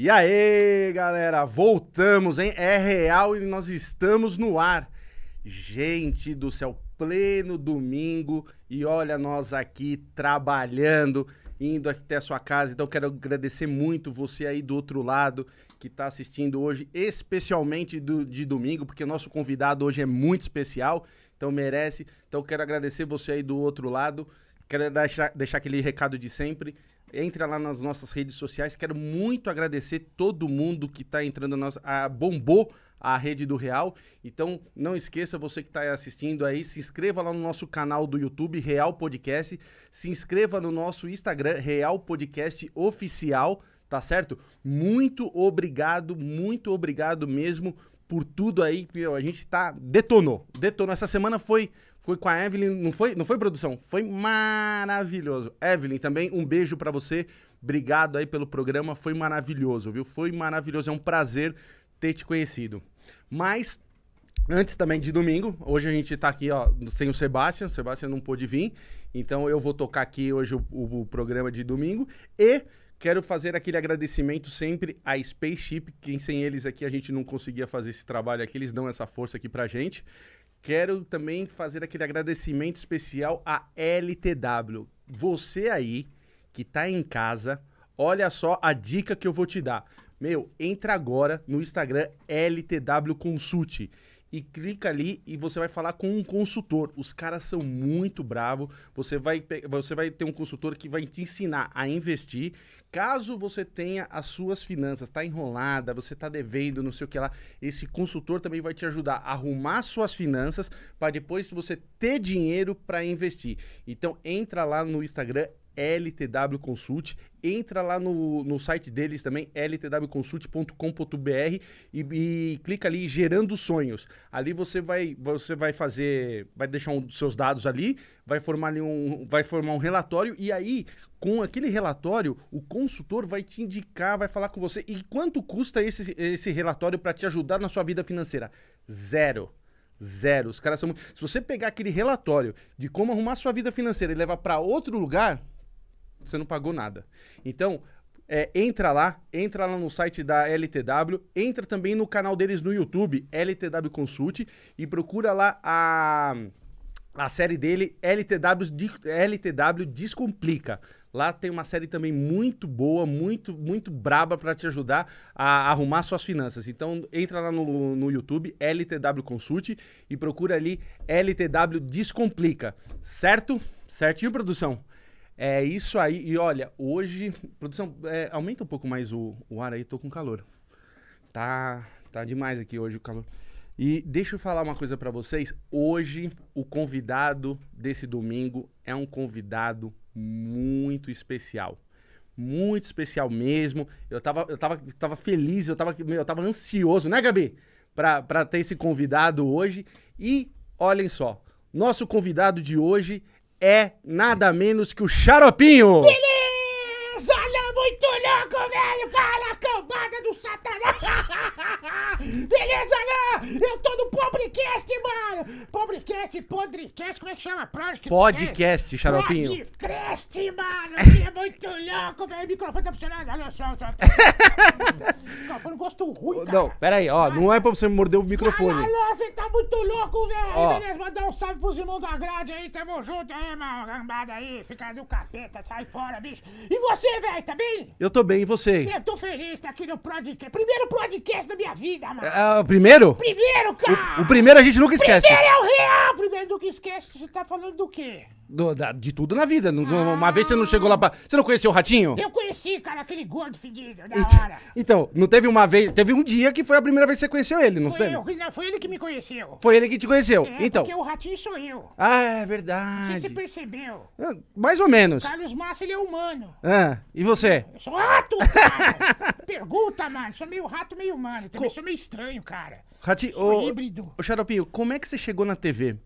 E aí, galera, voltamos, hein? É real e nós estamos no ar. Gente do céu, pleno domingo e olha nós aqui trabalhando, indo até a sua casa. Então quero agradecer muito você aí do outro lado que está assistindo hoje, especialmente do, de domingo, porque nosso convidado hoje é muito especial, então merece. Então quero agradecer você aí do outro lado. Quero deixar, deixar aquele recado de sempre. Entra lá nas nossas redes sociais. Quero muito agradecer todo mundo que está entrando. Na nossa, a bombou a rede do Real. Então, não esqueça, você que está assistindo aí, se inscreva lá no nosso canal do YouTube, Real Podcast. Se inscreva no nosso Instagram, Real Podcast Oficial, tá certo? Muito obrigado, muito obrigado mesmo por tudo aí. Meu, a gente tá. Detonou. Detonou. Essa semana foi. Foi com a Evelyn, não foi, não foi produção, foi maravilhoso. Evelyn, também um beijo para você. Obrigado aí pelo programa, foi maravilhoso, viu? Foi maravilhoso, é um prazer ter te conhecido. Mas antes também de domingo, hoje a gente tá aqui, ó, sem o Sebastião, o Sebastião não pôde vir, então eu vou tocar aqui hoje o, o, o programa de domingo e Quero fazer aquele agradecimento sempre à Spaceship, que sem eles aqui a gente não conseguia fazer esse trabalho aqui, eles dão essa força aqui pra gente. Quero também fazer aquele agradecimento especial à LTW. Você aí que tá em casa, olha só a dica que eu vou te dar. Meu, entra agora no Instagram LTW Consulte e clica ali e você vai falar com um consultor. Os caras são muito bravos. Você vai, você vai ter um consultor que vai te ensinar a investir Caso você tenha as suas finanças, está enrolada, você está devendo, não sei o que lá, esse consultor também vai te ajudar a arrumar suas finanças para depois você ter dinheiro para investir. Então entra lá no Instagram LTW Consult. Entra lá no, no site deles também, ltwconsult.com.br e, e, clica ali gerando sonhos. Ali você vai você vai fazer, vai deixar um, seus dados ali, vai formar ali um vai formar um relatório e aí com aquele relatório, o consultor vai te indicar, vai falar com você. E quanto custa esse, esse relatório para te ajudar na sua vida financeira? Zero. Zero. Os caras são. Se você pegar aquele relatório de como arrumar sua vida financeira e levar para outro lugar, você não pagou nada. Então, é, entra lá, entra lá no site da LTW, entra também no canal deles no YouTube, LTW Consult, e procura lá a, a série dele, LTW, LTW Descomplica. Lá tem uma série também muito boa, muito, muito braba para te ajudar a arrumar suas finanças. Então entra lá no, no YouTube, LTW Consult, e procura ali LTW Descomplica, certo? Certinho, produção? É isso aí. E olha, hoje, produção, é, aumenta um pouco mais o, o ar aí, tô com calor. Tá, tá demais aqui hoje o calor. E deixa eu falar uma coisa para vocês. Hoje, o convidado desse domingo é um convidado muito especial. Muito especial mesmo. Eu tava, eu tava, eu tava feliz, eu tava, eu tava ansioso, né, Gabi? Pra, pra ter esse convidado hoje. E olhem só, nosso convidado de hoje é nada menos que o Xaropinho. Beleza! Olha, muito louco, velho! Fala, cambada do satanás! Beleza, né? Eu tô no Pobrecast, mano! Pobrecast, Podrecast, como é que chama? Podcast, Podcast xaropinho. Podcast, mano! Você é muito louco, velho. O microfone tá funcionando. Olha só, só. o microfone gosto ruim, cara. Não, pera aí, ó. Não é pra você morder o microfone. Alô, você tá muito louco, velho. Beleza, mandar um salve pros irmãos da grade aí. Tamo junto aí, mano. Gambada aí. Fica no capeta, sai fora, bicho. E você, velho, tá bem? Eu tô bem, e você? Eu tô feliz, tá aqui no podcast. Primeiro podcast da minha vida, mano mano. É, é, o primeiro? Primeiro, cara. O, o primeiro a gente nunca esquece. O Primeiro é o real. O Primeiro nunca esquece. Você tá falando do quê? Do, da, de tudo na vida. Ah. Uma vez você não chegou lá ah! pra. Você não conheceu o ratinho? Eu conheci, cara, aquele gordo fedido, da então, hora. Então, não teve uma vez. Teve um dia que foi a primeira vez que você conheceu ele, não foi teve? Eu, foi ele que me conheceu. Foi ele que te conheceu. É, então. Porque o ratinho sou eu. Ah, é verdade. Você percebeu? Ah, mais ou menos. O Carlos Massa, ele é humano. Ah, e você? Eu sou rato, cara. Pergunta, mano. Sou meio rato, meio humano. Também Co... sou meio estranho, cara. Ratinho, ô. Híbrido. Ô, Xaropinho, como é que você chegou na TV?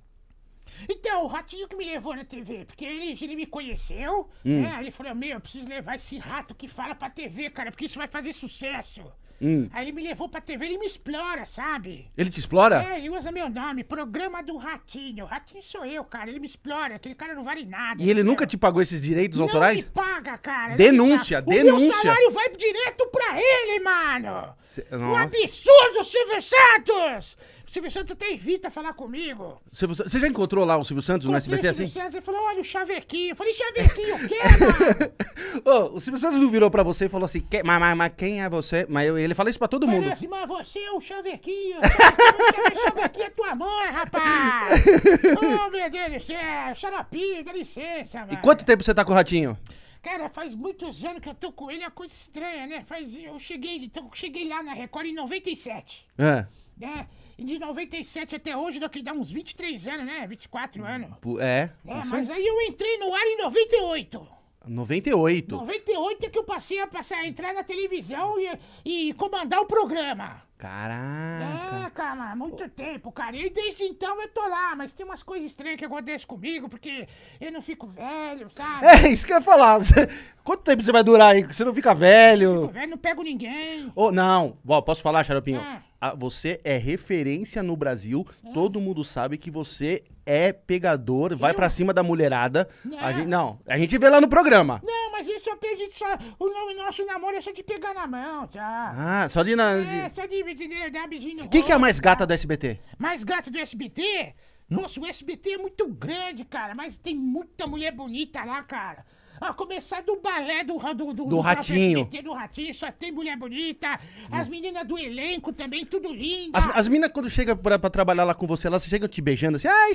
Então, o ratinho que me levou na TV, porque ele, ele me conheceu, hum. né? Ele falou, meu, eu preciso levar esse rato que fala pra TV, cara, porque isso vai fazer sucesso. Hum. Aí ele me levou pra TV, ele me explora, sabe? Ele te explora? É, ele usa meu nome, Programa do Ratinho. Ratinho sou eu, cara, ele me explora, aquele cara não vale nada. E entendeu? ele nunca te pagou esses direitos não autorais? Ele paga, cara. Denúncia, ele denúncia. O meu salário vai direto pra ele, mano. Cê... Um absurdo, Silvio Santos! Silvio Santos até evita falar comigo. Você já encontrou lá o Silvio Santos no SBT assim? Silvio assim? Santos, falou, olha o Chavequinho. Eu falei, Chavequinho, quebra! Ô, o Silvio Santos não virou pra você e falou assim, mas, mas- mas quem é você? Mas eu- ele fala isso pra todo mundo. assim: mas você é o Chavequinho. Chavequinho, Chavequinho é tua mãe, rapaz. Ô, meu Deus do céu. Xaropinho, dá licença, mano. E quanto tempo você tá com o Ratinho? Cara, faz muitos anos que eu tô com ele, é coisa estranha, né? Faz, eu cheguei, então, cheguei lá na Record em 97, É. né? de 97 até hoje, daqui dá uns 23 anos, né? 24 anos. É. É, isso mas aí eu entrei no ar em 98. 98. 98 é que eu passei a, passar, a entrar na televisão e, e comandar o programa. Caraca! É, cara, muito tempo, cara. E desde então eu tô lá, mas tem umas coisas estranhas que acontecem comigo, porque eu não fico velho, sabe? É, isso que eu ia falar. Quanto tempo você vai durar aí? Você não fica velho? Não fico velho, não pego ninguém. Oh, não, Bom, posso falar, Xaropinho? É você é referência no Brasil. É. Todo mundo sabe que você é pegador, eu? vai é. para cima da mulherada. Não. A é. gente, não, a gente vê lá no programa. Não, mas isso eu perdi só. O nome nosso namoro é só de pegar na mão, tá? Ah, só de. Na, é, de... É, só de, de, de dar beijinho que é a mais tá? gata tá? do SBT? Mais gata do SBT? Hum? Nossa, o SBT é muito grande, cara, mas tem muita mulher bonita lá, cara. A começar do balé do, do, do, do Ratinho. SBT, do Ratinho, só tem mulher bonita. As meninas do elenco também, tudo lindo. As, as meninas, quando chegam pra, pra, trabalhar lá com você, elas chegam te beijando assim, ai,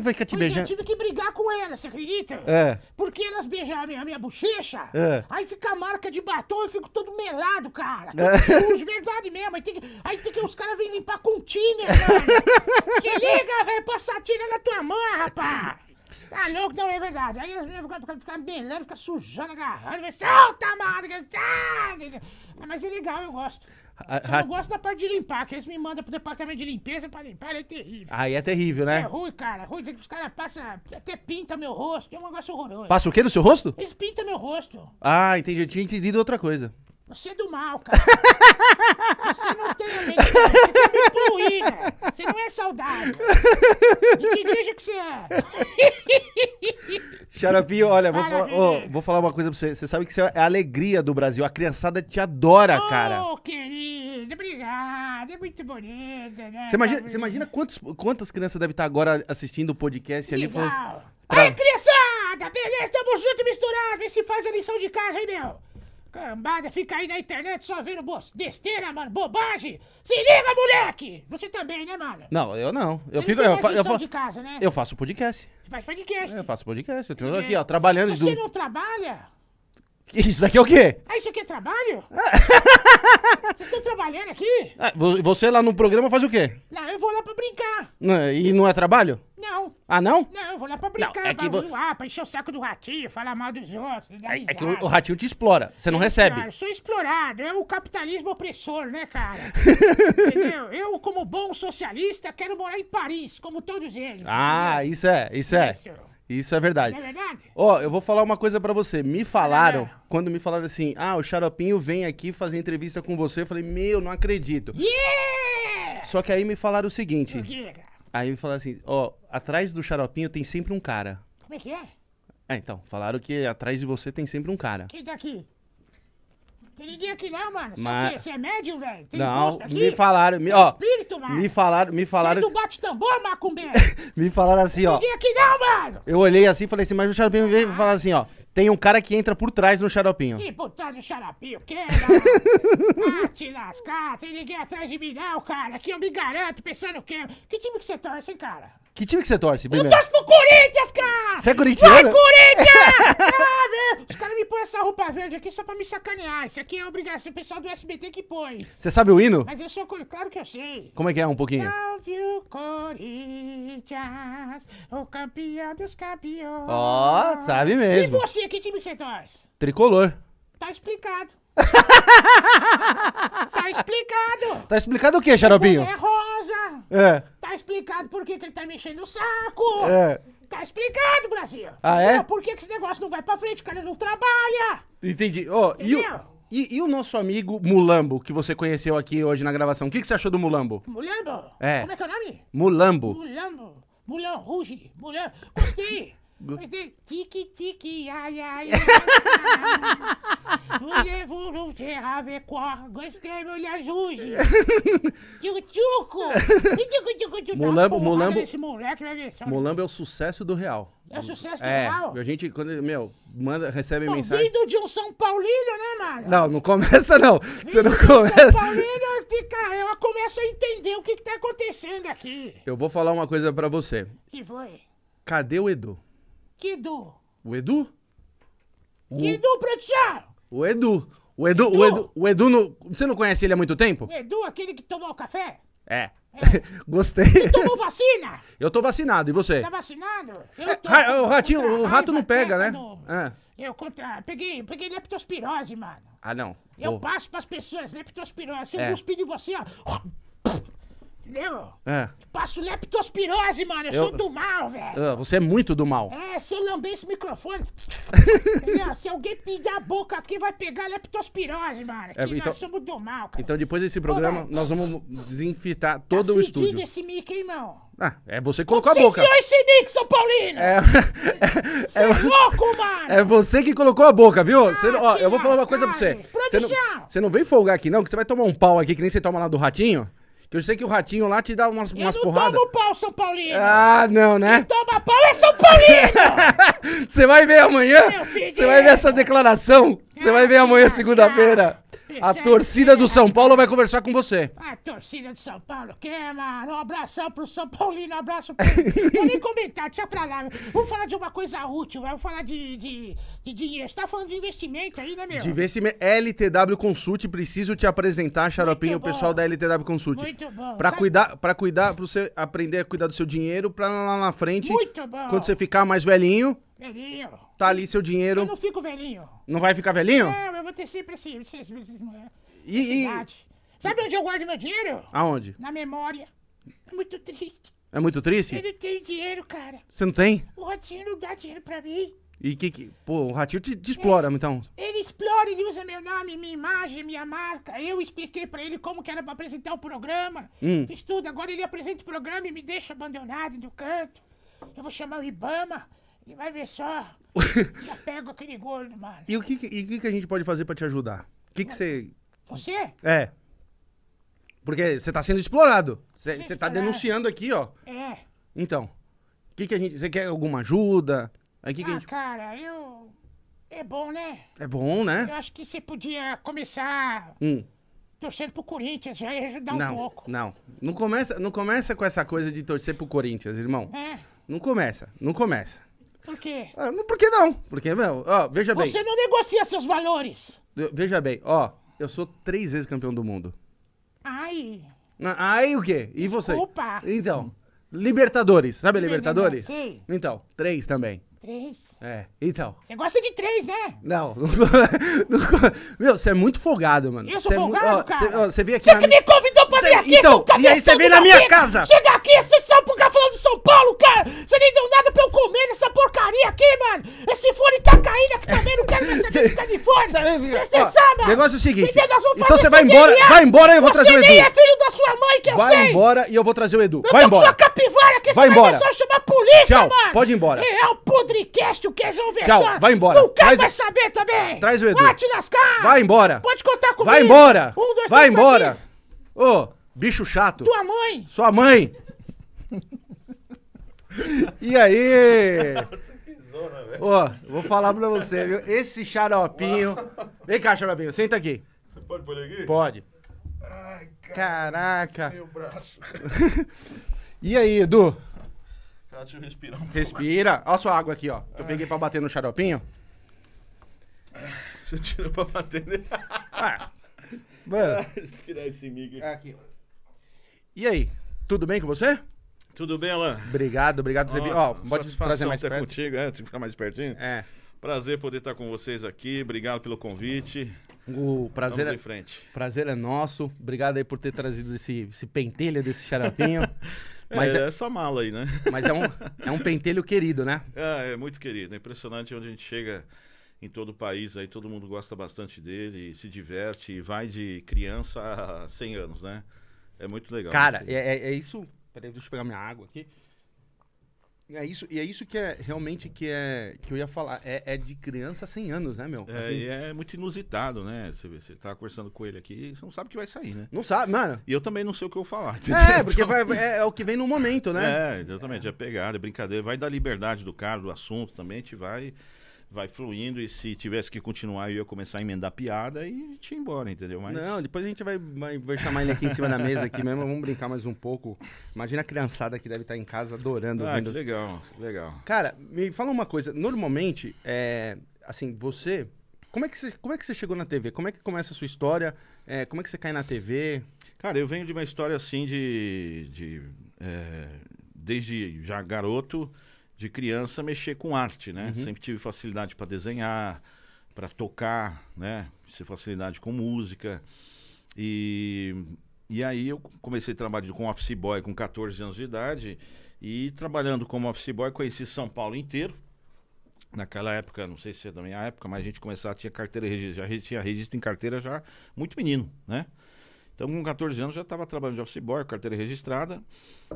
vai ficar te beijando. Eu tive que brigar com elas, você acredita? É. Porque elas beijaram a minha, a minha bochecha, é. aí fica a marca de batom, eu fico todo melado, cara. É. De verdade mesmo. Aí tem que, aí tem que os caras vêm limpar com tiner, mano. Se liga, velho, passar tiner na tua mão, rapaz. Tá louco, não é verdade. Aí as meninas ficam, ficam, ficam beijando, ficam sujando, agarrando, vai, solta, mano! Ah! Tá, tá. é, mas é legal, eu gosto. A, a... gosto da parte de limpar, que eles me mandam pro departamento de limpeza pra limpar, é terrível. Aí é terrível, né? É ruim, cara. Ruim, os caras passam, até pinta meu rosto, é um negócio horroroso. Passa o quê no seu rosto? Eles pintam meu rosto. Ah, entendi. Eu tinha entendido outra coisa. Você é do mal, cara. Você não tem a mente, você tem poluída. Né? Você não é saudável. De que igreja que você é? Xarapinho, olha, vou falar, oh, vou falar uma coisa pra você. Você sabe que você é a alegria do Brasil. A criançada te adora, oh, cara. Ô, querido, obrigado. É muito bonita, né? Você imagina, tá você imagina quantos, quantas crianças devem estar agora assistindo o podcast Legal. ali falando. Pra... Aí, criançada! Beleza, tamo junto, misturado. Vê se faz a lição de casa aí, meu. Cambada, fica aí na internet só vendo besteira, mano, bobagem. Se liga, moleque! Você também, né, mano? Não, eu não. Eu Você fico. Não eu, eu, fa de casa, né? eu faço podcast. Você faz podcast. É, eu faço podcast. Eu tenho aqui, ó, trabalhando. Você não trabalha? Isso daqui é o quê? Ah, isso aqui é trabalho? Vocês estão trabalhando aqui? Ah, você lá no programa faz o quê? Não, eu vou lá pra brincar. E não é trabalho? Não, Ah, não? não, eu vou lá pra brincar, é que pra vo- zoar, pra encher o saco do ratinho, falar mal dos outros, É, é que o, ratinho te explora. Você não Ah, recebe. eu sou explorado, é o capitalismo opressor, né, cara? Entendeu? Eu, como bom socialista, quero morar em Paris, como todos eles. Ah, isso é, isso é. Isso. Isso é verdade. É verdade. Ó, oh, eu vou falar uma coisa para você. Me falaram, ah. quando me falaram assim, ah, o Xaropinho vem aqui fazer entrevista com você, eu falei, meu, não acredito. Yeah! Só que aí me falaram o seguinte. Aí me falaram assim, ó, oh, atrás do Xaropinho tem sempre um cara. Como é que é? É, então, falaram que atrás de você tem sempre um cara. Quem tá aqui? Tem ninguém aqui não, mano. É mas... Você é médium, velho? Não, me falaram. Me, ó, espírito, mano. Me falaram, me falaram. Você é do bate tambor, macumbeiro. me falaram assim, ó. Tem ninguém aqui não, mano. Eu olhei assim e falei assim, mas o xaropinho me veio e ah. falou assim, ó. Tem um cara que entra por trás no xaropinho. E por trás do xaropinho, que? ah, te lascar, tem ninguém atrás de mim não, cara. Aqui eu me garanto, pensando o quê? Que time que você torce, hein, cara? Que time que você torce? Primeiro? Eu torço pro Corinthians, cara! Você é corintiano? Vai, Corinthians! ah, velho! Os caras me põem essa roupa verde aqui só pra me sacanear. Isso aqui é obrigação, o pessoal do SBT que põe. Você sabe o hino? Mas eu sou Corintiano, claro que eu sei. Como é que é um pouquinho? Salve o Corinthians, o campeão dos campeões. Ó, oh, sabe mesmo. E você, que time que você torce? Tricolor. Tá explicado. tá explicado. Tá explicado o que, Xarobinho? É rosa. É. Tá explicado por que, que ele tá mexendo o saco. É. Tá explicado, Brasil. Ah, é? por que, que esse negócio não vai pra frente? O cara não trabalha. Entendi. Ó, oh, e o... E, e, o nosso amigo Mulambo, que você conheceu aqui hoje na gravação, o que, que você achou do Mulambo? Mulambo? É. Como é que é o nome? Mulambo. Mulambo. Mulan Rouge. Mulan. Gostei. É tiki tiki, ai ai. Mulher ver qual gostei meu ajude. Tchuco tchuco. Mulambo, Mulambo. Mulambo é o sucesso do real. É o sucesso do é, real. A gente quando meu manda recebe Bom, mensagem. Vindo de um São Paulino, né, mano? Não, não começa não. Vindo Você não começa. São Paulino fica, eu começo a entender o que, que tá acontecendo aqui. Eu vou falar uma coisa para você. Que foi? Cadê o Edu? Kidu. O Edu? O... Kidu Pratiaro. O Edu. O Edu, Edu. O Edu, o Edu você não conhece ele há muito tempo? O Edu, aquele que tomou o café? É. é. Gostei. Você tomou vacina? Eu tô vacinado, e você? Tá vacinado? Eu é, tô... é, o, ratinho, o rato não pega, né? No... É. Eu contra... peguei, peguei leptospirose, mano. Ah, não. Eu oh. passo pras pessoas leptospirose. Se eu é. cuspir de você, ó... Meu, é. passo leptospirose, mano. Eu, eu, sou do mal, velho. Ah, você é muito do mal. É, se eu lamber esse microfone. entendeu? Se alguém pingar a boca aqui, vai pegar leptospirose, mano. É, então, nós somos do mal, cara. Então, depois desse programa, nós vamos desinfetar tá todo tá o estúdio. esse mic, hein, irmão? Ah, é você que colocou você a boca. Você esse mic, São Paulino! É, é, é, é, louco, mano! É você que colocou a boca, viu? Ah, você, ó, eu vou falar uma coisa pra você. Produção. Você não, você não vem folgar aqui, não, que você vai tomar um pau aqui, que nem você toma lá do ratinho. Que eu sei que o ratinho lá te dá umas, umas eu não porradas. Toma pau, São Paulino. Ah, não, né? Quem toma pau é São Paulino! Você vai ver amanhã? Você vai ver é. essa declaração? Você vai ver amanhã, ah, segunda-feira a torcida do São Paulo vai né? conversar com você. A torcida do São Paulo quer, é, mano. Um abração pro São Paulino, um abraço pro. Vou nem comentar, deixa pra lá. Vamos falar de uma coisa útil, vamos falar de, de, de dinheiro. Você tá falando de investimento aí, né, meu? De investimento. LTW Consult, preciso te apresentar, Xaropinho, o pessoal da LTW Consult. Muito bom. Pra Sabe... cuidar, pra cuidar, pra você aprender a cuidar do seu dinheiro, pra lá na frente. Muito bom. Quando você ficar mais velhinho. Velhinho. Tá ali seu dinheiro. Eu não fico velhinho. Não vai ficar velhinho? Não, eu vou ter sempre esse. esse, esse, esse né? e, e... Sabe onde eu guardo meu dinheiro? Aonde? Na memória. É muito triste. É muito triste? Eu não tenho dinheiro, cara. Você não tem? O ratinho não dá dinheiro pra mim. E que, que Pô, o ratinho te, te explora, ele, então. Ele explora, ele usa meu nome, minha imagem, minha marca. Eu expliquei pra ele como que era pra apresentar o programa. Hum. Fiz tudo. Agora ele apresenta o programa e me deixa abandonado no canto. Eu vou chamar o Ibama. E vai ver só. Já pego aquele gordo, mano. E o que, e o que, a gente pode fazer pra te ajudar? O que, que você. Você? É. Porque você tá sendo explorado. Você tá denunciando aqui, ó. É. Então. O que, que a gente. Você quer alguma ajuda? Aí que, ah, que a ah, gente. Cara, eu. É bom, né? É bom, né? Eu acho que você podia começar. Hum torcendo pro Corinthians, já ia ajudar não, um pouco. Não, não começa, não começa com essa coisa de torcer pro Corinthians, irmão. É. Não começa, não começa. Por quê? Ah, não, por que não? Porque, meu, ó, veja bem. Você não negocia seus valores. Eu- veja bem, ó, eu sou três vezes campeão do mundo. Ai. Ah, ai Aí o quê? E você? Opa! Então, Libertadores. Sabe a Libertadores? Sim. Então, três também. Três. É, então. Você gosta de três, né? Não. Meu, você é muito folgado, mano. Eu sou cê é folgado, é cara? Você veio aqui Você que me convidou pra cê... vir aqui, Então, e aí você veio na minha casa. Chega aqui, você só ficar falando de São Paulo, cara. Você nem deu nada pra eu comer nessa porcaria aqui, mano. Esse fone tá caindo aqui também, não quero mais saber ficar de fone. Presta atenção, mano. negócio é o seguinte. Então você vai embora, vai embora e eu vou trazer o Edu. Você é filho da sua mãe, que eu vai sei. Vai embora e eu vou trazer o Edu. vai embora. Eu tô com sua capivara que você vai só chamar polícia, Tchau, pode ir embora. Real Podrecast, tu quer resolver Tchau, vai embora. O cara vai saber também. Traz o Edu. Vai te lascar. Vai embora. Pode contar comigo. Vai embora. Um, dois, vai três, embora. Ô, oh, bicho chato. Tua mãe. Sua mãe. e aí? Ó, oh, vou falar pra você, viu? Esse xaropinho. Vem cá, xaropinho, senta aqui. Você pode pôr aqui? Pode. Ai, cara, Caraca. Meu braço. e aí, Edu? Tá, deixa eu respirar um pouco. Respira. Olha a sua água aqui, ó. Que eu peguei pra bater no xaropinho. Você tirou pra bater nele. Ah, mano. tirar esse mig aqui. E aí, tudo bem com você? Tudo bem, Alan? Obrigado, obrigado. Nossa, ó, pode trazer mais perto. contigo, é? Tem que ficar mais pertinho. É. Prazer poder estar com vocês aqui. Obrigado pelo convite. O prazer Vamos é em frente. Prazer é nosso. Obrigado aí por ter trazido esse, esse pentelho desse xarapinho. Mas é, é, é, só mala aí, né? Mas é um, é um pentelho querido, né? É, é muito querido. É impressionante onde a gente chega em todo o país, aí todo mundo gosta bastante dele, se diverte e vai de criança a 100 anos, né? É muito legal. Cara, é, é, é isso. Peraí, deixa eu pegar minha água aqui. É isso, e é isso que é realmente que é que eu ia falar. É, é de criança sem 100 anos, né, meu? É, assim, é muito inusitado, né? Você, você tá conversando com ele aqui, você não sabe o que vai sair, né? Não sabe, mano. E eu também não sei o que eu vou falar. É, entendeu? É, porque então... vai, é, é, o que vem no momento, né? É, exatamente. É, é pegada, é brincadeira. Vai dar liberdade do cara, do assunto também, te vai vai fluindo e se tivesse que continuar, eu ia começar a emendar piada e tinha embora, entendeu? Mas... Não, depois a gente vai, vai, vai chamar ele aqui em cima da mesa aqui mesmo, vamos brincar mais um pouco. Imagina a criançada que deve estar em casa adorando. Ah, vendo... que legal, legal. Cara, me fala uma coisa, normalmente, é, assim, você... Como é, que você, como é que você chegou na TV? Como é que começa a sua história? É, como é que você cai na TV? Cara, eu venho de uma história assim de... de é, desde já garoto de criança mexer com arte, né? Uhum. Sempre tive facilidade para desenhar, para tocar, né? Tive facilidade com música. E, e aí eu comecei trabalhar com office boy com 14 anos de idade e trabalhando como office boy conheci São Paulo inteiro. Naquela época, não sei se é da minha época, mas a gente começava, tinha carteira já tinha registro em carteira já muito menino, né? Então, com 14 anos, já estava trabalhando de office boy, carteira registrada,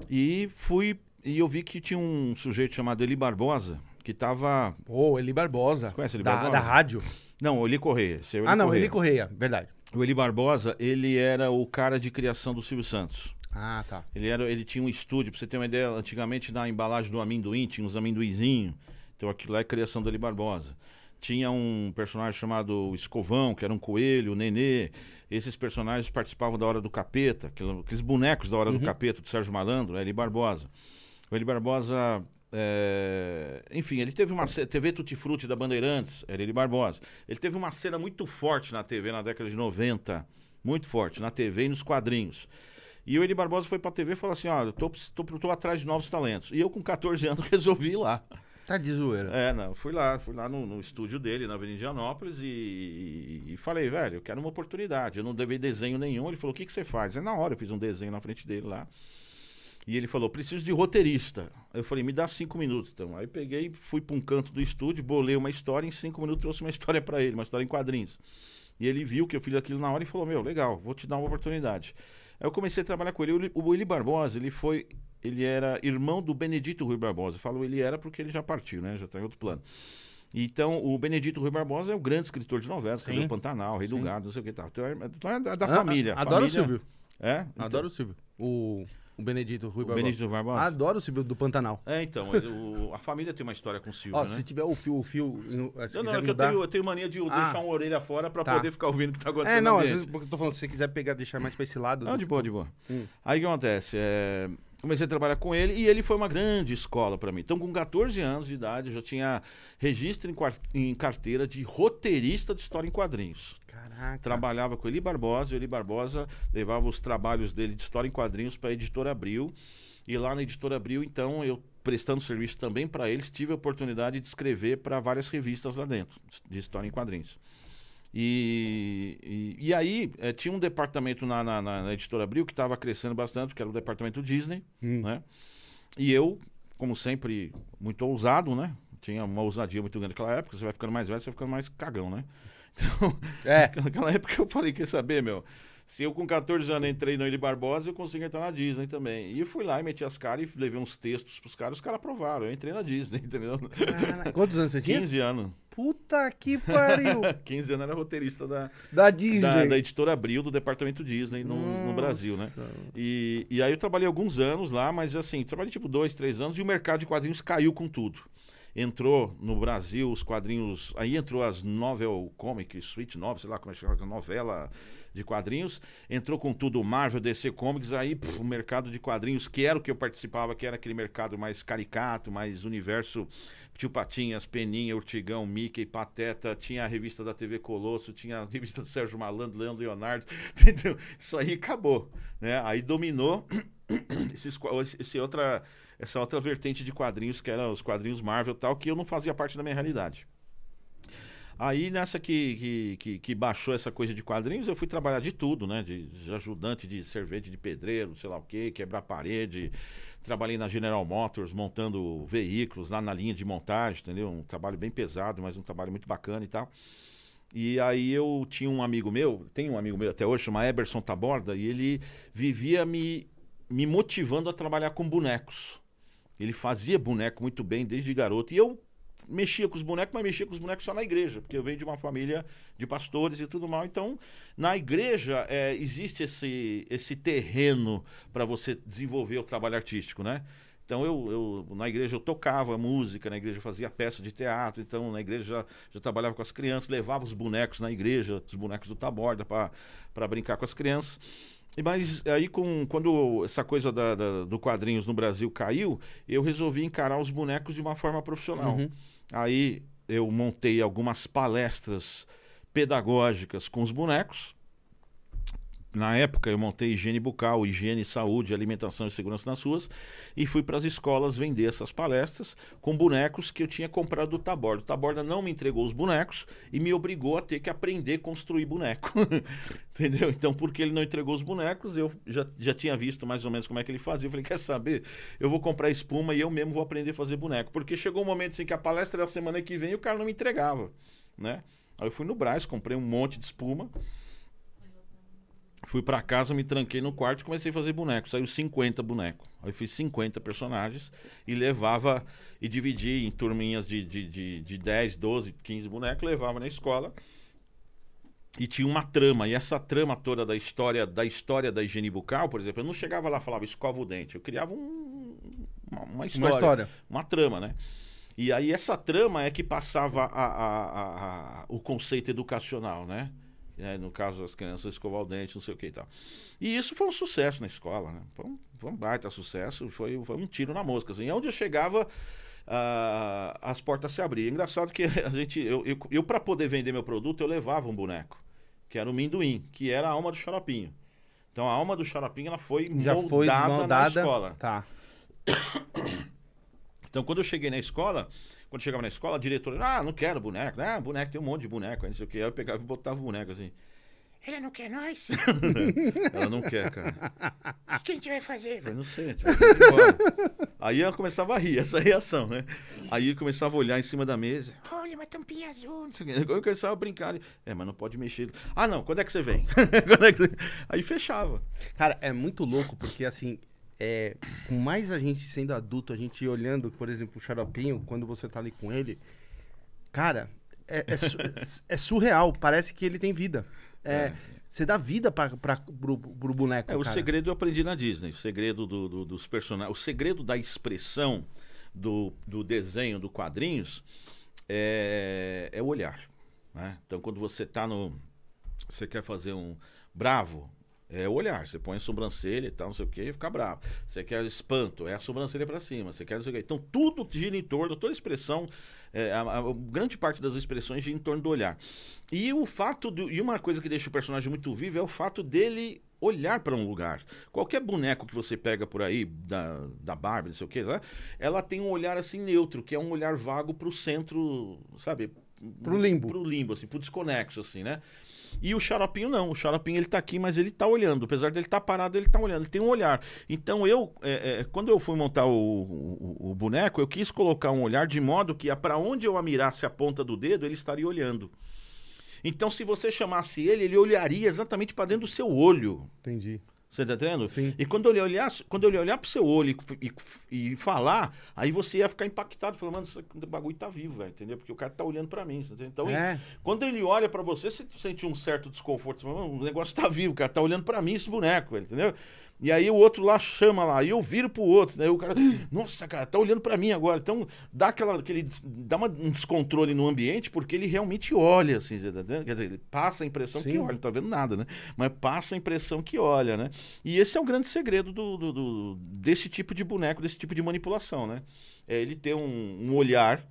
e fui e eu vi que tinha um sujeito chamado Eli Barbosa, que tava. Ô, oh, Eli Barbosa. Conhece Eli da, Barbosa? Da rádio. Não, o Eli Correia. é Eli ah, não, Correia. Eli Correia, verdade. O Eli Barbosa, ele era o cara de criação do Silvio Santos. Ah, tá. Ele, era, ele tinha um estúdio, pra você ter uma ideia, antigamente na embalagem do amendoim tinha uns amendoizinhos. Então aquilo lá é criação do Eli Barbosa. Tinha um personagem chamado Escovão, que era um coelho, o Nenê. Esses personagens participavam da Hora do Capeta, aqueles bonecos da Hora uhum. do Capeta, do Sérgio Malandro, né, Eli Barbosa. O Eli Barbosa é, enfim, ele teve uma TV Tutti da Bandeirantes, era ele Barbosa. Ele teve uma cena muito forte na TV na década de 90, muito forte, na TV e nos quadrinhos. E o Eli Barbosa foi pra TV e falou assim: Olha, eu tô, tô, tô, tô atrás de novos talentos. E eu, com 14 anos, resolvi ir lá. Tá de zoeira. É, não, fui lá, fui lá no, no estúdio dele, na Avenida Indianópolis, e, e, e, falei, velho, eu quero uma oportunidade. Eu não devei desenho nenhum. Ele falou: O que, que você faz? E na hora eu fiz um desenho na frente dele lá. E ele falou: preciso de roteirista. Eu falei: me dá cinco minutos. Então, aí peguei, fui para um canto do estúdio, bolei uma história. Em cinco minutos trouxe uma história para ele, uma história em quadrinhos. E ele viu que eu fiz aquilo na hora e falou: meu, legal, vou te dar uma oportunidade. Aí eu comecei a trabalhar com ele. O Willy Barbosa, ele foi. Ele era irmão do Benedito Rui Barbosa. Eu falo ele era porque ele já partiu, né? Já está em outro plano. Então, o Benedito Rui Barbosa é o grande escritor de novelas, escreveu Pantanal, Rei Sim. do Gado, não sei o que tal. Então, é, é da, ah, família. Adoro família. o Silvio. É? Então. Adoro o Silvio. O... O Benedito Rui o Barbosa. Benedito Barbosa. Adoro o Silvio do Pantanal. É, então, o, a família tem uma história com o Silvio, né? se tiver o fio, o fio... Se não, não, é que eu mudar... tenho, eu tenho mania de ah. deixar uma orelha fora pra tá. poder ficar ouvindo o que tá acontecendo É, não, às vezes, porque eu tô falando, se você quiser pegar, deixar mais pra esse lado... Não, de boa, de boa. Hum. Aí o que acontece? É comecei a trabalhar com ele e ele foi uma grande escola para mim. Então, com 14 anos de idade, eu já tinha registro em, em, carteira de roteirista de história em quadrinhos. Caraca. Trabalhava com Eli Barbosa, e Eli Barbosa levava os trabalhos dele de história em quadrinhos para a editora Abril. E lá na editora Abril, então, eu prestando serviço também para eles, tive a oportunidade de escrever para várias revistas lá dentro, de história em quadrinhos. E, e, e aí é, tinha um departamento na, na, na editora Abril que estava crescendo bastante, que era o departamento Disney, hum. né? E eu, como sempre, muito ousado, né? Tinha uma ousadia muito grande naquela época, você vai ficando mais velho, você vai ficando mais cagão, né? Então, é. naquela época eu falei, quer saber, meu? Se eu com 14 anos entrei no Eli Barbosa, eu consegui entrar na Disney também. E eu fui lá e meti as caras e levei uns textos pros caras, os caras aprovaram. Eu entrei na Disney, entendeu? Cara, quantos anos você tinha? 15 anos. Puta que pariu! 15 anos era roteirista da, da Disney. Da, da editora Abril, do departamento Disney no, no Brasil, né? E, e aí eu trabalhei alguns anos lá, mas assim, trabalhei tipo dois, três anos e o mercado de quadrinhos caiu com tudo entrou no Brasil os quadrinhos. Aí entrou as novel comic, sweet novel, sei lá como é que chama, novela de quadrinhos. Entrou com tudo Marvel, DC Comics, aí pff, o mercado de quadrinhos, que era o que eu participava, que era aquele mercado mais caricato, mais universo Tio Patinhas, Peninha, Urtigão, Mickey, Pateta, tinha a revista da TV Colosso, tinha a revista do Sérgio Malandro, Leandro Leonardo, entendeu? Isso aí acabou, né? Aí dominou esses, esse outra, essa outra vertente de quadrinhos, que eram os quadrinhos Marvel e tal, que eu não fazia parte da minha realidade. Aí nessa que, que, que, que, baixou essa coisa de quadrinhos, eu fui trabalhar de tudo, né? De, de ajudante de servente de pedreiro, sei lá o quê, quebrar parede. Trabalhei na General Motors montando veículos lá na linha de montagem, entendeu? Um trabalho bem pesado, mas um trabalho muito bacana e tal. E aí eu tinha um amigo meu, tem um amigo meu até hoje, chama Eberson Taborda, e ele vivia me, me motivando a trabalhar com bonecos. Ele fazia boneco muito bem desde garoto. E eu mexia com os bonecos, mas mexia com os bonecos só na igreja, porque eu venho de uma família de pastores e tudo mal. Então, na igreja é, existe esse, esse terreno para você desenvolver o trabalho artístico, né? Então eu, eu, na igreja eu tocava música, na igreja eu fazia peça de teatro, então na igreja já, já trabalhava com as crianças, levava os bonecos na igreja, os bonecos do Taborda para brincar com as crianças. E, mas aí com, quando essa coisa da, da, do quadrinhos no Brasil caiu, eu resolvi encarar os bonecos de uma forma profissional. Uhum. Aí eu montei algumas palestras pedagógicas com os bonecos na época eu montei higiene bucal, higiene, saúde, alimentação e segurança nas ruas e fui para as escolas vender essas palestras com bonecos que eu tinha comprado do Taborda. O Taborda não me entregou os bonecos e me obrigou a ter que aprender a construir boneco. Entendeu? Então, porque ele não entregou os bonecos, eu já, já tinha visto mais ou menos como é que ele fazia. Eu falei, quer saber? Eu vou comprar espuma e eu mesmo vou aprender a fazer boneco. Porque chegou um momento assim que a palestra era semana que vem e o cara não me entregava, né? Aí eu fui no Braz, comprei um monte de espuma Fui para casa, me tranquei no quarto e comecei a fazer boneco. Saiu 50 bonecos. Aí eu fiz 50 personagens e levava e dividia em turminhas de, de, de, de 10, 12, 15 bonecos, levava na escola. E tinha uma trama, e essa trama toda da história da história da higiene bucal, por exemplo, eu não chegava lá e falava escova o dente, eu criava um, uma, uma, história, uma história, uma trama, né? E aí essa trama é que passava a, a, a, o conceito educacional, né? né, no caso das crianças escovar o dente, não sei o que e tal. E isso foi um sucesso na escola, né? Foi um, foi um baita sucesso, foi, foi um tiro na mosca. Assim, é onde eu chegava, uh, as portas se abriam. Engraçado que a gente, eu, eu, eu para poder vender meu produto, eu levava um boneco, que era o Minduim, que era a alma do xaropinho. Então a alma do xaropinho ela foi, Já moldada, foi moldada na escola. Tá. Então quando eu cheguei na escola, quando chegava na escola, a diretora, ah, não quero boneco, né? Ah, boneco, tem um monte de boneco, não sei o que. Aí eu pegava e botava o boneco assim. Ela não quer nós? ela não quer, cara. O que a gente vai fazer? Eu não sei. aí ela começava a rir, essa reação, né? Aí eu começava a olhar em cima da mesa. Olha, uma tampinha azul. Não sei o que. Eu começava a brincar. É, mas não pode mexer. Ah, não, quando é que você vem? é que você... Aí fechava. Cara, é muito louco, porque assim, é, com mais a gente sendo adulto, a gente olhando, por exemplo, o xaropinho, quando você tá ali com ele, cara, é, é, é surreal. Parece que ele tem vida. É, é. você dá vida para o pro boneco. É, o cara. segredo eu aprendi na Disney. O segredo do, do, dos personagens. O segredo da expressão do, do desenho, do quadrinhos, é, é o olhar. Né? Então, quando você está no. Você quer fazer um bravo, é o olhar. Você põe a sobrancelha e tal, não sei o quê, fica bravo. Você quer espanto, é a sobrancelha para cima. Você quer não sei o quê. Então tudo gira em torno, toda expressão, é, a, a, grande parte das expressões gira em torno do olhar. E o fato do, e uma coisa que deixa o personagem muito vivo é o fato dele olhar para um lugar. Qualquer boneco que você pega por aí, da, da Barbie, não sei o que, né? ela tem um olhar assim neutro, que é um olhar vago para o centro, sabe? Para o limbo. Para o limbo, assim, para desconexo, assim, né? E o xaropinho não. O xaropinho ele tá aqui, mas ele tá olhando. Apesar dele estar tá parado, ele tá olhando. Ele tem um olhar. Então eu, é, é, quando eu fui montar o, o, o, boneco, eu quis colocar um olhar de modo que para onde eu amirasse a ponta do dedo, ele estaria olhando. Então, se você chamasse ele, ele olharia exatamente para dentro do seu olho. Entendi. Você tá entendendo? Sim. E quando ele olhar, quando ele olhar pro seu olho e, e, e, falar, aí você ia ficar impactado, falando, mano, esse bagulho tá vivo, velho, entendeu? Porque o cara tá olhando para mim. Tá então, é. quando ele olha para você, você sente um certo desconforto. Mano, o negócio tá vivo, o cara tá olhando para mim esse boneco, entendeu? E aí o outro lá chama lá, e eu viro pro outro, né? o cara, nossa, cara, tá olhando para mim agora. Então dá aquela, aquele, dá uma, um descontrole no ambiente, porque ele realmente olha, assim, tá quer dizer, ele passa a impressão Sim. que olha, não tá vendo nada, né? Mas passa a impressão que olha, né? E esse é o grande segredo do, do, do desse tipo de boneco, desse tipo de manipulação, né? É ele ter um, um olhar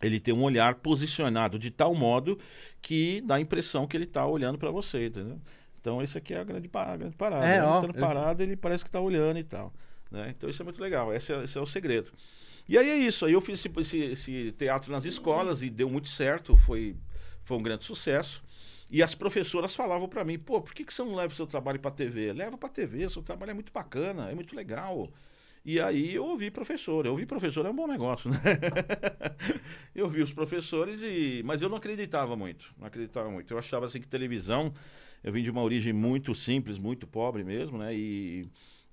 ele tem um olhar posicionado de tal modo que dá a impressão que ele está olhando para você, entendeu? Então, isso aqui é a grande, a grande parada. É, né? ó, ele tá parado, ele parece que está olhando e tal. Né? Então, isso é muito legal. Esse é, esse é o segredo. E aí é isso. Aí eu fiz esse, esse, esse teatro nas escolas e deu muito certo. Foi, foi um grande sucesso. E as professoras falavam para mim, pô, por que, que você não leva o seu trabalho para TV? Leva para TV, seu trabalho é muito bacana, é muito legal. E aí eu ouvi professor, eu ouvi professor é um bom negócio, né? eu vi os professores e, mas eu não acreditava muito, não acreditava muito. Eu achava assim que televisão eu vim de uma origem muito simples, muito pobre mesmo, né? E,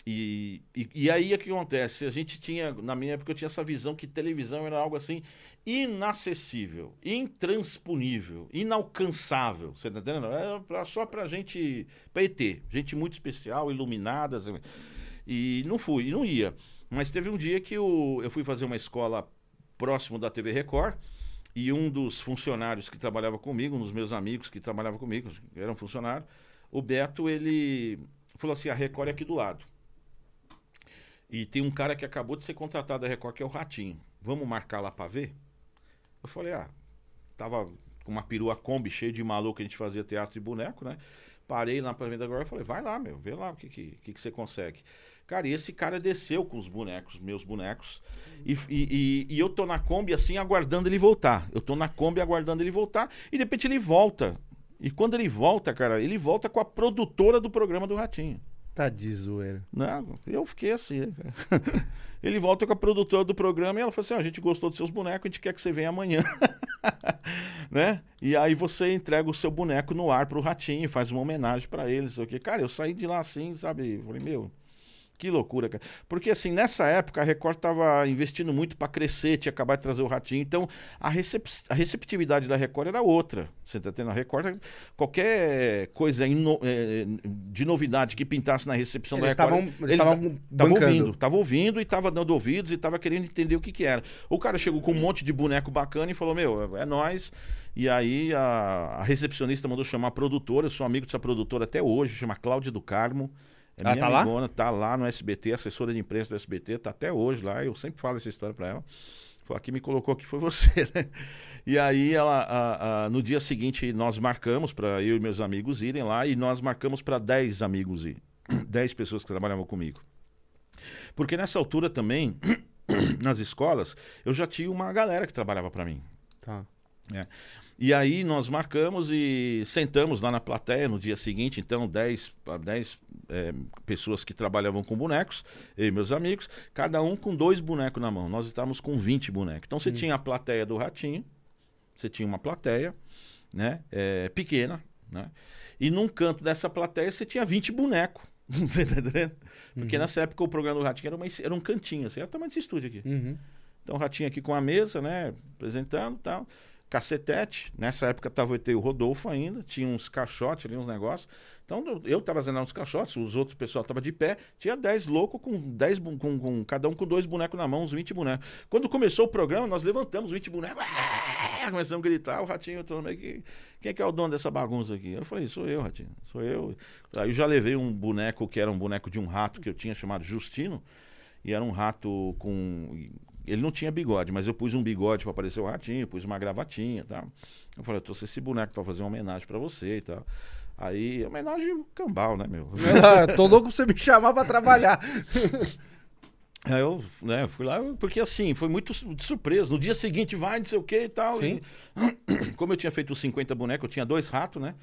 e, e, e aí é que acontece. A gente tinha, na minha época, eu tinha essa visão que televisão era algo assim inacessível, intransponível, inalcançável. Você tá entendendo? Era é pra, só pra gente, pra ET, gente muito especial, iluminada. Assim. E não fui, e não ia. Mas teve um dia que eu, eu fui fazer uma escola próximo da TV Record. E um dos funcionários que trabalhava comigo, um dos meus amigos que trabalhava comigo, era um funcionário, o Beto, ele falou assim: a Record é aqui do lado. E tem um cara que acabou de ser contratado da Record, que é o Ratinho. Vamos marcar lá pra ver? Eu falei: ah, tava com uma perua Kombi cheia de maluco, que a gente fazia teatro de boneco, né? Parei lá pra venda agora e falei: vai lá, meu, vê lá o que, que, que, que você consegue. Cara, e esse cara desceu com os bonecos, meus bonecos. E, e, e, eu tô na Kombi assim, aguardando ele voltar. Eu tô na Kombi aguardando ele voltar. E de repente ele volta. E quando ele volta, cara, ele volta com a produtora do programa do Ratinho. Tá de zoeira. Não, né? eu fiquei assim. Né? ele volta com a produtora do programa e ela fala assim: oh, a gente gostou dos seus bonecos, a gente quer que você venha amanhã. né? E aí você entrega o seu boneco no ar pro Ratinho, faz uma homenagem para ele. Sei o quê. Cara, eu saí de lá assim, sabe? Falei, meu. Que loucura, cara. Porque assim, nessa época a Record estava investindo muito para crescer, tinha acabado de trazer o Ratinho. Então, a, recep a receptividade da Record era outra. Você tá tendo a Record, qualquer coisa é, de novidade que pintasse na recepção eles da Record, tavam, eles estavam ouvindo, estavam ouvindo e estavam dando ouvidos e tava querendo entender o que que era. O cara chegou com um monte de boneco bacana e falou: "Meu, é nós". E aí a, a recepcionista mandou chamar a produtora, eu sou amigo dessa produtora até hoje, chama Cláudia do Carmo. É ela minha tá amigona, lá? tá lá no SBT, assessora de imprensa do SBT, tá até hoje lá. Eu sempre falo essa história para ela. Falei, aqui me colocou aqui foi você, né? E aí ela, a, a, no dia seguinte nós marcamos para eu e meus amigos irem lá e nós marcamos para 10 amigos ir. 10 pessoas que trabalhavam comigo. Porque nessa altura também nas escolas eu já tinha uma galera que trabalhava para mim. Tá. É. E aí nós marcamos e sentamos lá na plateia no dia seguinte, então 10, é, pessoas que trabalhavam com bonecos, eu e meus amigos, cada um com dois bonecos na mão. Nós estávamos com 20 bonecos. Então você hum. tinha a plateia do Ratinho, você tinha uma plateia né, é, pequena, né? E num canto dessa plateia você tinha 20 bonecos. Você tá entendendo? Porque uhum. nessa época o programa do Ratinho era, uma, era um cantinho, assim, era o tamanho desse estúdio aqui. Uhum. Então o Ratinho aqui com a mesa, né? Apresentando e tal cacetete. Nessa época tava o Rodolfo ainda, tinha uns caixotes ali, uns negócios. Então eu tava zendando uns caixotes, os outros pessoal tava de pé, tinha 10 loucos com 10 com, com, cada um com dois bonecos na mão, uns 20 bonecos. Quando começou o programa, nós levantamos 20 bonecos, ah, começamos a gritar, o ratinho entrou meio que. Quem é que é o dono dessa bagunça aqui? Eu falei, sou eu, ratinho, sou eu. Aí eu já levei um boneco que era um boneco de um rato que eu tinha chamado Justino. E era um rato com ele não tinha bigode, mas eu pus um bigode para aparecer o ratinho, pus uma gravatinha e tá? tal. Eu falei, eu trouxe esse boneco para fazer uma homenagem para você e tal. Aí, homenagem cambal, né, meu? É, tô louco pra você me chamar pra trabalhar. Aí eu né, fui lá, porque assim, foi muito de surpresa. No dia seguinte, vai, não sei o que e tal. E, como eu tinha feito os 50 bonecos, eu tinha dois ratos, né?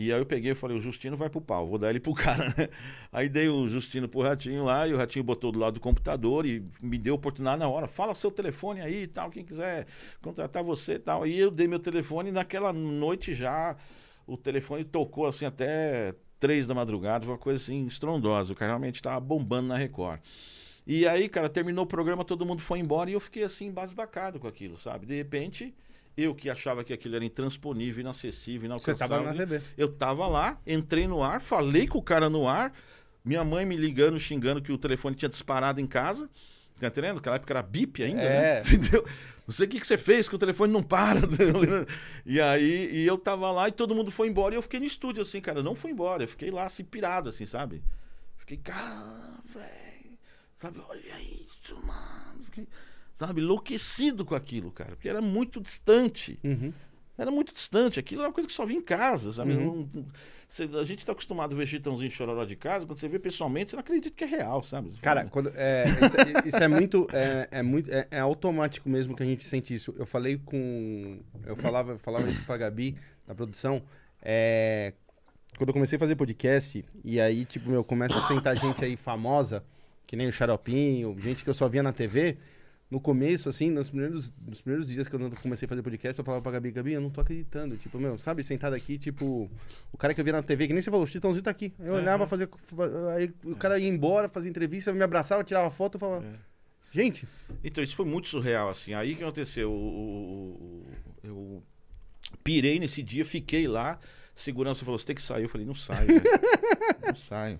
E aí eu peguei e falei, o Justino vai pro pau, vou dar ele pro cara. Né? Aí dei o Justino pro Ratinho lá, e o Ratinho botou do lado do computador e me deu oportunidade na hora. Fala seu telefone aí e tal, quem quiser contratar você e tal. E eu dei meu telefone e naquela noite já o telefone tocou assim até três da madrugada, uma coisa assim estrondosa. O cara realmente tava bombando na Record. E aí, cara, terminou o programa, todo mundo foi embora e eu fiquei assim, basbacado com aquilo, sabe? De repente eu que achava que aquilo era intransponível, inacessível, inalcançável. Você tava na TV. Eu tava lá, entrei no ar, falei com o cara no ar, minha mãe me ligando, xingando que o telefone tinha disparado em casa. Tá entendendo? Naquela época era bip ainda, né? é. né? Entendeu? Não sei o que, que você fez, que o telefone não para. Tá e aí, e eu tava lá e todo mundo foi embora. E eu fiquei no estúdio, assim, cara. Eu não fui embora, eu fiquei lá, assim, pirado, assim, sabe? Fiquei, cara, velho. Sabe, olha isso, mano. Fiquei sabe, enlouquecido com aquilo, cara, porque era muito distante. Uhum. Era muito distante, aquilo era uma coisa que só vinha em casa, sabe? Uhum. Não, cê, a gente está acostumado a ver Chitãozinho chororó de casa, quando você vê pessoalmente, você não acredita que é real, sabe? Cara, né? quando, é, isso, é, isso, é muito, é, é muito é, é, automático mesmo que a gente sente isso. Eu falei com, eu falava, falava isso para Gabi, na produção, é, quando eu comecei a fazer podcast, e aí, tipo, meu, começa a sentar gente aí famosa, que nem o Xaropinho, gente que eu só via na TV, no começo, assim, nos primeiros, nos primeiros dias que eu comecei a fazer podcast, eu falava pra Gabi, Gabi, eu não tô acreditando. Tipo, meu, sabe, sentado aqui, tipo, o cara que eu vi na TV, que nem você falou, o Chitãozinho tá aqui. Eu olhava, uhum. fazia. Aí o cara ia embora, fazia entrevista, me abraçava, tirava foto, e falava. É. Gente. Então, isso foi muito surreal, assim. Aí que aconteceu? Eu, eu pirei nesse dia, fiquei lá. Segurança falou: você tem que sair. Eu falei: não saio, né? não saio.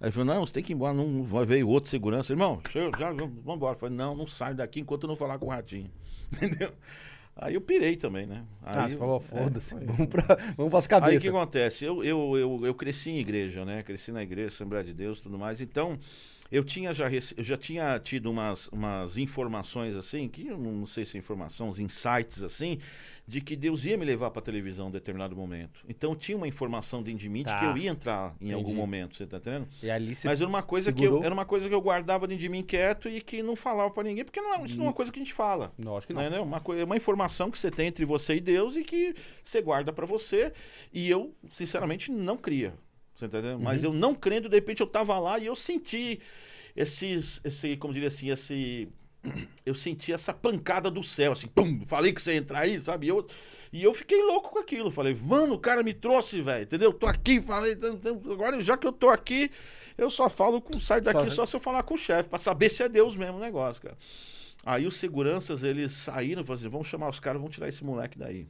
Aí falou, não, você tem que ir embora, não vai ver outro segurança. Irmão, já, vamos embora. ele falei, não, não saio daqui enquanto eu não falar com o Ratinho. Entendeu? Aí eu pirei também, né? Ah, Aí ah, você eu, falou, é, foda-se, é, vamos, para vamos pras cabeças. Aí o que acontece? Eu, eu, eu, eu cresci em igreja, né? Cresci na igreja, Assembleia de Deus tudo mais. Então, eu tinha já, eu já tinha tido umas, umas informações assim, que eu não sei se é informação, uns insights assim, de que Deus ia me levar para a televisão em determinado momento. Então tinha uma informação dentro de mim tá. de que tá. eu ia entrar em Entendi. algum momento, você tá entendendo? E ali Mas era uma coisa segurou? que eu, era uma coisa que eu guardava dentro de mim quieto e que não falava para ninguém, porque não, é isso não é uma coisa que a gente fala. Não, acho que não. Né? Uma coisa, é uma informação que você tem entre você e Deus e que você guarda para você e eu, sinceramente, não cria. Você tá entendendo? Uhum. Mas eu não crendo, de repente eu tava lá e eu senti esses, esse, como diria assim, esse eu senti essa pancada do céu, assim, pum, falei que você ia entrar aí, sabe? E eu, e eu fiquei louco com aquilo. Falei, mano, o cara me trouxe, velho, entendeu? Tô aqui, falei, então, então, agora já que eu tô aqui, eu só falo com, sai daqui né? só se eu falar com o chefe, pra saber se é Deus mesmo o negócio, cara. Aí os seguranças, eles saíram, falaram assim, vamos chamar os caras, vamos tirar esse moleque daí.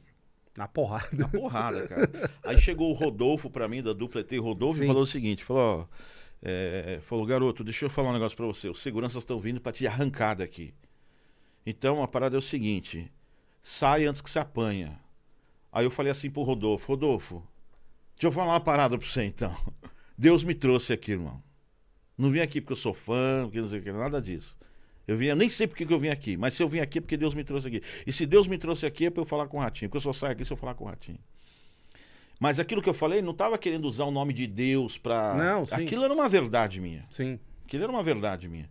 Na porrada. Na porrada, cara. aí chegou o Rodolfo pra mim, da dupla ET Rodolfo, Sim. e falou o seguinte, falou, ó é, falou: garoto, deixa eu falar um negócio para você. Os seguranças estão vindo para te arrancar daqui. Então a parada é o seguinte: sai antes que se apanha. Aí eu falei assim pro Rodolfo: Rodolfo, deixa eu falar uma parada pra você então. Deus me trouxe aqui, irmão. Não vim aqui porque eu sou fã, porque não sei o que, nada disso. Eu vim, eu nem sei porque que eu vim aqui, mas se eu vim aqui é porque Deus me trouxe aqui. E se Deus me trouxe aqui é pra eu falar com o Ratinho, porque eu só saio aqui se eu falar com o Ratinho. Mas aquilo que eu falei, não estava querendo usar o nome de Deus para. Não, sim. Aquilo era uma verdade minha. Sim. Aquilo era uma verdade minha.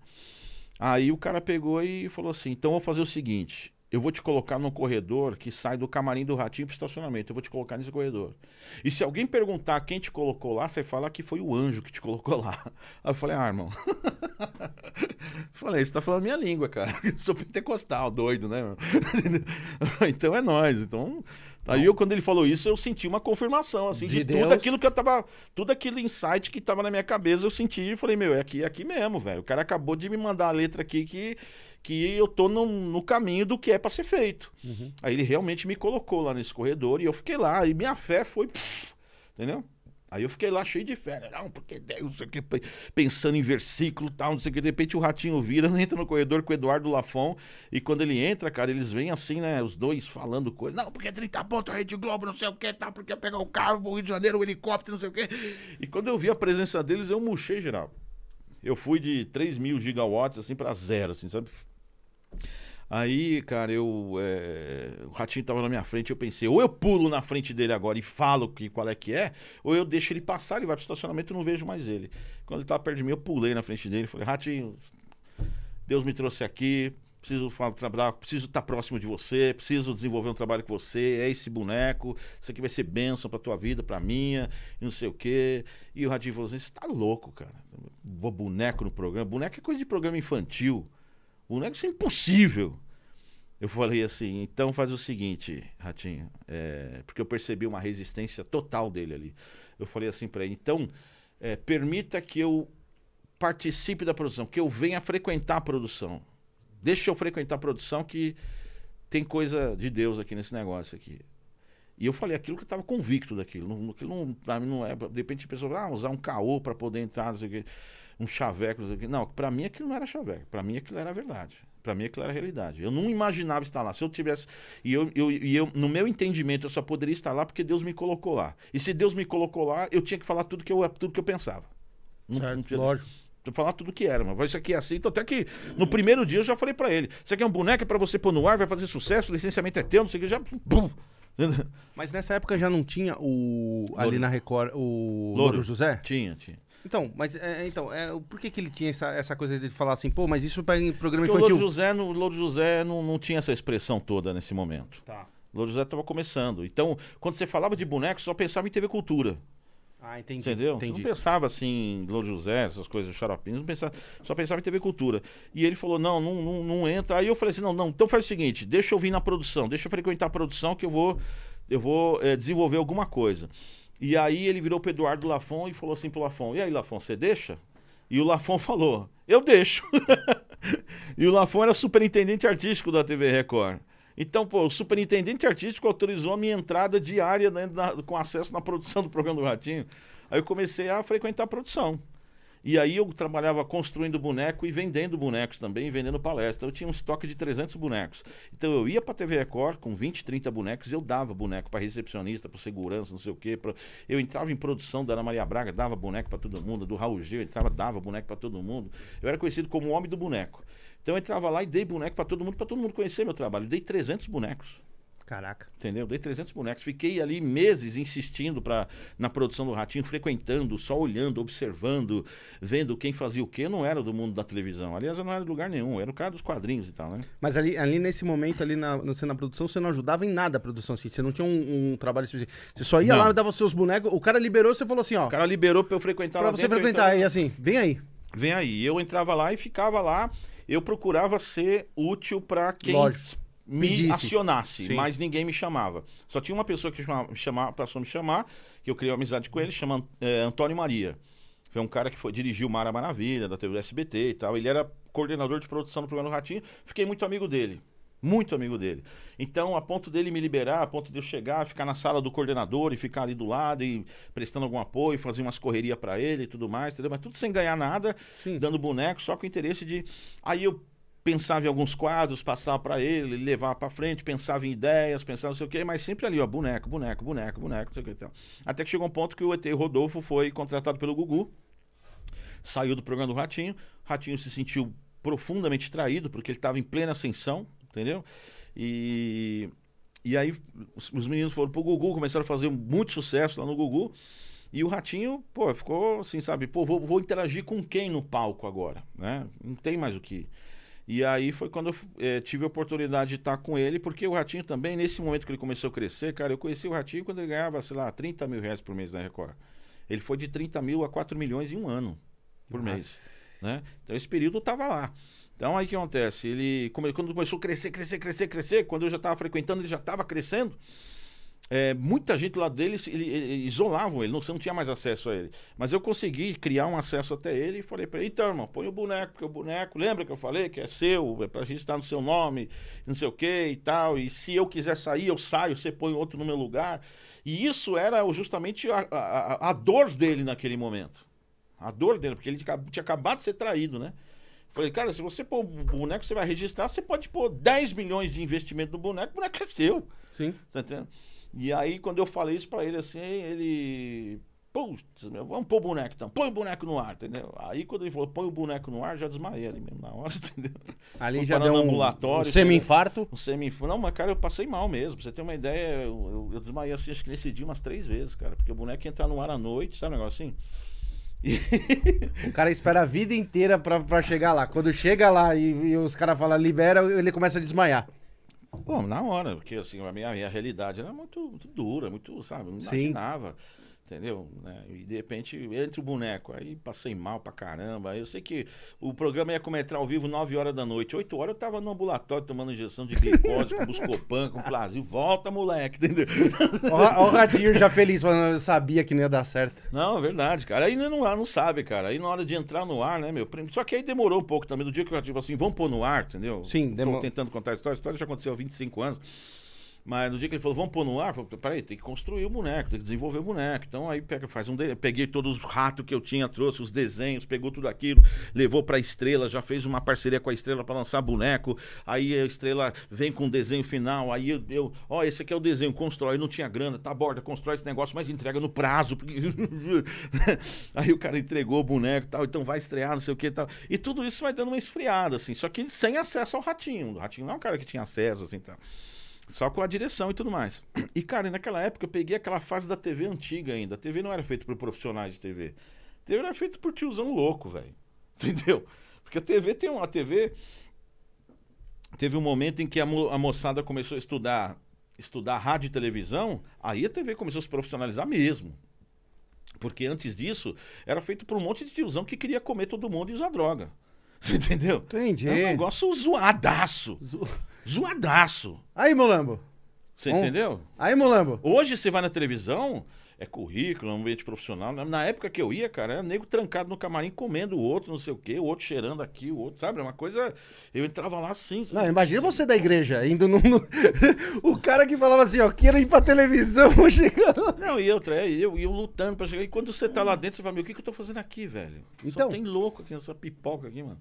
Aí o cara pegou e falou assim: então vou fazer o seguinte. Eu vou te colocar num corredor que sai do camarim do ratinho pro estacionamento. Eu vou te colocar nesse corredor. E se alguém perguntar quem te colocou lá, você fala que foi o anjo que te colocou lá. Aí eu falei, ah, irmão. falei, você tá falando minha língua, cara. Eu sou pentecostal, doido, né? então é nós. Então Aí eu, quando ele falou isso, eu senti uma confirmação, assim, de, de tudo aquilo que eu tava. Tudo aquele insight que tava na minha cabeça, eu senti e falei, meu, é aqui, é aqui mesmo, velho. O cara acabou de me mandar a letra aqui que, que eu tô no, no caminho do que é para ser feito. Uhum. Aí ele realmente me colocou lá nesse corredor e eu fiquei lá. E minha fé foi. Pff, entendeu? Aí eu fiquei lá cheio de fé, né? Não, porque Deus, que, pensando em versículo tal, não sei o que. De repente o ratinho vira, né, entra no corredor com o Eduardo Lafon. E quando ele entra, cara, eles vêm assim, né? Os dois falando coisa. Não, porque 30 é pontos, a Rede Globo, não sei o que, tal, porque pegar o carro, o Rio de Janeiro, o helicóptero, não sei o que. E quando eu vi a presença deles, eu murchei geral. Eu fui de 3 mil gigawatts, assim, para zero, assim, sabe? Aí, cara, eu. É... O ratinho tava na minha frente, eu pensei, ou eu pulo na frente dele agora e falo que, qual é que é, ou eu deixo ele passar, ele vai pro estacionamento e não vejo mais ele. Quando ele tava perto de mim, eu pulei na frente dele, falei, Ratinho, Deus me trouxe aqui, preciso trabalhar, preciso estar tá próximo de você, preciso desenvolver um trabalho com você, é esse boneco, isso aqui vai ser bênção pra tua vida, pra minha, e não sei o quê. E o Ratinho falou assim: você tá louco, cara. Boneco no programa. Boneco é coisa de programa infantil o negócio é impossível. Eu falei assim, então faz o seguinte, Ratinho, é, porque eu percebi uma resistência total dele ali. Eu falei assim para ele, então é, permita que eu participe da produção, que eu venha frequentar a produção. Deixa eu frequentar a produção que tem coisa de Deus aqui nesse negócio aqui. E eu falei aquilo que eu estava convicto daquilo. Não, aquilo não, pra mim não é. De repente a pessoa ah, usar um caô para poder entrar, não sei o quê um chaveco. Não, para mim aquilo não era chaveco. Para mim aquilo era verdade. Para mim aquilo era realidade. Eu não imaginava estar lá. Se eu tivesse. E eu, eu, e eu, no meu entendimento, eu só poderia estar lá porque Deus me colocou lá. E se Deus me colocou lá, eu tinha que falar tudo que eu, tudo que eu pensava. Não, certo, não tinha... lógico falar tudo que era, mas isso aqui é assim. Então, até que no primeiro dia eu já falei para ele: Isso aqui é um boneco, para é pra você pôr no ar, vai fazer sucesso, licenciamento é teu, não sei o que, já. Bum. Mas nessa época já não tinha o. Louro. Ali na Record, o. Louro, Louro José? Tinha, tinha. Então, mas é, é então, é, por que, que ele tinha essa, essa coisa de falar assim, pô, mas isso para em programa Porque infantil? O Louro José, no, Louro José não, não tinha essa expressão toda nesse momento. Tá. O Louro José estava começando. Então, quando você falava de boneco, só pensava em TV Cultura. Ah, entendi. Entendeu? Entendi. Você não pensava assim, Louro José, essas coisas, xaropinhos, não pensava, só pensava em TV Cultura. E ele falou: não, não, não, não, entra. Aí eu falei assim: não, não, então faz o seguinte, deixa eu vir na produção, deixa eu frequentar a produção que eu vou, eu vou é, desenvolver alguma coisa. E aí ele virou pro Eduardo Lafon e falou assim pro Lafon: E aí, Lafon, você deixa? E o Lafon falou: Eu deixo. e o Lafon era superintendente artístico da TV Record. Então, pô, o superintendente artístico autorizou a minha entrada diária né, na, com acesso na produção do programa do Ratinho. Aí eu comecei a frequentar a produção. E aí eu trabalhava construindo boneco e vendendo bonecos também, vendendo palestra. Eu tinha um estoque de 300 bonecos. Então eu ia para a TV Record com 20, 30 bonecos, eu dava boneco para recepcionista, para segurança, não sei o quê. Pra... Eu entrava em produção da Ana Maria Braga, dava boneco para todo mundo, do Raul Gil, entrava, dava boneco para todo mundo. Eu era conhecido como o homem do boneco. Então eu entrava lá e dei boneco para todo mundo, para todo mundo conhecer meu trabalho. Eu dei 300 bonecos. Caraca. Entendeu? Dei 300 bonecos. Fiquei ali meses insistindo pra, na produção do Ratinho, frequentando, só olhando, observando, vendo quem fazia o quê. não era do mundo da televisão. Aliás, eu não era de lugar nenhum. Era o cara dos quadrinhos e tal, né? Mas ali, ali nesse momento, ali na, na, na produção, você não ajudava em nada a produção, assim. Você não tinha um, um trabalho específico. Você só ia não. lá, dava seus bonecos. O cara liberou, você falou assim, ó. O cara liberou pra eu frequentar pra lá você dentro, frequentar. Então... E assim, vem aí. Vem aí. Eu entrava lá e ficava lá. Eu procurava ser útil para quem... Lógico me acionasse, Sim. mas ninguém me chamava. Só tinha uma pessoa que chamava, chamava, passou a me chamar, que eu criei uma amizade com ele, chama é, Antônio Maria. Foi um cara que foi, dirigiu Mara Maravilha, da TV SBT e tal. Ele era coordenador de produção do programa do Ratinho. Fiquei muito amigo dele. Muito amigo dele. Então, a ponto dele me liberar, a ponto de eu chegar, ficar na sala do coordenador e ficar ali do lado e prestando algum apoio, fazer umas correrias para ele e tudo mais, entendeu? Mas tudo sem ganhar nada, Sim. dando boneco, só com o interesse de. Aí eu pensava em alguns quadros, passava para ele, levava para frente, pensava em ideias, pensava não sei o quê, mas sempre ali, ó, boneco, boneco, boneco, boneco, não sei o que tal. Até que chegou um ponto que o ET Rodolfo foi contratado pelo Gugu, saiu do programa do Ratinho, Ratinho se sentiu profundamente traído, porque ele estava em plena ascensão, entendeu? E, e aí os, os meninos foram pro Gugu, começaram a fazer muito sucesso lá no Gugu, e o Ratinho, pô, ficou assim, sabe, pô, vou, vou interagir com quem no palco agora, né? Não tem mais o que... E aí foi quando eu é, tive a oportunidade de estar com ele, porque o Ratinho também, nesse momento que ele começou a crescer, cara, eu conheci o Ratinho quando ele ganhava, sei lá, 30 mil reais por mês na Record. Ele foi de 30 mil a 4 milhões em um ano por mês. Né? Então esse período eu tava lá. Então aí o que acontece? Ele, quando começou a crescer, crescer, crescer, crescer, quando eu já estava frequentando, ele já estava crescendo é, muita gente lá dele ele, ele, isolavam ele, não, você não tinha mais acesso a ele. Mas eu consegui criar um acesso até ele e falei para ele: então, irmão, põe o boneco, porque o boneco, lembra que eu falei que é seu, é para registrar no seu nome, não sei o que e tal. E se eu quiser sair, eu saio, você põe outro no meu lugar. E isso era justamente a, a, a dor dele naquele momento. A dor dele, porque ele tinha acabado de ser traído, né? Falei, cara, se você pôr o boneco, você vai registrar, você pode pôr 10 milhões de investimento no boneco, o boneco é seu. Sim. Tá entendendo? E aí, quando eu falei isso pra ele assim, ele. Putz, meu, vamos pôr o boneco então. Põe o boneco no ar, entendeu? Aí quando ele falou, põe o boneco no ar, já desmaiei ali mesmo na hora, entendeu? Ali já deu um, um semi-infarto? Um semi-infarto. Não, mas cara, eu passei mal mesmo. Pra você ter uma ideia, eu, eu, eu desmaiei assim, acho que nesse dia umas três vezes, cara. Porque o boneco ia entrar no ar à noite, sabe um negócio assim? o cara espera a vida inteira pra, pra chegar lá. Quando chega lá e, e os caras falam libera, ele começa a desmaiar. Bom, na hora, porque assim, a minha, a minha realidade era muito, muito dura, muito, sabe, não imaginava. Sim entendeu? Né? E de repente entra o boneco. Aí passei mal pra caramba. Eu sei que o programa ia começar ao vivo 9 horas da noite. 8 horas eu tava no ambulatório tomando injeção de glicose com buscopan, com plasio. Volta, moleque, entendeu? Olha o Radir já feliz, falando, eu sabia que não ia dar certo. Não, é verdade, cara. Aí não, não sabe, cara. Aí na hora de entrar no ar, né, meu? Só que aí demorou um pouco também. Do dia que eu ativo assim, vamos pôr no ar, entendeu? Sim, demorou. tentando contar a história. A história já aconteceu há 25 anos. Mas no dia que ele falou, vamos pôr no ar, eu falei, peraí, tem que construir o boneco, tem que desenvolver o boneco. Então aí pega, faz um. De... Peguei todos os ratos que eu tinha, trouxe os desenhos, pegou tudo aquilo, levou pra estrela, já fez uma parceria com a estrela para lançar boneco. Aí a estrela vem com o desenho final. Aí eu, eu, ó, esse aqui é o desenho, constrói, não tinha grana, tá borda, constrói esse negócio, mas entrega no prazo. Porque... aí o cara entregou o boneco tal, então vai estrear, não sei o que tal. E tudo isso vai dando uma esfriada, assim, só que sem acesso ao ratinho. O ratinho não é um cara que tinha acesso, assim, tal. Tá. Só com a direção e tudo mais. E, cara, naquela época eu peguei aquela fase da TV antiga ainda. A TV não era feita por profissionais de TV. A TV era feita por tiozão louco, velho. Entendeu? Porque a TV tem uma. A TV. Teve um momento em que a, mo, a moçada começou a estudar estudar rádio e televisão, aí a TV começou a se profissionalizar mesmo. Porque antes disso, era feito por um monte de tiozão que queria comer todo mundo e usar droga. Você entendeu? Entendi. É um negócio zoadaço. Zo... Zoadaço. Aí, Mulambo. Você Bom. entendeu? Aí, Mulambo. Hoje você vai na televisão, é currículo, é ambiente profissional. Na época que eu ia, cara, era nego trancado no camarim comendo o outro, não sei o quê, o outro cheirando aqui, o outro, sabe? é Uma coisa. Eu entrava lá assim. Não, imagina você da igreja, indo no... o cara que falava assim, ó, quero ir pra televisão, chegando. Não, e eu, é, eu, eu lutando pra chegar. E quando você tá lá dentro, você fala, meu, o que, que eu tô fazendo aqui, velho? Então... Só tem louco aqui nessa pipoca aqui, mano.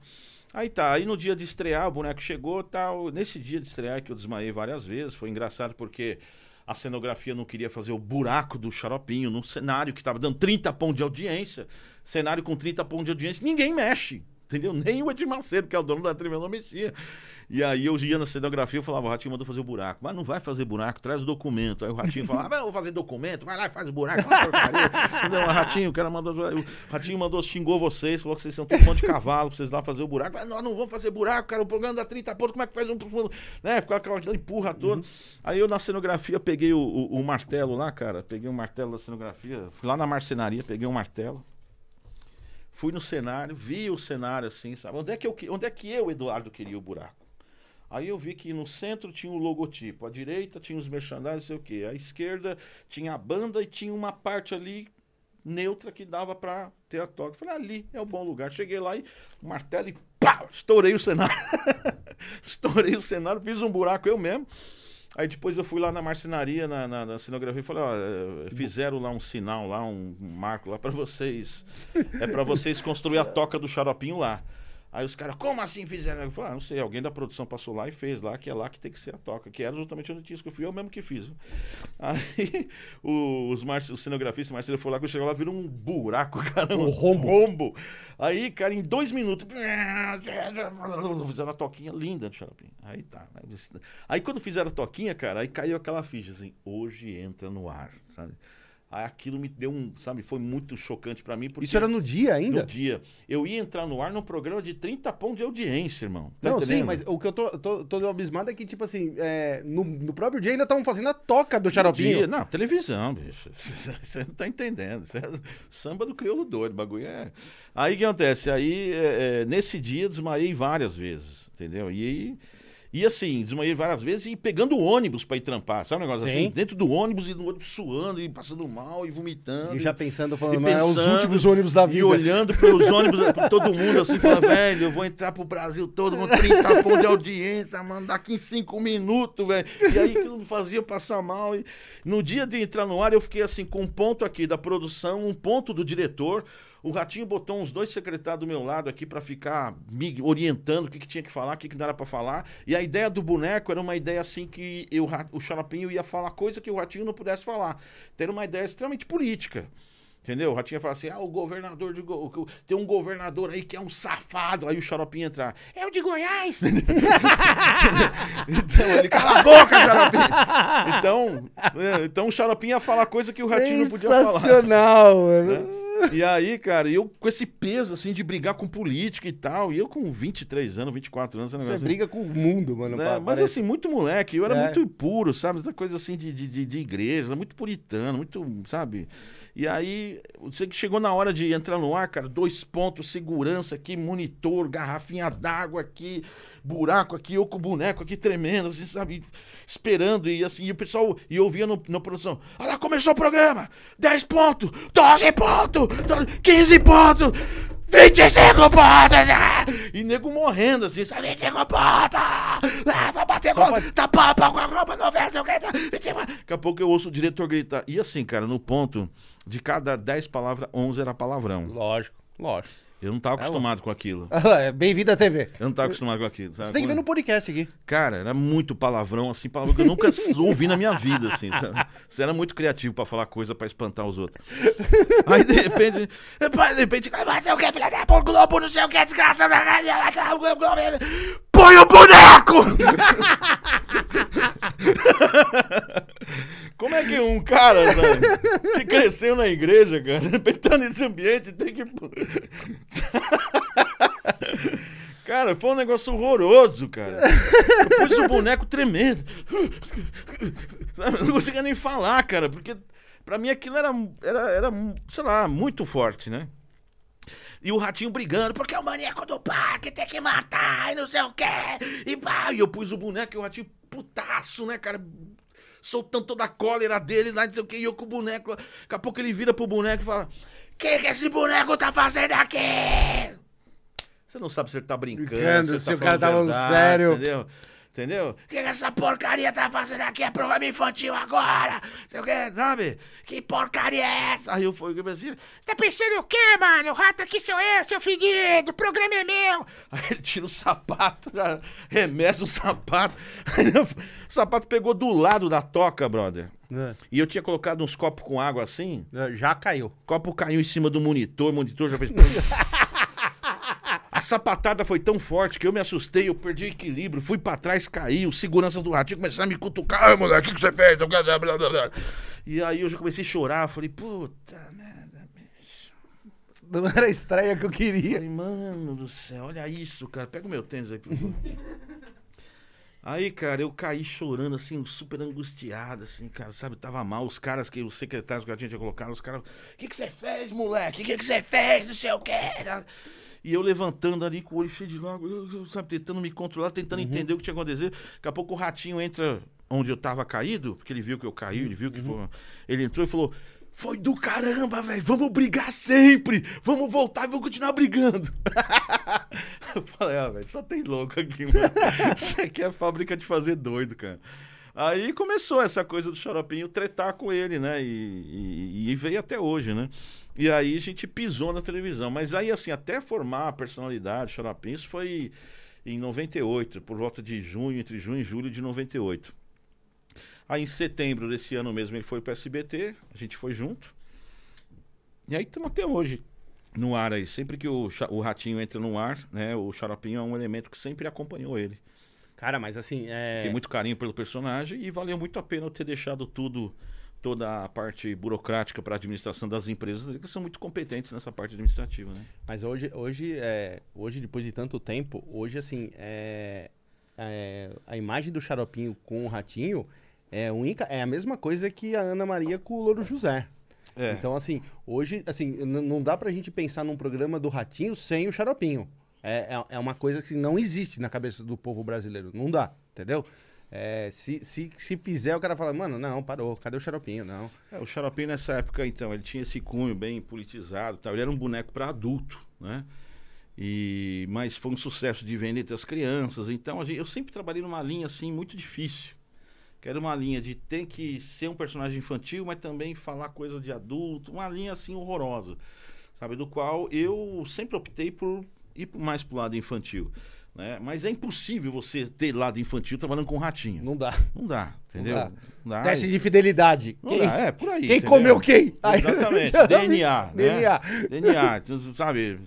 Aí tá, aí no dia de estrear, o boneco chegou tal. Nesse dia de estrear que eu desmaiei várias vezes, foi engraçado porque a cenografia não queria fazer o buraco do xaropinho num cenário que tava dando 30 pontos de audiência. Cenário com 30 pontos de audiência, ninguém mexe entendeu? Nem o Edmar Macedo, que é o dono da trivela, não mexia. E aí eu ia na cenografia e falava, o Ratinho mandou fazer o buraco. Mas não vai fazer buraco, traz o documento. Aí o Ratinho falava, ah, eu vou fazer documento, vai lá e faz o buraco. entendeu o Ratinho, o cara mandou... O Ratinho mandou, xingou vocês, falou que vocês são todo mundo de cavalo, pra vocês lá fazer o buraco. Mas nós não vamos fazer buraco, cara, o programa dá 30 pontos, como é que faz um... Né, ficava aquela, aquela empurra toda. Uhum. Aí eu na cenografia peguei o, o, o martelo lá, cara, peguei o um martelo da cenografia, fui lá na marcenaria, peguei um martelo, Fui no cenário, vi o cenário assim, sabe? Onde é que eu, onde é que eu Eduardo, queria o buraco? Aí eu vi que no centro tinha o logotipo, à direita tinha os merchandising, sei o quê. À esquerda tinha a banda e tinha uma parte ali neutra que dava para ter a toca. Falei, ali é o bom lugar. Cheguei lá e martelo e pá, estourei o cenário. estourei o cenário, fiz um buraco eu mesmo. Aí depois eu fui lá na marcenaria, na, na, na e falei, ó, eh, fizeram lá um sinal, lá um marco lá para vocês. É para vocês construir a toca do xaropinho lá. Aí os caras, como assim fizeram? Eu falei, ah, não sei, alguém da produção passou lá e fez lá, que é lá que tem que ser a toca, que era justamente onde tinha que eu fui eu mesmo que fiz. Aí o, os marce, o cinegrafista, o Marcelo foi lá, quando chegou lá, virou um buraco, caramba. Um rombo. rombo. Aí, cara, em dois minutos, fizeram a toquinha linda no Xaropim. Aí tá. Né, aí quando fizeram a toquinha, cara, aí caiu aquela ficha, assim, hoje entra no ar, sabe? Aí aquilo me deu um, sabe, foi muito chocante para mim. Isso era no dia ainda? No dia. Eu ia entrar no ar num programa de 30 pontos de audiência, irmão. Tá não, sim, mas o que eu tô, tô, tô abismado é que, tipo assim, é, no, no, próprio dia ainda estavam fazendo a toca do xaropinho. não, televisão, bicho. Você não tá entendendo. Cê, é samba do crioulo doido, bagulho é. Aí o que acontece? Aí, é, é nesse dia, desmaiei várias vezes, entendeu? E aí e assim, desmanhei várias vezes e pegando o ônibus para ir trampar, sabe um negócio assim? Sim. assim? Dentro do ônibus e no ônibus suando e passando mal e vomitando. E já pensando, falando, mas pensando, é os últimos ônibus da vida. E olhando pros ônibus, eh, pra todo mundo assim, falando, velho, eu vou entrar pro Brasil todo, com 30 pontos de audiência, mano, daqui em 5 minutos, velho. E aí aquilo me fazia passar mal. E no dia de entrar no ar, eu fiquei assim, com um ponto aqui da produção, um ponto do diretor, o Ratinho botou uns dois secretários do meu lado aqui para ficar me orientando o que, que tinha que falar, o que, que não era para falar. E a ideia do boneco era uma ideia assim que eu, o Xarapinho ia falar coisa que o Ratinho não pudesse falar. Então era uma ideia extremamente política. Entendeu? O ia falar assim: ah, o governador de. Go... Tem um governador aí que é um safado. Aí o xaropinho entrar. É o de Goiás! então ele. Cala a boca, xaropinho! Então, é, então o xaropinho ia falar coisa que o Ratinho não podia falar. Sensacional, né? mano. Né? E aí, cara, eu com esse peso, assim, de brigar com política e tal. E eu com 23 anos, 24 anos. Você negócio, briga assim... com o mundo, mano. Né, mas assim, muito moleque. Eu era é. muito puro, sabe? Essa coisa assim de, de, de igreja, muito puritano, muito, sabe? E aí, você que chegou na hora de entrar no ar, cara, dois pontos, segurança aqui, monitor, garrafinha d'água aqui, buraco aqui, eu com o boneco aqui tremendo, assim, sabe? Esperando, e assim, e o pessoal, e ouvia no, na produção, olha lá, começou o programa, 10 pontos, 12 pontos, 12, 15 pontos, 25 pontos, né? e nego morrendo, assim, sabe? 25 pontos, né, vai bater tá com, a tá pau, pau com a Globo 90, 25... daqui a pouco eu ouço o diretor gritar, e assim, cara, no ponto de cada 10 palavras, 11 era palavrão. Lógico, lógico. Eu não tava é acostumado é, com aquilo. Ah, é bem-vindo à TV. Eu não tava acostumado com aquilo. Sabe? Você tem que ver no podcast aqui. Cara, era muito palavrão, assim, palavrão que eu nunca ouvi na minha vida, assim. Sabe? Você era muito criativo pra falar coisa pra espantar os outros. Aí, de repente. de repente. Não o que, filha da porra, Globo, não sei o que, desgraça. Põe o boneco! Como é que um cara, sabe, que cresceu na igreja, cara, pensando nesse ambiente, tem que. Cara, foi um negócio horroroso, cara. Eu pus o boneco tremendo. Eu não conseguia nem falar, cara, porque pra mim aquilo era, era, era, sei lá, muito forte, né? E o ratinho brigando, porque é o maníaco do parque tem que matar e não sei o quê. E pá, e eu pus o boneco e o ratinho putaço, né, cara? Soltando toda a cólera dele, lá, não sei o quê, e eu com o boneco. Daqui a pouco ele vira pro boneco e fala: que, que esse boneco tá fazendo aqui? Você não sabe se ele tá brincando, brincando se, tá se tá o cara tá falando sério. Entendeu? Entendeu? O que essa porcaria tá fazendo aqui? É programa infantil agora! Sei o que, sabe? Que porcaria é essa? Aí eu fui assim, você tá pensando o quê, mano? O rato aqui sou eu, seu fedido, o programa é meu! Aí ele tira o sapato, já remessa o sapato. o sapato pegou do lado da toca, brother. É. E eu tinha colocado uns copos com água assim. É, já caiu. O copo caiu em cima do monitor, o monitor já fez. A sapatada foi tão forte que eu me assustei, eu perdi o equilíbrio, fui para trás, caí, os seguranças do ratinho começaram a me cutucar, ah, moleque, o que, você fez? E aí eu já comecei a chorar, falei, puta merda, bicho. Não era a estreia que eu queria. Falei, mano do céu, olha isso, cara, pega o meu tênis aí. Por favor. Aí, cara, eu caí chorando, assim, super angustiado, assim, cara, sabe? Tava mal. Os caras que, os secretários que a gente tinha colocado, os caras. O que, você fez, moleque? O que, você fez? Não sei o quê. E eu levantando ali com o olho cheio de lago, sabe, tentando me controlar, tentando uhum. entender o que tinha acontecido. Daqui a pouco o ratinho entra onde eu tava caído, porque ele viu que eu caí, ele viu que uhum. foi. Ele entrou e falou: foi do caramba, velho. Vamos brigar sempre. Vamos voltar e vamos continuar brigando. eu falei, ah, velho, só tem louco aqui, mano. Isso aqui é a fábrica de fazer doido, cara. Aí começou essa coisa do xaropinho tretar com ele, né? E, e, e veio até hoje, né? E aí a gente pisou na televisão. Mas aí, assim, até formar a personalidade, xaropinho, isso foi em 98, por volta de junho, entre junho e julho de 98. Aí em setembro desse ano mesmo ele foi para SBT, a gente foi junto. E aí estamos até hoje no ar aí. Sempre que o, o Ratinho entra no ar, né, o Xaropinho é um elemento que sempre acompanhou ele. Cara, mas assim. É... Tem muito carinho pelo personagem e valeu muito a pena eu ter deixado tudo, toda a parte burocrática para a administração das empresas, né, que são muito competentes nessa parte administrativa, né? Mas hoje, hoje, é, hoje depois de tanto tempo, hoje, assim, é, é, a imagem do xaropinho com o ratinho é, única, é a mesma coisa que a Ana Maria com o Louro José. É. Então, assim, hoje, assim, não dá pra gente pensar num programa do Ratinho sem o xaropinho. É, é, é uma coisa que não existe na cabeça do povo brasileiro. Não dá, entendeu? É, se, se, se fizer, o cara fala, mano, não, parou, cadê o xaropinho? Não. É, o xaropinho nessa época, então, ele tinha esse cunho bem politizado, tal. ele era um boneco para adulto, né? E, mas foi um sucesso de vender entre as crianças. Então, gente, eu sempre trabalhei numa linha assim muito difícil. Que era uma linha de ter que ser um personagem infantil, mas também falar coisa de adulto, uma linha assim horrorosa, sabe? Do qual eu sempre optei por e mais pro lado infantil. Né? Mas é impossível você ter lado infantil trabalhando com ratinho. Não dá. Não dá, entendeu? Não dá. Não dá. Teste de fidelidade. Não quem, dá. É, por aí. Quem entendeu? comeu quem? Exatamente. DNA. né? DNA. DNA, sabe?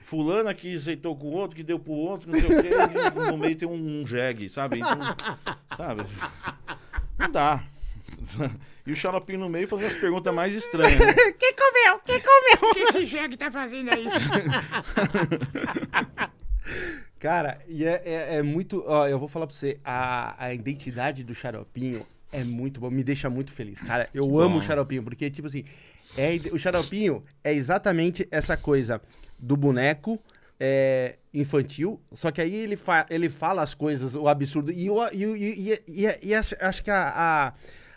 Fulana que aceitou com o outro, que deu pro outro, não sei o quê, no meio tem um, um jegue, sabe? Então, sabe? Não dá. E o xaropinho no meio fazendo as perguntas mais estranhas. Né? Quem comeu? Quem comeu? O que esse jegue tá fazendo aí? Cara, e é, é, é, muito. Ó, eu vou falar pra você, a, a identidade do xaropinho é muito boa, me deixa muito feliz. Cara, eu que amo bom. o xaropinho, porque, tipo assim, é, o xaropinho é exatamente essa coisa do boneco. É, infantil, só que aí ele, fa ele fala as coisas, o absurdo, e, eu, e, e, e, e acho, acho que a, a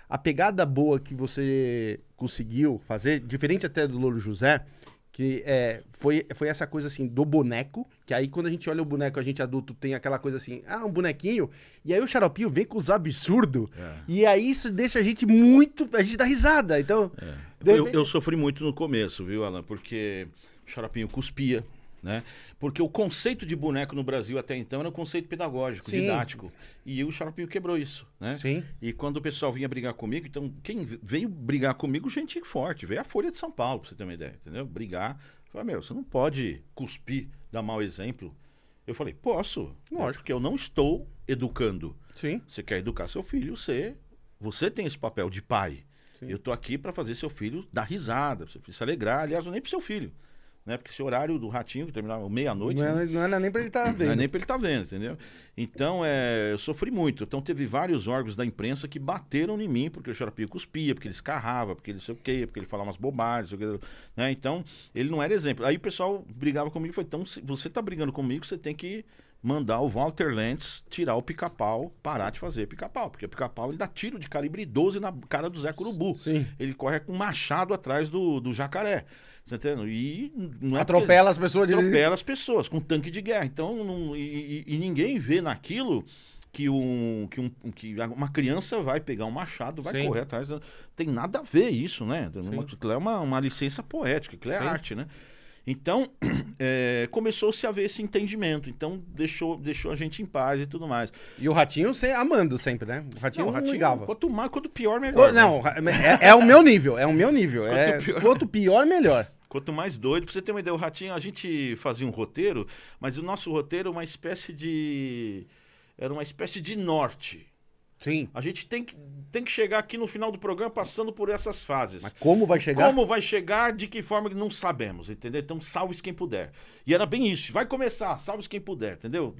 a pegada boa que você conseguiu fazer, diferente até do Louro José, que é, foi, foi essa coisa assim do boneco, que aí quando a gente olha o boneco, a gente adulto tem aquela coisa assim, ah, um bonequinho, e aí o xaropinho vem com os absurdos, é. e aí isso deixa a gente muito, a gente dá risada, então... É. Eu, eu, sofri muito no começo, viu, Alan, porque o xaropinho cuspia, né? Porque o conceito de boneco no Brasil até então era um conceito pedagógico, Sim. didático. E o Xaropinho quebrou isso. Né? Sim. E quando o pessoal vinha brigar comigo, então quem veio brigar comigo, gente forte, veio a Folha de São Paulo, pra você ter uma ideia, entendeu? Brigar. Falei, meu, você não pode cuspir, dar mau exemplo. Eu falei, posso. Lógico. Porque eu não estou educando. Sim. Você quer educar seu filho, você, você tem esse papel de pai. Sim. Eu estou aqui para fazer seu filho dar risada, seu filho se alegrar. Aliás, eu nem pro seu filho né? Porque esse horário do ratinho, que terminava meia-noite. Não, é né? não, era nem para ele estar tá é vendo. Não era nem para ele estar tá vendo, entendeu? Então, é, eu sofri muito. Então, teve vários órgãos da imprensa que bateram em mim, porque o Xarapinho cuspia, porque ele escarrava, porque ele não sei o quê, porque ele falava umas bobagens, né? Então, ele não era exemplo. Aí o pessoal brigava comigo e falou: então, se você tá brigando comigo, você tem que mandar o Walter Lentz tirar o pica-pau, parar de fazer pica-pau. Porque o pica-pau ele dá tiro de calibre 12 na cara do Zé Curubu. Sim. Ele corre com machado atrás do, do jacaré. Tá entendendo? E não é atropela as pessoas. Atropela as pessoas com tanque de guerra. Então, não, e, e, ninguém vê naquilo que, um, que, um, que uma criança vai pegar um machado, vai Sim. correr atrás. Tem nada a ver isso, né? Aquilo é uma, uma licença poética, aquilo é Sim. arte, né? Então, é, começou-se a ver esse entendimento. Então, deixou, deixou a gente em paz e tudo mais. E o Ratinho se amando sempre, né? O Ratinho não, ratingava. Quanto, mais, quanto pior, melhor. Quanto, né? não, é, é, o meu nível. É o meu nível. Quanto, é, pior... quanto pior, melhor. Quanto mais doido, pra você ter uma ideia, o Ratinho, a gente fazia um roteiro, mas o nosso roteiro é uma espécie de. Era uma espécie de norte. Sim. A gente tem que, tem que chegar aqui no final do programa passando por essas fases. Mas como vai chegar? Como vai chegar, de que forma não sabemos, entendeu? Então salve quem puder. E era bem isso. Vai começar, salve quem puder, entendeu?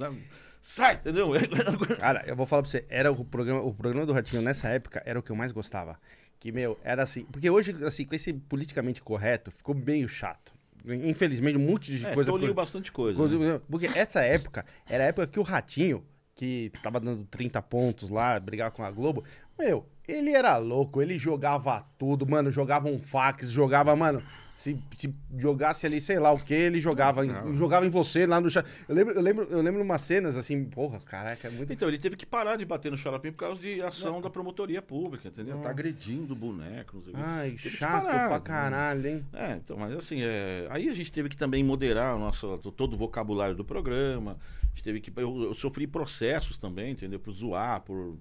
Sai, entendeu? Cara, eu vou falar pra você, era o programa, o programa do Ratinho nessa época era o que eu mais gostava. Que, meu, era assim. Porque hoje, assim, com esse politicamente correto, ficou meio chato. Infelizmente, um monte de é, coisa. Toliu ficou... bastante coisa. Né? Porque essa época era a época que o Ratinho, que tava dando 30 pontos lá, brigar com a Globo, meu, ele era louco, ele jogava tudo, mano, jogava um fax, jogava, mano, se, se jogasse ali, sei lá o que, ele jogava, em, jogava em você lá no xaropim. Eu lembro, eu lembro, eu lembro umas cenas assim, porra, caraca, é muito. Então, ele teve que parar de bater no xaropim por causa de ação não. da promotoria pública, entendeu? Tá Nossa. Tá agredindo o boneco, não sei Ai, que. chato parar, pra né? caralho, hein? É, então, mas assim, é... aí a gente teve que também moderar o nosso, todo o vocabulário do programa. A gente teve que. Eu, eu sofri processos também, entendeu? Por zoar, por.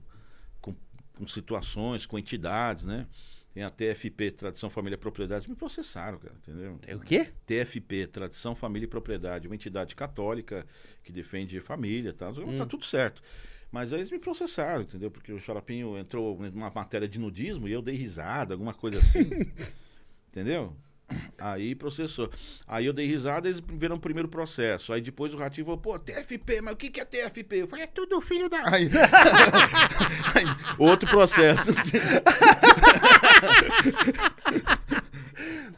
com situações, com entidades, né? Tem a TFP, Tradição Família Propriedade, me processaram, cara, entendeu? É o quê? TFP, Tradição Família e Propriedade, uma entidade católica que defende família, tá, tá hum. tá tudo certo. Mas aí eles me processaram, entendeu? Porque o Xarapinho entrou numa matéria de nudismo e eu dei risada, alguma coisa assim. entendeu? Aí processou. Aí eu dei risada, eles viram o primeiro processo. Aí depois o Ratinho falou, pô, TFP, mas o que, que é TFP? Eu falei, é tudo filho da. Aí... aí outro processo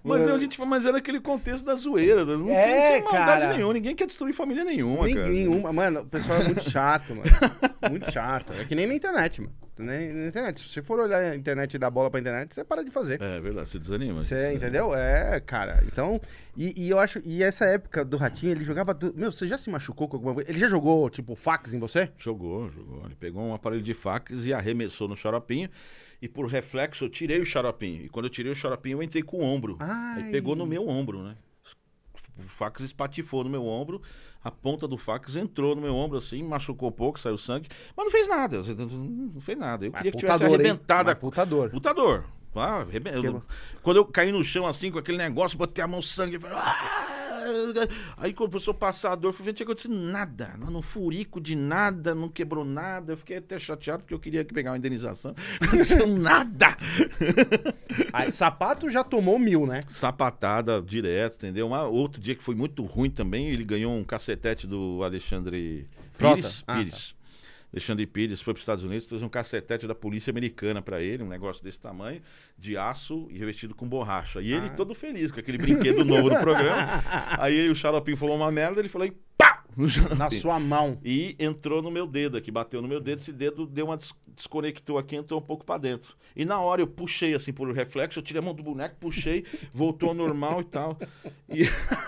mas, a gente, mas era é aquele contexto da zoeira. Né? Não é, maldade cara. nenhuma. Ninguém quer destruir família nenhuma, ninguém cara. Nenhuma. Mano, o pessoal é muito chato, mano. Muito chato. É que nem na internet, mano. Nem na internet. Se você for olhar a internet e dar bola pra internet, você para de fazer. É, é verdade, você desanima. Você, entendeu? É, cara. Então, e, e, eu acho. E essa época do Ratinho, ele jogava. Do... Meu, você já se machucou com alguma coisa? Ele já jogou, tipo, fax em você? Jogou, jogou. Ele pegou um aparelho de fax e arremessou no xaropinho e por reflexo eu tirei o xaropinho. E quando eu tirei o xaropinho, eu entrei com o ombro. Ai. Aí pegou no meu ombro, né? O fax espatifou no meu ombro, a ponta do fax entrou no meu ombro assim, machucou um pouco, saiu sangue, mas não fez nada, não fez nada. Eu mas queria que tivesse arrebentado. Putador. Putador. Ah, eu, quando eu caí no chão assim com aquele negócio, botei a mão sangue. Falei, ah! Aí quando o professor passador, fui ver, não tinha acontecido nada. Não furico de nada, não quebrou nada. Eu fiquei até chateado porque eu queria pegar uma indenização. Não aconteceu nada. Aí, sapato já tomou mil, né? Sapatada direto, entendeu? um outro dia que foi muito ruim também, ele ganhou um cacetete do Alexandre Frota. Pires. Ah, tá. Pires. Tá. Alexandre Pires foi para os Estados Unidos, trouxe um cacetete da polícia americana para ele, um negócio desse tamanho, de aço e revestido com borracha. E ele ah. todo feliz com aquele brinquedo novo do programa. Aí o xaropinho falou uma merda, ele falou e pá! Na sua mão. E entrou no meu dedo aqui, bateu no meu dedo, esse dedo deu uma des desconectou aqui, entrou um pouco para dentro. E na hora eu puxei assim por reflexo, eu tirei a mão do boneco, puxei, voltou ao normal e tal. E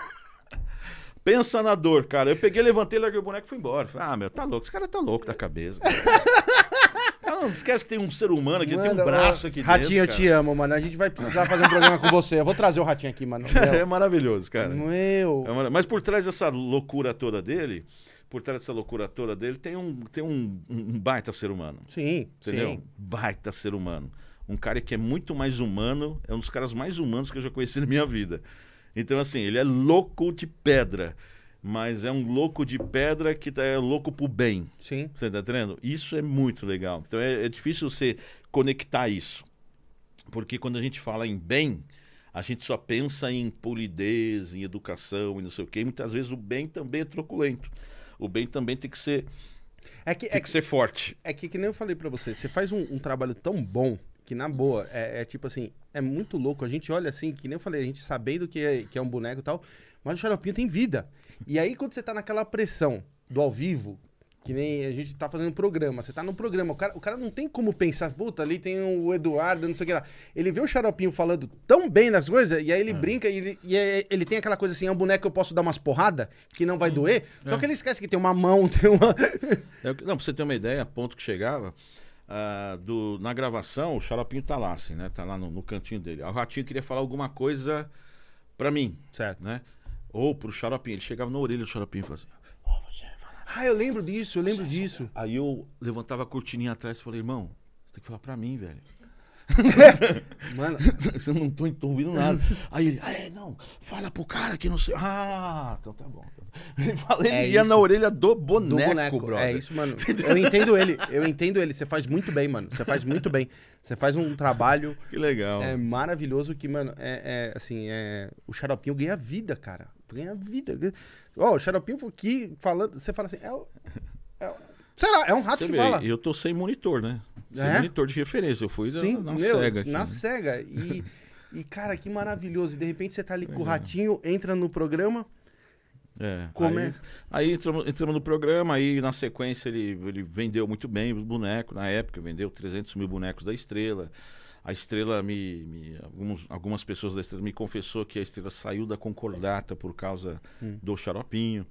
Pensa na dor, cara. Eu peguei, levantei, larguei o boneco e fui embora. Falei, ah, meu, tá louco. Esse cara tá louco da cabeça. Cara, não esquece que tem um ser humano aqui, mano, tem um braço aqui Ratinho, dentro, eu te amo, mano. A gente vai precisar fazer um programa com você. Eu vou trazer o Ratinho aqui, mano. é maravilhoso, cara. Meu. É Mas por trás dessa loucura toda dele, por trás dessa loucura toda dele, tem um, tem um, um baita ser humano. Sim, entendeu? sim. Baita ser humano. Um cara que é muito mais humano, é um dos caras mais humanos que eu já conheci na minha vida. Então, assim, ele é louco de pedra. Mas é um louco de pedra que tá, é louco pro bem. Sim. Você tá entendendo? Isso é muito legal. Então é, é difícil você conectar isso. Porque quando a gente fala em bem, a gente só pensa em polidez, em educação e não sei o quê. E muitas vezes o bem também é truculento. O bem também tem que ser. É que, tem é que, que ser forte. É que, que nem eu falei para você, você faz um, um trabalho tão bom que na boa, é, é, tipo assim, é muito louco. A gente olha assim, que nem eu falei, a gente sabendo que é, que é um boneco e tal, mas o xaropinho tem vida. E aí, quando você tá naquela pressão do ao vivo, que nem a gente tá fazendo um programa, você tá no programa, o cara, o cara não tem como pensar, puta, ali tem o Eduardo, não sei o que lá. Ele vê o xaropinho falando tão bem das coisas, e aí ele é. brinca e, ele, e ele tem aquela coisa assim, é um boneco que eu posso dar umas porradas, que não vai uhum. doer, só é. que ele esquece que tem uma mão, tem uma... É não, pra você ter uma ideia, ponto que chegava, uh, do, na gravação, o Xaropinho tá lá, assim, né? Tá lá no, no cantinho dele. O Ratinho queria falar alguma coisa pra mim. Certo. Né? Ou pro Xaropinho. Ele chegava na orelha do Xaropinho e falava assim... Ah, eu lembro disso, eu lembro disso. Aí eu levantava a cortininha atrás e falei, irmão, você tem que falar pra mim, velho. Mano. eu não tô ouvindo nada. Aí ele, ah, é, não, fala pro cara que não sei. Ah, então tá bom. Então tá ele fala, ele é ia isso. na orelha do boneco, do boneco, é brother. É isso, mano. Eu entendo ele, eu entendo ele. Você faz muito bem, mano. Você faz muito bem. Você faz um trabalho. Que legal. É maravilhoso que, mano, é, é assim, é, o xaropinho ganha vida, cara. Ganha vida. Ó, oh, o xaropinho aqui falando. Você fala assim, é o. É, Será? É um rato Você que vê, fala. Eu tô sem monitor, né? Sem é? monitor de referência. Eu fui Sim, na, na meu, SEGA. Aqui, na né? SEGA. E, e, cara, que maravilhoso. E de repente você tá ali é. com o é. ratinho, entra no programa. É. Começa. Aí, aí entramos, entramos, no programa, aí na sequência ele, ele vendeu muito bem o boneco Na época, vendeu 300 mil bonecos da Estrela. A Estrela me... me alguns, algumas pessoas da Estrela me confessou que a Estrela saiu da concordata por causa hum. do xaropinho.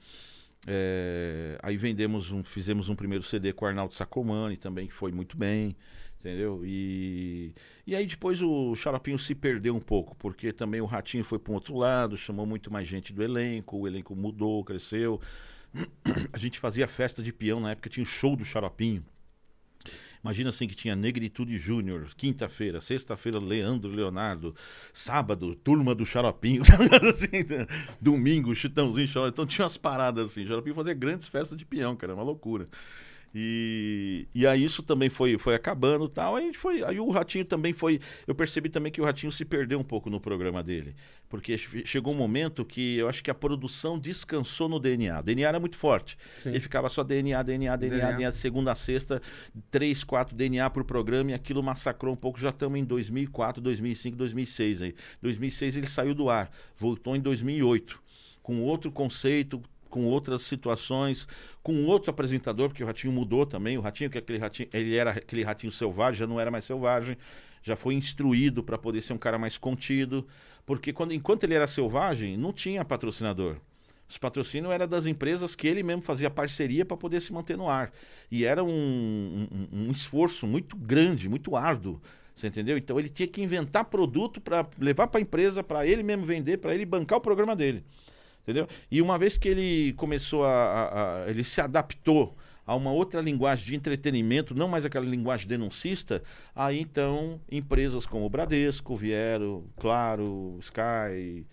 É, aí vendemos um, fizemos um primeiro CD com o Arnaldo Sacomani também, que foi muito bem, entendeu? E, e aí depois o Charapinho se perdeu um pouco, porque também o Ratinho foi para um outro lado, chamou muito mais gente do elenco, o elenco mudou, cresceu. A gente fazia festa de peão na época, tinha o show do Charapinho Imagina assim que tinha Negritude Júnior, quinta-feira, sexta-feira, Leandro Leonardo, sábado, Turma do Xaropinho, assim, né? domingo, Chitãozinho, Xaropinho. Então tinha umas paradas assim. Xaropinho fazia grandes festas de peão, cara, é uma loucura. E, e aí isso também foi, foi acabando tal. Aí, foi, aí o Ratinho também foi. Eu percebi também que o Ratinho se perdeu um pouco no programa dele. Porque chegou um momento que eu acho que a produção descansou no DNA. O DNA era muito forte. Sim. Ele ficava só DNA, DNA, DNA, DNA, de segunda a sexta, três, quatro DNA por programa e aquilo massacrou um pouco. Já estamos em 2004, 2005, 2006 aí. 2006 ele saiu do ar, voltou em 2008 com outro conceito, com outras situações, com outro apresentador, porque o Ratinho mudou também. O Ratinho, que é aquele ratinho, ele era aquele ratinho selvagem, já não era mais selvagem, já foi instruído para poder ser um cara mais contido, porque quando, enquanto ele era selvagem, não tinha patrocinador. Os patrocínios eram das empresas que ele mesmo fazia parceria para poder se manter no ar. E era um, um, um esforço muito grande, muito árduo você entendeu? Então ele tinha que inventar produto para levar para a empresa, para ele mesmo vender, para ele bancar o programa dele. Entendeu? E uma vez que ele começou a, a, a ele se adaptou a uma outra linguagem de entretenimento, não mais aquela linguagem denuncista, aí então empresas como o Bradesco vieram, Claro, Sky,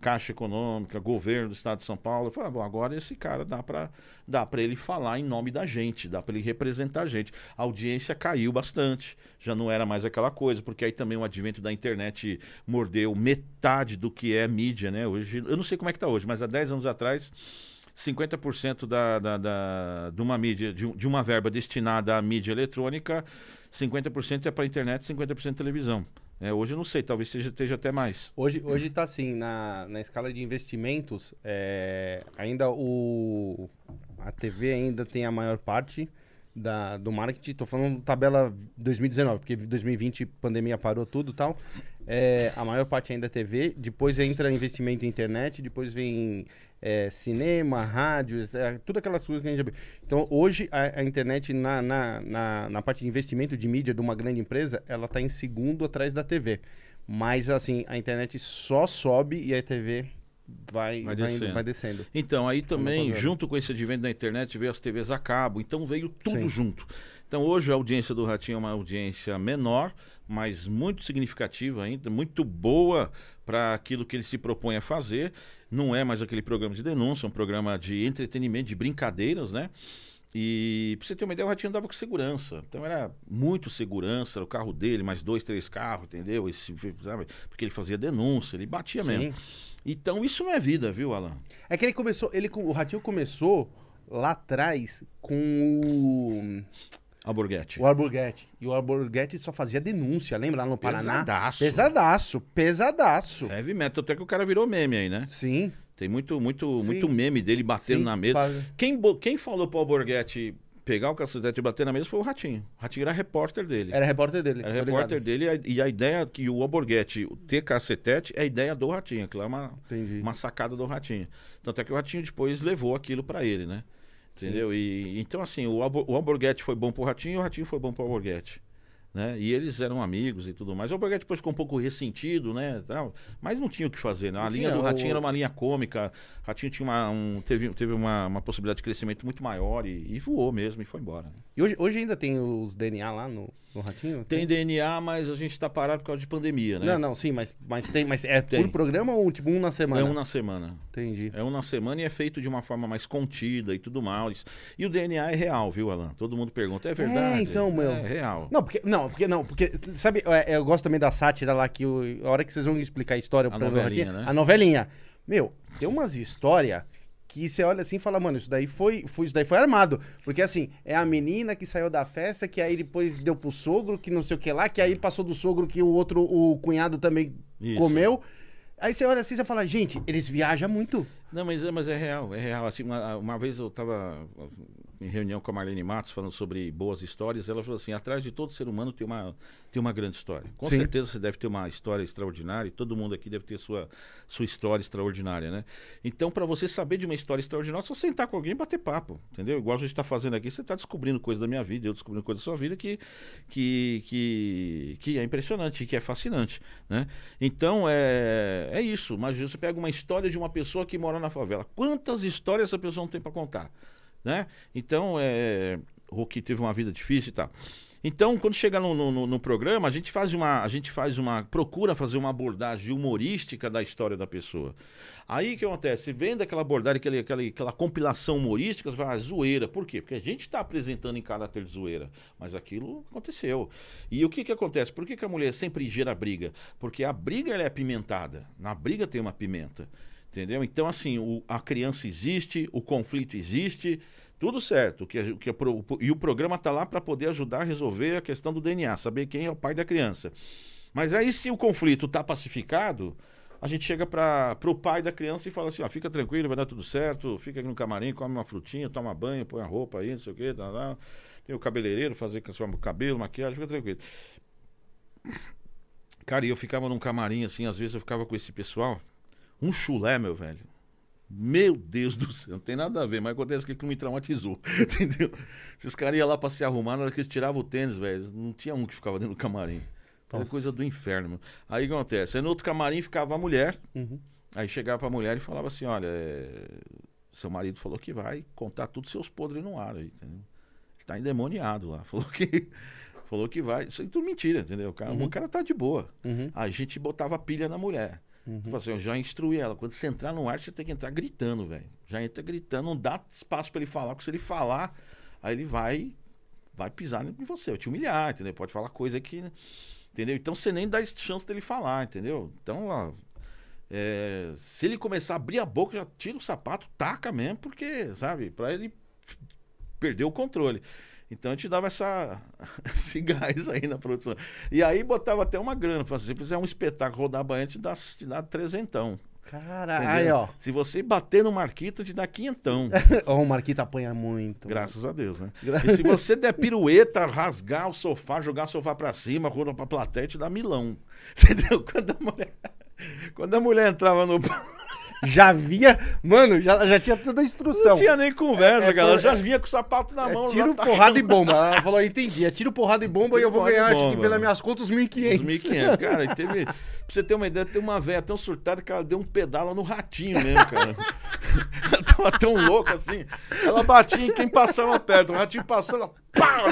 Caixa Econômica, governo do Estado de São Paulo. Eu falei, ah, bom, agora esse cara dá para dá para ele falar em nome da gente, dá para ele representar a gente. A audiência caiu bastante, já não era mais aquela coisa, porque aí também o advento da internet mordeu metade do que é mídia, né? Hoje, eu não sei como é que tá hoje, mas há 10 anos atrás 50% da, da, da, de uma mídia, de, de uma verba destinada à mídia eletrônica, 50% é para internet, 50% televisão. É, hoje eu não sei, talvez seja, esteja até mais. Hoje está hoje tá assim, na, na escala de investimentos, é, ainda o, a TV ainda tem a maior parte da, do marketing. Estou falando tabela 2019, porque 2020 pandemia parou tudo e tal. É, a maior parte ainda é TV, depois entra investimento em internet, depois vem é, cinema, rádios, é, tudo aquelas coisas que a gente abriu. Então, hoje, a, a internet, na, na, na, na, parte de investimento de mídia de uma grande empresa, ela está em segundo atrás da TV. Mas, assim, a internet só sobe e a TV vai, vai, descendo. vai descendo. Então, aí também, junto com esse advento da internet, veio as TVs a cabo. Então, veio tudo Sim. junto. Então hoje a audiência do Ratinho é uma audiência menor, mas muito significativa ainda, muito boa para aquilo que ele se propõe a fazer. Não é mais aquele programa de denúncia, é um programa de entretenimento, de brincadeiras, né? E para você ter uma ideia, o Ratinho andava com segurança. Então era muito segurança, era o carro dele, mais dois, três carros, entendeu? Esse, sabe? Porque ele fazia denúncia, ele batia Sim. mesmo. Então isso não é vida, viu, Alan? É que ele começou, ele, o Ratinho começou lá atrás com o Alborguete. O Alborguete. E o Alborguete só fazia denúncia, lembra? Lá no Paraná. Pesadaço. Pesadaço, pesadaço. Heavy metal, até que o cara virou meme aí, né? Sim. Tem muito, muito, Sim. muito meme dele batendo Sim, na mesa. Quem, quem falou pro Alborguete pegar o cacetete e bater na mesa foi o Ratinho. O Ratinho era repórter dele. Era repórter dele. Era tá repórter ligado. dele e a ideia que o Alborguete ter cacetete é a ideia do Ratinho. Aquilo é uma, uma sacada do Ratinho. Tanto é que o Ratinho depois levou aquilo para ele, né? Entendeu? E, então, assim, o, o Alborguete foi bom pro Ratinho e o Ratinho foi bom pro Alborguete. Né? E eles eram amigos e tudo mais. O Alborguete depois ficou um pouco ressentido, né? mas não tinha o que fazer. Né? A não linha do Ratinho o... era uma linha cômica. Ratinho tinha uma, um, teve, teve uma, uma, possibilidade de crescimento muito maior e, e voou mesmo e foi embora. Né? E hoje, hoje ainda tem os DNA lá no, no Ratinho? Tem, tem, DNA, mas a gente está parado por causa de pandemia, né? Não, não, sim, mas, mas tem. Mas é tem. por programa ou tipo um na semana? É um na semana. Entendi. É um na semana e é feito de uma forma mais contida e tudo mais. E o DNA é real, viu, Alan? Todo mundo pergunta, é verdade? É, então, meu. É real. Não, porque. Não, não, porque não, porque. Sabe, é, eu gosto também da sátira lá que o, a hora que vocês vão explicar a história pro novelinha aqui, né? a novelinha. Meu, tem umas histórias que você olha assim e fala, mano, isso daí foi, foi, isso daí foi armado. Porque assim, é a menina que saiu da festa, que aí depois deu pro sogro, que não sei o que lá, que aí passou do sogro que o outro, o cunhado também isso. comeu. Aí você olha assim e fala, gente, eles viajam muito. Não, mas, é, mas é real, é real. Assim, uma, uma vez eu tava em reunião com a Marlene Matos, falando sobre boas histórias, ela falou assim: atrás de todo ser humano tem uma, tem uma grande história. Com Sim. certeza você deve ter uma história extraordinária, e todo mundo aqui deve ter sua, sua história extraordinária, né? Então, para você saber de uma história extraordinária, é só sentar com alguém e bater papo, entendeu? Igual a gente está fazendo aqui, você está descobrindo coisas da minha vida, eu descobrindo coisas da sua vida que, que, que, que é impressionante, que é fascinante, né? Então, é, é isso. Mas você pega uma história de uma pessoa que mora na favela. Quantas histórias essa pessoa não tem para contar? né? Então, é, o Hulk teve uma vida difícil e tal. Então, quando chega no, no, no, programa, a gente faz uma. A gente faz uma. procura fazer uma abordagem humorística da história da pessoa. Aí o que acontece? Vendo aquela abordagem, aquela, aquela, aquela compilação humorística, você fala, ah, é zoeira. Por quê? Porque a gente está apresentando em caráter de zoeira. Mas aquilo aconteceu. E o que, que acontece? Por que, que a mulher sempre gera briga? Porque a briga ela é apimentada. Na briga tem uma pimenta. Entendeu? Então, assim, o, a criança existe, o conflito existe, tudo certo. O que, o que, e o programa está lá para poder ajudar a resolver a questão do DNA, saber quem é o pai da criança. Mas aí, se o conflito está pacificado, a gente chega para o pai da criança e fala assim: ó, fica tranquilo, vai dar tudo certo, fica aqui no camarim, come uma frutinha, toma banho, põe a roupa aí, não sei o quê, tá, tá. tem o cabeleireiro, fazer com o cabelo, maquiagem, fica tranquilo. Cara, e eu ficava num camarim assim, às vezes eu ficava com esse pessoal um chulé, meu velho. Meu Deus do céu, não tem nada a ver, mas acontece que aquilo me traumatizou, entendeu? Esses caras iam lá pra se arrumar, na hora que eles tiravam o tênis, velho, não tinha um que ficava dentro do camarim. Era Nossa. coisa do inferno, meu. Aí o que acontece? Aí no outro camarim ficava a mulher, uhum. aí chegava pra mulher e falava assim, olha, é... seu marido falou que vai contar tudo seus podres no ar aí, entendeu? Ele tá endemoniado lá, falou que... Falou que vai. Isso é tudo mentira, entendeu? O cara, uhum. o cara tá de boa. Uhum. A gente botava pilha na mulher. Uhum. Tipo assim, eu já instruí ela. Quando você entrar no ar, você tem que entrar gritando, velho. Já entra gritando, não dá espaço para ele falar, porque se ele falar, aí ele vai vai pisar em você, vai te humilhar, entendeu? Pode falar coisa que. Entendeu? Então você nem dá chance dele falar, entendeu? Então, ó, é, se ele começar a abrir a boca, já tira o sapato, taca mesmo, porque, sabe, pra ele perder o controle. Então eu te dava essa, esse gás aí na produção. E aí botava até uma grana. Falava, assim, se fizer um espetáculo rodar a banha, te dá, trezentão. Caralho, aí, ó. Se você bater no Marquito, te dá quinhentão. oh, o Marquito apanha muito. Graças mano. a Deus, né? Gra e se você der pirueta, rasgar o sofá, jogar o sofá pra cima, rolar pra plateia, te dá milão. Entendeu? Quando a mulher, quando a mulher entrava no já via. Mano, já, já tinha toda a instrução. Não tinha nem conversa, é, é, galera. É, já vinha com o sapato na é, mão. É, tiro, tá porrada e bomba. Ela falou: entendi. É tiro, porrada e bomba tiro, e eu vou ganhar, acho que pelas né? minhas contas, os 1.500. 1.500, cara. E teve. pra você ter uma ideia, tem uma velha tão surtada que ela deu um pedalo no ratinho mesmo, cara. ela tava tão louca assim. Ela batia em quem passava perto. O ratinho passando, ela. Pá!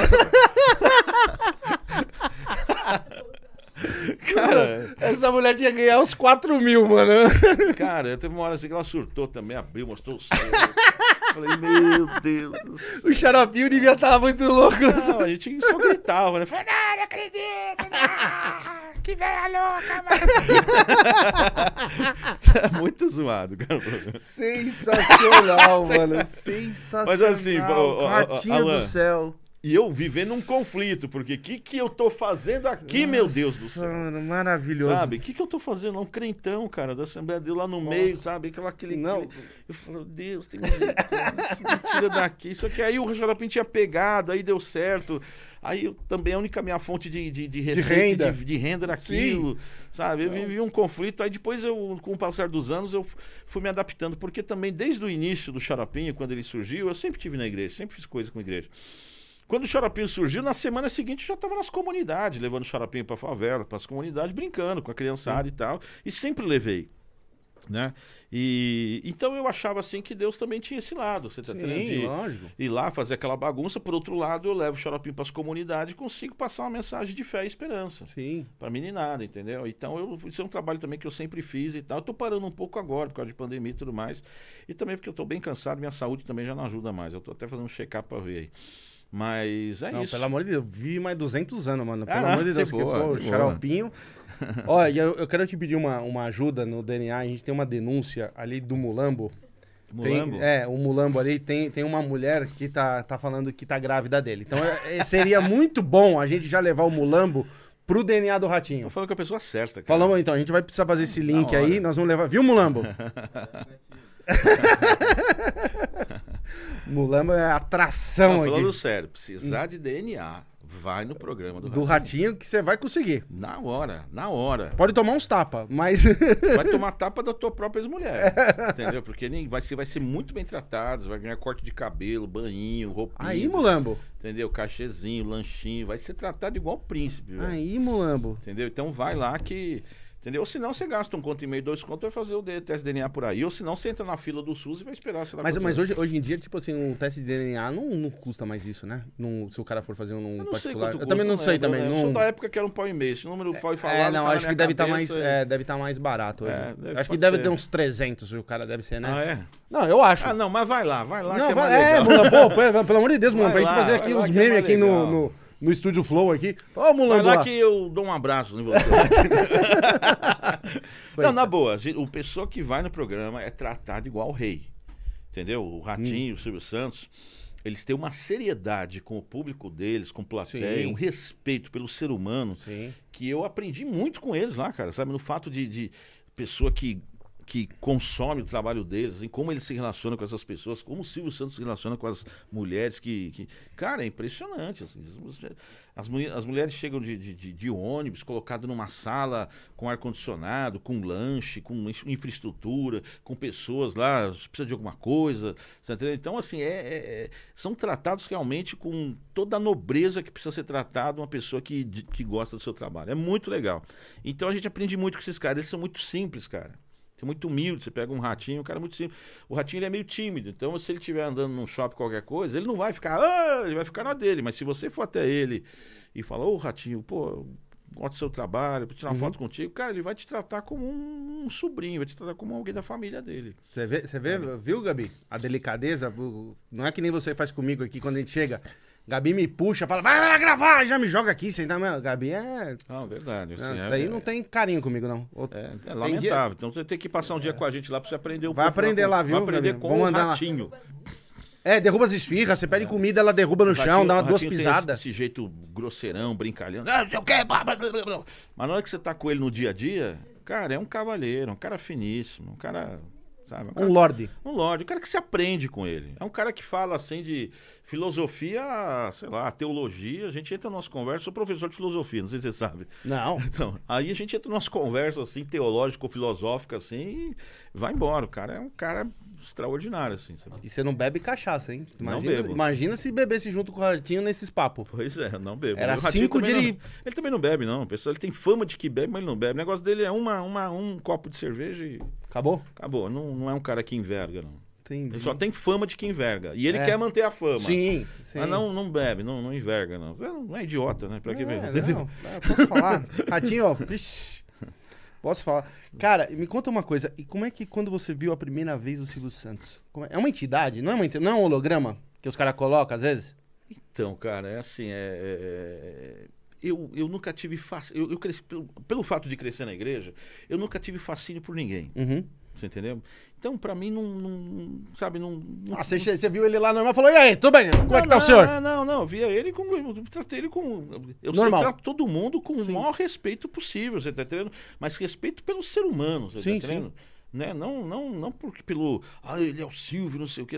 Cara, é. essa mulher tinha que ganhar uns 4 mil, mano. Cara, teve uma hora assim que ela surtou também, abriu, mostrou o céu. Falei, meu Deus. O xaropinho devia estar muito louco. Né? Não, a gente só gritava, né? Falei, não, não acredito, não. Que velha louca, mano. É muito zoado, cara. Sensacional, mano. Sensacional. Mas assim, Ratinho Alan, do céu. E eu vivendo um conflito, porque o que, que eu tô fazendo aqui, Nossa, meu Deus do céu? Mano, maravilhoso. Sabe? O que, que eu tô fazendo? É um crentão, cara, da Assembleia de Deus lá no Nossa. meio, sabe? Aquela, aquele. Não. Aquele... Eu falo, Deus, tem que. Me tira daqui. Só que aí o Rajolapim tinha pegado, aí deu certo. Aí eu, também a única minha fonte de, de, de receita, de renda, de, de renda era aquilo, Sim. sabe? Eu é. vivi um conflito, aí depois eu, com o passar dos anos, eu fui me adaptando, porque também desde o início do Xarapinho, quando ele surgiu, eu sempre tive na igreja, sempre fiz coisa com a igreja. Quando o xaropinho surgiu, na semana seguinte eu já estava nas comunidades, levando o xaropinho para favela, para as comunidades, brincando com a criançada Sim. e tal. E sempre levei. Né? E então eu achava assim que Deus também tinha esse lado. Você tá Sim, de lógico. ir lá fazer aquela bagunça, por outro lado, eu levo o xaropinho para as comunidades e consigo passar uma mensagem de fé e esperança. Sim. Para meninada, entendeu? Então eu, isso é um trabalho também que eu sempre fiz e tal. Eu tô parando um pouco agora por causa de pandemia e tudo mais. E também porque eu estou bem cansado, minha saúde também já não ajuda mais. Eu estou até fazendo um check-up para ver aí. Mas é não, isso. Pelo amor de Deus, vi mais 200 anos, mano. Pelo ah, amor de Deus, que, boa, pô, xaropinho. Olha, eu, eu quero te pedir uma, uma ajuda no DNA. A gente tem uma denúncia ali do Mulambo. Mulambo? Tem, é, o Mulambo ali tem, tem uma mulher que tá, tá falando que tá grávida dele. Então é, é seria muito bom a gente já levar o Mulambo pro DNA do Ratinho. falou falando a pessoa certa. Cara. Falamos então, a gente vai precisar fazer esse hum, link aí. Nós vamos levar. Viu, Mulambo? Mulamba é atração Não, falando sério, precisar de DNA, vai no programa do, do Ratinho. Ratinho que você vai conseguir. Na hora, na hora. Pode tomar uns tapas, mas... vai tomar tapa da tua própria mulher entendeu? Porque nem vai ser, vai ser muito bem tratado, vai ganhar corte de cabelo, banho, roupinha. Aí, Mulambo. Entendeu? Cachezinho, lanchinho, vai ser tratado igual príncipe. Véio. Aí, Mulambo. Entendeu? Então vai lá que... Entendeu? Ou senão você gasta um conto e meio, dois contos, vai fazer o teste de DNA por aí. Ou senão você entra na fila do SUS e vai esperar. Sei mas mas hoje, hoje em dia, tipo assim, um teste de DNA não, não custa mais isso, né? se o cara for fazer um eu não particular. Sei eu também não, não sei né? também. Eu não... sou da época que era um pau e meio. Esse número foi falado. É, é não, tá acho que deve tá estar mais, é. é, deve tá mais barato hoje. É, deve, acho que deve ser. ter uns 300, o cara deve ser, né? Ah, é? Não, eu acho. Ah, não, mas vai lá, vai lá. Não, é vai, é pô, pelo amor de Deus, mano, pra gente fazer aqui uns memes aqui no no Estúdio Flow aqui. Ó, oh, Vai lá, lá que eu dou um abraço em você. não, na boa, o pessoa que vai no programa é tratado igual o rei. Entendeu? O Ratinho, hum. o Silvio Santos. Eles têm uma seriedade com o público deles, com plateia, Sim. um respeito pelo ser humano Sim. que eu aprendi muito com eles lá, cara, sabe? No fato de, de pessoa que que consome o trabalho deles, em assim, como ele se relaciona com essas pessoas, como o Silvio Santos se relaciona com as mulheres que. que... Cara, é impressionante. Assim, as, as, mulheres chegam de, de, de ônibus, colocado numa sala com ar-condicionado, com lanche, com infraestrutura, com pessoas lá, precisa de alguma coisa. Tá então, assim, é, é, é, são tratados realmente com toda a nobreza que precisa ser tratado uma pessoa que, de, que gosta do seu trabalho. É muito legal. Então a gente aprende muito com esses caras. Eles são muito simples, cara é muito humilde. Você pega um ratinho, o cara é muito simples. O ratinho ele é meio tímido. Então, se ele estiver andando num shopping qualquer coisa, ele não vai ficar. Ah! Ele vai ficar na dele. Mas se você for até ele e falar, ô ratinho, pô, gosto do seu trabalho, tirar uma uhum. foto contigo, cara, ele vai te tratar como um, um, sobrinho, vai te tratar como alguém da família dele. Você vê, vê, viu, Gabi? A delicadeza, não é que nem você faz comigo aqui quando a gente chega. Gabi me puxa, fala, vai, gravar, já me joga aqui, sentar. meu. Gabi é. Não, verdade. Assim, isso é daí é... não tem carinho comigo, não. O... É, é lamentável. Dia... Então você tem que passar um dia com a gente lá pra você aprender um Vai aprender lá, viu? Vai aprender Gabi? com Vamos ratinho. É, derruba as esfirras, você pede é. comida, ela derruba no chão, dá uma duas pisadas. Esse, esse, jeito grosseirão, brincalhão. Ah, eu quero... Mas na hora que você tá com ele no dia a dia, cara, é um cavalheiro, um cara finíssimo, um cara sabe? Um, um lorde. Um lorde, um cara que se aprende com ele. É um cara que fala assim de filosofia, sei lá, teologia. A gente entra na nossa conversa, sou professor de filosofia, não sei se você sabe. Não. Então, aí a gente entra na nossa conversa assim, teológico-filosófica, assim, e vai embora. O cara é um cara extraordinário, assim. Sabe? E você não bebe cachaça, hein? Imagina, não bebo. Imagina se bebesse junto com o Ratinho nesses papos. Pois é, não bebo. Era cinco dias... Ele... ele também não bebe, não. Pessoal, ele tem fama de que bebe, mas ele não bebe. O negócio dele é uma, uma, um copo de cerveja e... Acabou? Acabou. Não, não é um cara que enverga, não. Entendi. Ele só tem fama de que enverga. E ele é. quer manter a fama. Sim, sim. Mas não, não bebe, não, não enverga, não. Não é idiota, né? Pra que é, mesmo? Não, é, posso falar. Ratinho, ó. Posso falar. Cara, me conta uma coisa. E como é que quando você viu a primeira vez o Silvio Santos? É, é? uma entidade? Não é, uma, não é um holograma que os caras colocam às vezes? Então, cara, é assim, é, é eu, eu nunca tive fascínio. Eu, eu cresci, pelo, pelo, fato de crescer na igreja, eu nunca tive fascínio por ninguém. Uhum. Você entendeu? Então, pra mim, não. não sabe, não. não ah, você, você viu ele lá normal e falou: e aí, tudo bem? Como não, é que tá não, o senhor? Não, não, não. Via ele com. Eu tratei ele com. Eu normal. Sei, eu trato todo mundo com Sim. o maior respeito possível, você tá entendendo? Mas respeito pelo ser humano, você tá sim, tá entendendo? Sim né? Não, não, não porque pelo, ah, ele é o Silvio, não sei o que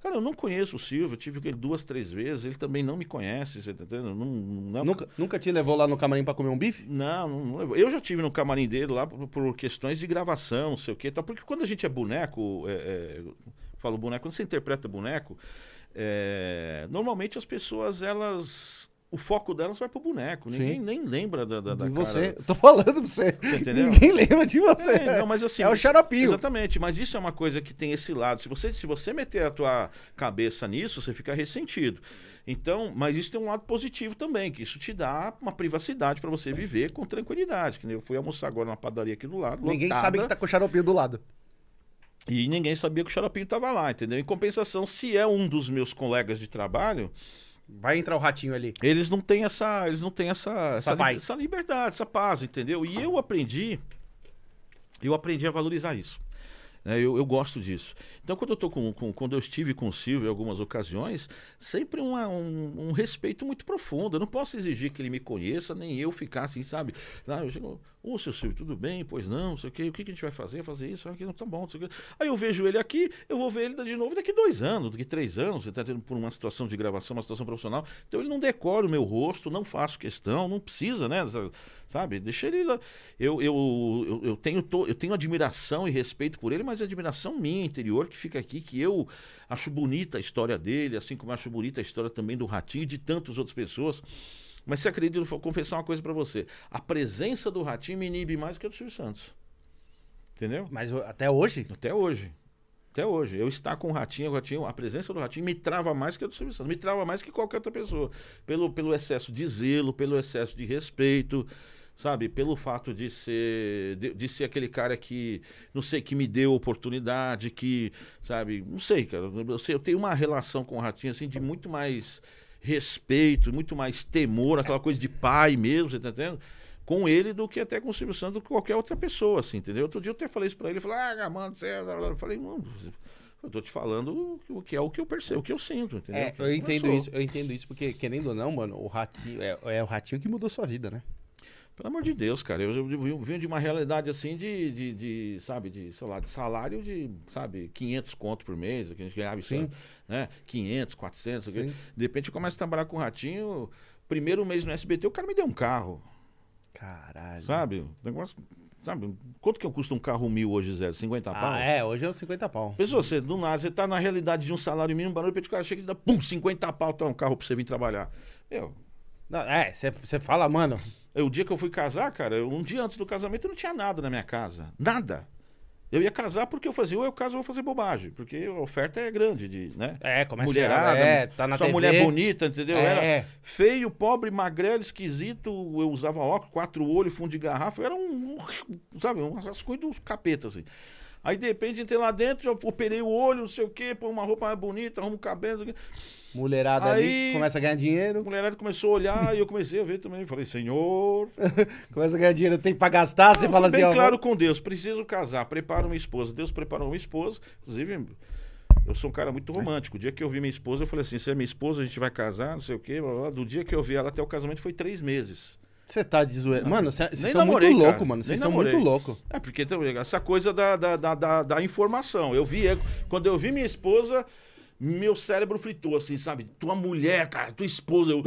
Cara, eu não conheço o Silvio, eu tive com ele duas, três vezes, ele também não me conhece, você tá entendendo? Não, não... Nunca, nunca te levou lá no camarim para comer um bife? Não, não, não, levou. Eu já tive no camarim dele lá por, por questões de gravação, não sei o que tal, porque quando a gente é boneco, é, é, falo boneco, quando você interpreta boneco, é, normalmente as pessoas, elas o foco dela só vai é pro boneco. Ninguém Sim. nem lembra da, da, da de você. Cara. Eu tô falando pra você. você entendeu? Ninguém lembra de você. É, não, mas assim, é o xaropinho. Exatamente, mas isso é uma coisa que tem esse lado. Se você, se você meter a tua cabeça nisso, você fica ressentido. Então, mas isso tem um lado positivo também, que isso te dá uma privacidade para você viver com tranquilidade. Que eu fui almoçar agora na padaria aqui do lado. Ninguém lotada, sabe que tá com o xaropinho do lado. E ninguém sabia que o xaropinho tava lá, entendeu? Em compensação, se é um dos meus colegas de trabalho Vai entrar o ratinho ali. Eles não têm essa, eles não têm essa essa, essa, li, essa liberdade, essa paz, entendeu? E eu aprendi eu aprendi a valorizar isso. É, eu, eu, gosto disso. Então, quando eu, tô com, com, quando eu estive com o Silvio em algumas ocasiões, sempre uma, um, um, respeito muito profundo. Eu não posso exigir que ele me conheça, nem eu ficar assim, sabe? Ah, eu chego, Ô, oh, seu Silvio, tudo bem? Pois não, sei o quê. O que, que a gente vai fazer? Fazer isso? Aqui não tá bom, não sei o quê. Aí eu vejo ele aqui, eu vou ver ele de novo daqui dois anos, daqui três anos. Você tá tendo por uma situação de gravação, uma situação profissional. Então ele não decora o meu rosto, não faço questão, não precisa, né? Sabe? Deixa ele lá. Eu, eu, eu, eu tenho, to... eu tenho admiração e respeito por ele, mas é admiração minha, interior, que fica aqui, que eu acho bonita a história dele, assim como acho bonita a história também do Ratinho e de tantas outras pessoas. Mas se acredita, vou confessar uma coisa para você. A presença do Ratinho me inibe mais do que a do Silvio Santos. Entendeu? Mas até hoje? Até hoje. Até hoje. Eu estar com o Ratinho, o Ratinho, a presença do Ratinho me trava mais que a do Silvio Santos. Me trava mais que qualquer outra pessoa. Pelo, pelo excesso de zelo, pelo excesso de respeito sabe? Pelo fato de ser, de, de, ser aquele cara que, não sei, que me deu oportunidade, que, sabe? Não sei, cara. Eu, sei, eu tenho uma relação com o Ratinho, assim, de muito mais respeito, muito mais temor, aquela coisa de pai mesmo, você tá entendendo? Com ele do que até com o Silvio Santos, com qualquer outra pessoa, assim, entendeu? Outro dia eu até falei isso pra ele, ele falou, ah, mano, você... É eu falei, mano, eu tô te falando o que é o que eu percebo, o que eu sinto, entendeu? É, eu entendo isso, eu entendo isso, porque, querendo ou não, mano, o ratinho, é, é o ratinho que mudou sua vida, né? Pelo amor de Deus, cara, eu, eu, eu vim de uma realidade assim de, de, de, sabe, de, sei lá, de salário de, sabe, 500 conto por mês, que a gente ganhava isso, né? 500, 400, que... de repente eu começo a trabalhar com o Ratinho, primeiro mês no SBT, o cara me deu um carro. Caralho. Sabe? Negócio, sabe? Quanto que custa um carro mil hoje, Zé? 50 ah, pau? Ah, é, hoje é uns 50 pau. Pessoal, você, do nada, você tá na realidade de um salário mínimo, barulho, de o cara chega e dá, pum, 50 pau, tá um carro pra você vir trabalhar. Meu. Não, é, você fala, mano, o dia que eu fui casar, cara, um dia antes do casamento eu não tinha nada na minha casa. Nada. Eu ia casar porque eu fazia, ou eu caso ou vou fazer bobagem, porque a oferta é grande de, né? É, começa é Mulherada, é, tá na só TV. mulher bonita, entendeu? É. Era feio, pobre, magrelo, esquisito, eu usava óculos, quatro olhos, fundo de garrafa, era um, sabe, um rascunho dos capeta, assim. Aí de repente entrei lá dentro, já operei o olho, não sei o quê, pô, uma roupa mais bonita, arrumo o cabelo, não sei o quê. Mulherada aí, ali, começa a ganhar dinheiro. Mulherada começou a olhar e eu comecei a ver também. Falei, senhor. começa a ganhar dinheiro, tem pra gastar, você fala bem assim. Bem claro com Deus, preciso casar, preparo uma esposa. Deus preparou uma esposa, inclusive. Eu sou um cara muito romântico. O dia que eu vi minha esposa, eu falei assim: você é minha esposa, a gente vai casar, não sei o quê. Blá, blá. Do dia que eu vi ela até o casamento foi três meses. Você tá de zoeira. Ah, mano, vocês são namorei, muito louco, cara. mano. Vocês são muito louco. É, porque então, essa coisa da, da, da, da, informação. Eu vi, é, quando eu vi minha esposa, meu cérebro fritou, assim, sabe? Tua mulher, cara, tua esposa. Eu,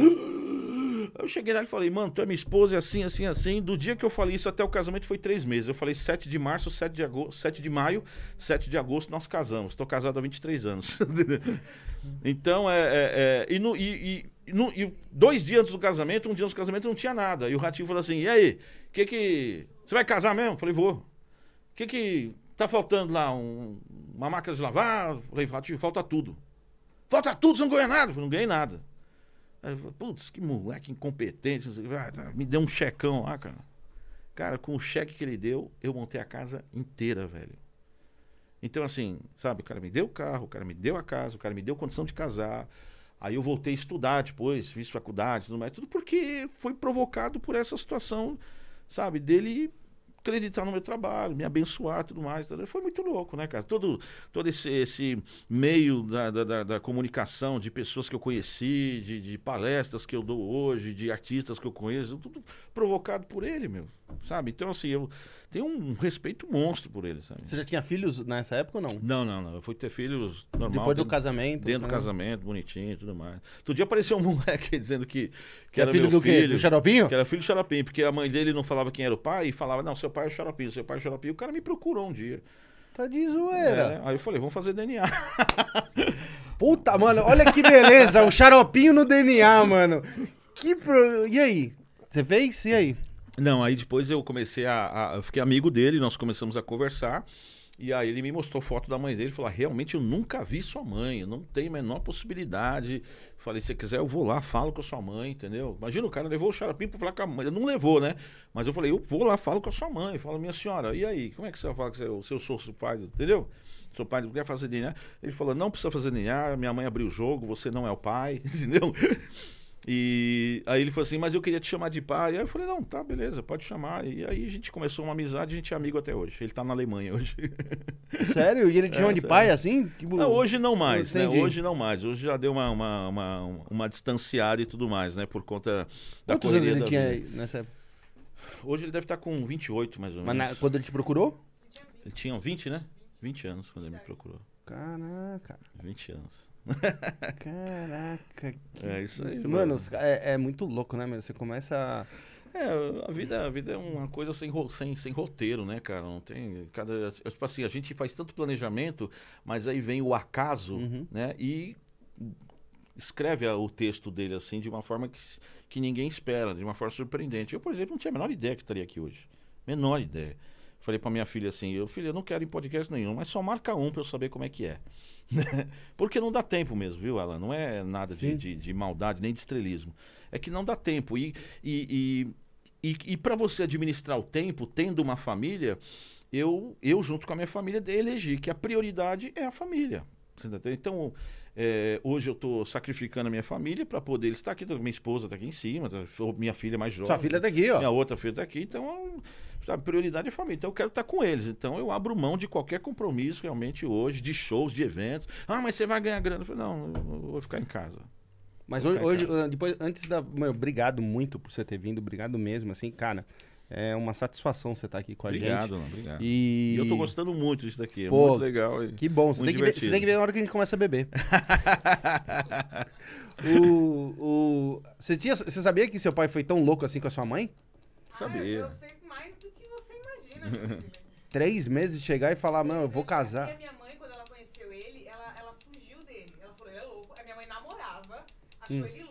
eu cheguei lá e falei, mano, tu é minha esposa, e é assim, assim, assim. Do dia que eu falei isso até o casamento foi três meses. Eu falei 7 de março, 7 de, agosto, 7 de maio, 7 de agosto nós casamos. Estou casado há 23 anos. então, é. é, é e, no, e, e, no, e, dois dias antes do casamento, um dia antes do casamento não tinha nada. E o Ratinho falou assim: e aí, que que. Você vai casar mesmo? Eu falei, vou. O que que. Tá faltando lá um, uma máquina de lavar? falei, Ratinho, falta tudo. Falta tudo, você não ganha nada. Eu não ganhei nada. Aí putz, que moleque incompetente. Ah, tá, me deu um checão lá, cara. Cara, com o cheque que ele deu, eu montei a casa inteira, velho. Então, assim, sabe, o cara me deu o carro, o cara me deu a casa, o cara me deu condição de casar. Aí eu voltei a estudar depois, fiz faculdade, tudo mais, tudo porque foi provocado por essa situação, sabe, dele acreditar no meu trabalho, me abençoar tudo mais. Foi muito louco, né, cara? Todo, todo esse, esse meio da, da, da, comunicação, de pessoas que eu conheci, de, de, palestras que eu dou hoje, de artistas que eu conheço, tudo provocado por ele, meu. Sabe? Então, assim, eu tem um respeito monstro por eles. Sabe? Você já tinha filhos nessa época ou não? Não, não, não. Eu fui ter filhos normal. Depois do dentro, casamento. Dentro né? do então. casamento, bonitinho e tudo mais. todo dia apareceu um moleque dizendo que, que, era filho do filho. Quê? Do xaropinho? Que era filho do xaropinho, porque a mãe dele não falava quem era o pai e falava, não, seu pai é o xaropinho, seu pai é o xaropinho. O cara me procurou um dia. Tá de zoeira. É, aí eu falei, vamos fazer DNA. Puta, mano, olha que beleza, o xaropinho no DNA, mano. Que pro... E aí? Você fez? E aí? Não, aí depois eu comecei a, a. Eu fiquei amigo dele, nós começamos a conversar. E aí ele me mostrou foto da mãe dele e falou: ah, realmente eu nunca vi sua mãe, não tem a menor possibilidade. Falei, se quiser, eu vou lá, falo com a sua mãe, entendeu? Imagina, o cara levou o xarapim pra falar com a mãe. ele Não levou, né? Mas eu falei, eu vou lá, falo com a sua mãe. falo minha senhora, e aí, como é que você fala que você, seu eu sou seu pai, entendeu? Seu pai não quer fazer DNA. Ele falou, não precisa fazer DNA, ah, minha mãe abriu o jogo, você não é o pai, entendeu? E aí ele falou assim, mas eu queria te chamar de pai. E aí eu falei, não, tá, beleza, pode chamar. E aí a gente começou uma amizade, a gente é amigo até hoje. Ele tá na Alemanha hoje. Sério? E ele te é, chama de pai assim? Tipo... Não, hoje não mais, não né? Hoje não mais. Hoje já deu uma, uma, uma, uma, distanciada e tudo mais, né? Por conta da Quantos anos ele tinha nessa época? Hoje ele deve estar tá com 28, mais ou menos. Mas na... quando ele te procurou? Ele tinha 20, né? 20 anos quando ele me procurou. Caraca. 20 anos. Caraca. Que... É isso aí, mano. mano. É, é, muito louco, né, mano? Você começa a... É, a vida, a vida é uma coisa sem, sem, sem roteiro, né, cara? Não tem. Cada, é, tipo assim, a gente faz tanto planejamento, mas aí vem o acaso, uhum. né? E escreve o texto dele assim de uma forma que, que ninguém espera, de uma forma surpreendente. Eu, por exemplo, não tinha a menor ideia que estaria aqui hoje. Menor ideia. Falei para minha filha assim: eu, filha, eu não quero ir em podcast nenhum, mas só marca um para eu saber como é que é. Porque não dá tempo mesmo, viu, Ela Não é nada de, de, de, maldade nem de estrelismo. É que não dá tempo. E, e, e, e, e para você administrar o tempo, tendo uma família, eu, eu junto com a minha família, elegi que a prioridade é a família. Então, é, hoje eu estou sacrificando a minha família para poder estar tá aqui. Minha esposa está aqui em cima, tá, minha filha mais jovem. Sua filha está é aqui, ó. Minha outra filha está aqui. Então, a prioridade é a família. Então, eu quero estar tá com eles. Então, eu abro mão de qualquer compromisso realmente hoje, de shows, de eventos. Ah, mas você vai ganhar grana. Eu falei, não, eu vou ficar em casa. Mas hoje, hoje, ah, depois, antes da. Meu, obrigado muito por você ter vindo, obrigado mesmo, assim, cara. É uma satisfação você estar tá aqui com a obrigado, gente. Obrigado, obrigado, E... eu tô gostando muito disso daqui. É Pô, muito legal. E que bom. Você tem que, ver, você tem que ver na hora que a gente começa a beber. o, o, você, tinha, você sabia que seu pai foi tão louco assim com a sua mãe? Ah, sabia. Eu sei mais do que você imagina, Três meses de chegar e falar, mano, eu vou é casar. Porque a minha mãe, quando ela conheceu ele, ela, ela fugiu dele. Ela falou, ele é louco. A minha mãe namorava, achou hum. ele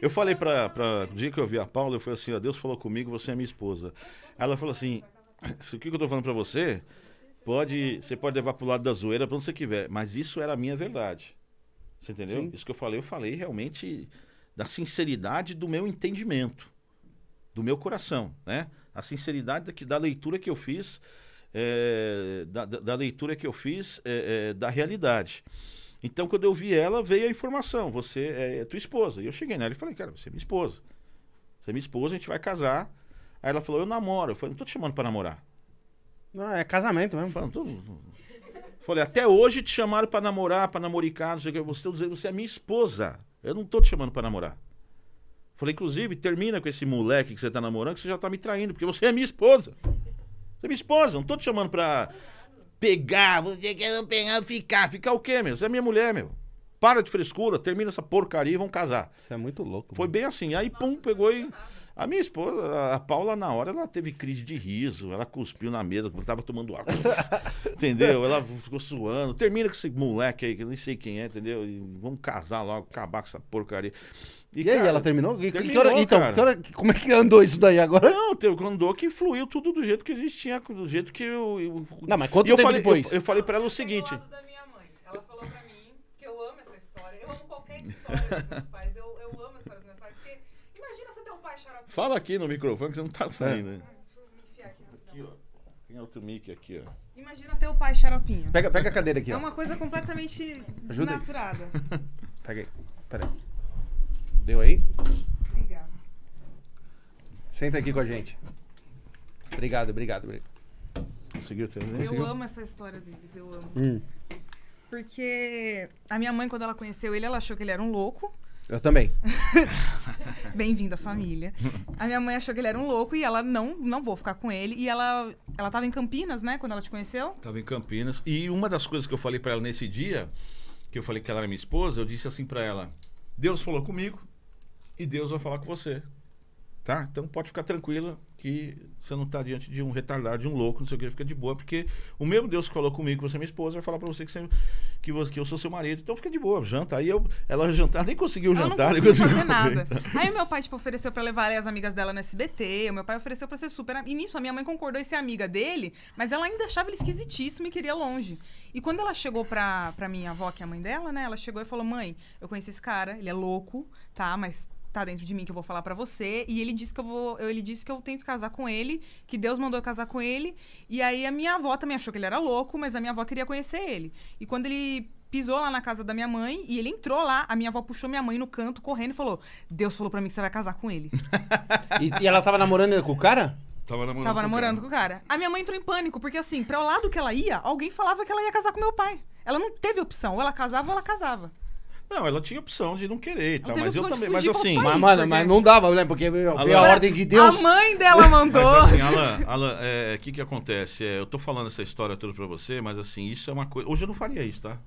eu falei pra, pra. No dia que eu vi a Paula, eu falei assim: ó, Deus falou comigo, você é minha esposa. Ela falou assim: o que eu tô falando pra você, pode, você pode levar pro lado da zoeira pra onde você quiser, mas isso era a minha verdade. Você entendeu? Sim. Isso que eu falei, eu falei realmente da sinceridade do meu entendimento, do meu coração, né? A sinceridade eh, da, da leitura que eu fiz, é, da, da, leitura eh, que eu eh, fiz é, é, da realidade. Então, quando eu vi ela, veio a informação: você é, é tua esposa. E eu cheguei nela e falei: cara, você é minha esposa. Você é minha esposa, a gente vai casar. Aí ela falou: eu namoro. Eu falei: não tô te chamando pra namorar. Não, é casamento mesmo. Falei, tô... falei até hoje te chamaram pra namorar, pra namoricar, não sei o que. Você tá você é minha esposa. Eu não tô te chamando pra namorar. Falei, inclusive, termina com esse moleque que você tá namorando, que você já tá me traindo, porque você é minha esposa. Você é minha esposa, não tô te chamando pra pegar, você quer não pegar, ficar. Ficar o quê, meu? Você é minha mulher, meu. Para de frescura, termina essa porcaria e vão casar. Isso é muito louco. Foi mano. bem assim. Aí, pum, pegou e. É a minha esposa, a Paula, na hora, ela teve crise de riso, ela cuspiu na mesa, porque estava tomando água. entendeu? Ela ficou suando. Termina com esse moleque aí, que eu nem sei quem é, entendeu? E vamos casar logo, acabar com essa porcaria. E, e cara, aí, ela terminou? terminou que hora, então, que hora, como é que andou isso daí agora? Não, teve, andou que fluiu tudo do jeito que a gente tinha, do jeito que eu. eu não, mas quanto tempo falei, depois? Eu, eu falei pra ela o seguinte. Da minha mãe. Ela falou pra mim que eu amo essa história. Eu amo qualquer história dos meus pais. Eu, eu amo as histórias dos meus pais. Porque imagina você ter um pai xarope. Fala aqui no microfone que você não tá é. saindo. É. Aqui, Aqui, ó. Tem outro mic aqui, ó. Imagina ter o pai xaropinho. Pega, pega a cadeira aqui, ó. É uma coisa completamente Ajuda Pega aí. Peraí. Deu aí? Obrigado. Senta aqui com a gente. Obrigado, obrigado, obrigado. Conseguiu terminar? Né? Eu amo essa história deles, eu amo. Hum. Porque a minha mãe, quando ela conheceu ele, ela achou que ele era um louco. Eu também. Bem-vindo à família. A minha mãe achou que ele era um louco e ela não, não vou ficar com ele. E ela, ela tava em Campinas, né? Quando ela te conheceu? Tava em Campinas. E uma das coisas que eu falei para ela nesse dia, que eu falei que ela era minha esposa, eu disse assim para ela: Deus falou comigo e Deus vai falar com você. Tá? Então pode ficar tranquila que você não está diante de um retardado, de um louco, não sei o que, fica de boa, porque o mesmo Deus que falou comigo, que você é minha esposa, vai falar para você que, você que, você, que eu sou seu marido. Então fica de boa, janta. Aí eu, ela jantar, nem conseguiu ela jantar, não nem conseguiu fazer nada. Aí meu pai tipo, ofereceu para levar as amigas dela no SBT, meu pai ofereceu para ser super. E nisso a minha mãe concordou em ser amiga dele, mas ela ainda achava ele esquisitíssimo e queria longe. E quando ela chegou pra, pra minha avó, que é a mãe dela, né? Ela chegou e falou: Mãe, eu conheci esse cara, ele é louco, tá? Mas tá dentro de mim que eu vou falar para você. E ele disse que eu vou, ele disse que eu tenho que casar com ele, que Deus mandou eu casar com ele. E aí a minha avó também achou que ele era louco, mas a minha avó queria conhecer ele. E quando ele pisou lá na casa da minha mãe e ele entrou lá, a minha avó puxou minha mãe no canto correndo e falou: "Deus falou para mim que você vai casar com ele". e, e ela tava namorando com o cara? Tava namorando, Tava com, namorando com, o cara. A minha mãe entrou em pânico, porque assim, pra o lado que ela ia, alguém falava que ela ia casar com meu pai. Ela não teve opção. Ou ela casava ou ela casava. Não, ela tinha opção de não querer tal, mas eu também, mas assim, mas, mano, mas não dava, né? Porque a ordem de Deus. A mãe dela mandou. mas assim, Alan, Alan, é, é, que que acontece? É, eu tô falando essa história toda para você, mas assim, isso é uma coisa, hoje eu não faria isso, tá?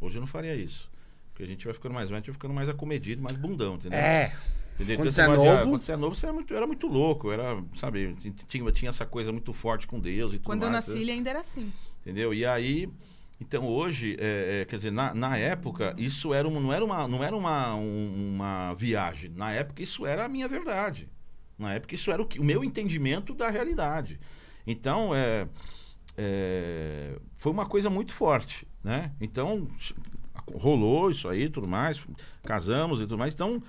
Hoje eu não faria isso. Porque a gente vai ficando mais velho, a gente vai ficando mais acomedido, mais bundão, entendeu? É. Entendeu? Quando, então, você é ah, novo... De, quando você é novo, você era é muito, era muito louco, era, sabe, tinha, tinha essa coisa muito forte com Deus e tudo Quando mais, eu nasci, né? ele ainda era assim. Entendeu? E aí, então hoje, é, é, quer dizer, na, na época, isso era um, não era, uma, não era uma, um, uma viagem. Na época, isso era a minha verdade. Na época, isso era o, que, o meu entendimento da realidade. Então, é, é, foi uma coisa muito forte, né? Então, rolou isso aí, tudo mais, casamos e tudo mais. Então,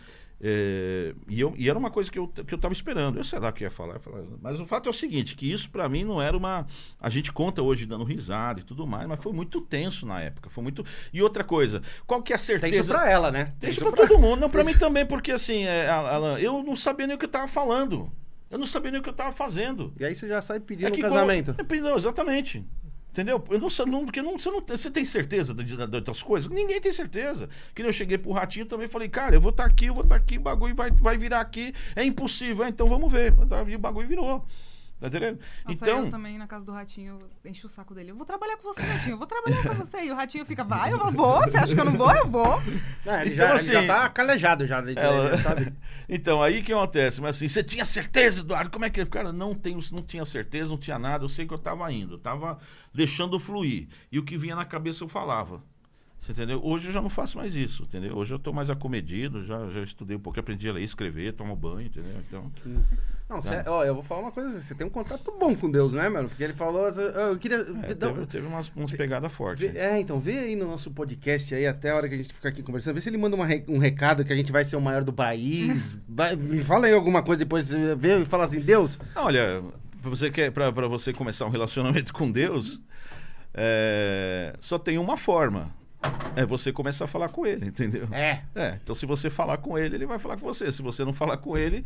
é, e, eu, e era uma coisa que eu, que eu tava esperando. Eu sei lá o que ia falar, Mas o fato é o seguinte, que isso para mim não era uma... A gente conta hoje dando risada e tudo mais, mas foi muito tenso na época. Foi muito... E outra coisa, qual que é a certeza... Tem isso pra ela, né? Tem, Tem isso pra, todo mundo. Não, pra mim também, porque assim, é, Alan, eu não sabia nem o que eu tava falando. Eu não sabia nem o que eu tava fazendo. E aí você já sai pedindo é que, casamento. Como, é, não, exatamente. Entendeu? Eu não sei, não, porque não, você, não, você tem certeza de, de, das coisas? Ninguém tem certeza. Que eu cheguei pro Ratinho também falei, cara, eu vou estar tá aqui, eu vou estar tá aqui, o bagulho vai, vai virar aqui, é impossível, é, então vamos ver. E o bagulho virou. Tá entendendo? Nossa, então. Eu também, na casa do Ratinho, enche o saco dele. Eu vou trabalhar com você, Ratinho. Eu vou trabalhar com você. E o Ratinho fica, vai, eu vou. Você acha que eu não vou? Eu vou. Não, ele, então, já, assim, ele já assim, tá calejado já. Ele, ela... ele sabe. então, aí o que acontece? Mas assim, você tinha certeza, Eduardo? Como é que ele? Cara, não, tenho, não tinha certeza, não tinha nada. Eu sei que eu tava indo. Eu tava deixando fluir. E o que vinha na cabeça eu falava. Você entendeu? Hoje eu já não faço mais isso, entendeu? Hoje eu estou mais acomedido, já, já estudei um pouco, aprendi a ler, escrever, tomar banho, entendeu? Então. Hum. Não, cê, é, né? ó, eu vou falar uma coisa, você tem um contato bom com Deus, né, mano? Porque ele falou, ah, eu queria. É, dá, teve, teve umas, umas pegadas fortes. É, então, vê aí no nosso podcast aí, até a hora que a gente ficar aqui conversando, vê se ele manda uma, um recado que a gente vai ser o maior do país. vai, me fala aí alguma coisa depois, vê e fala assim, Deus. olha, para você, quer, é, pra, pra você começar um relacionamento com Deus, é, só tem uma forma é, você começa a falar com ele, entendeu? É. é. Então, se você falar com ele, ele vai falar com você. Se você não falar com ele,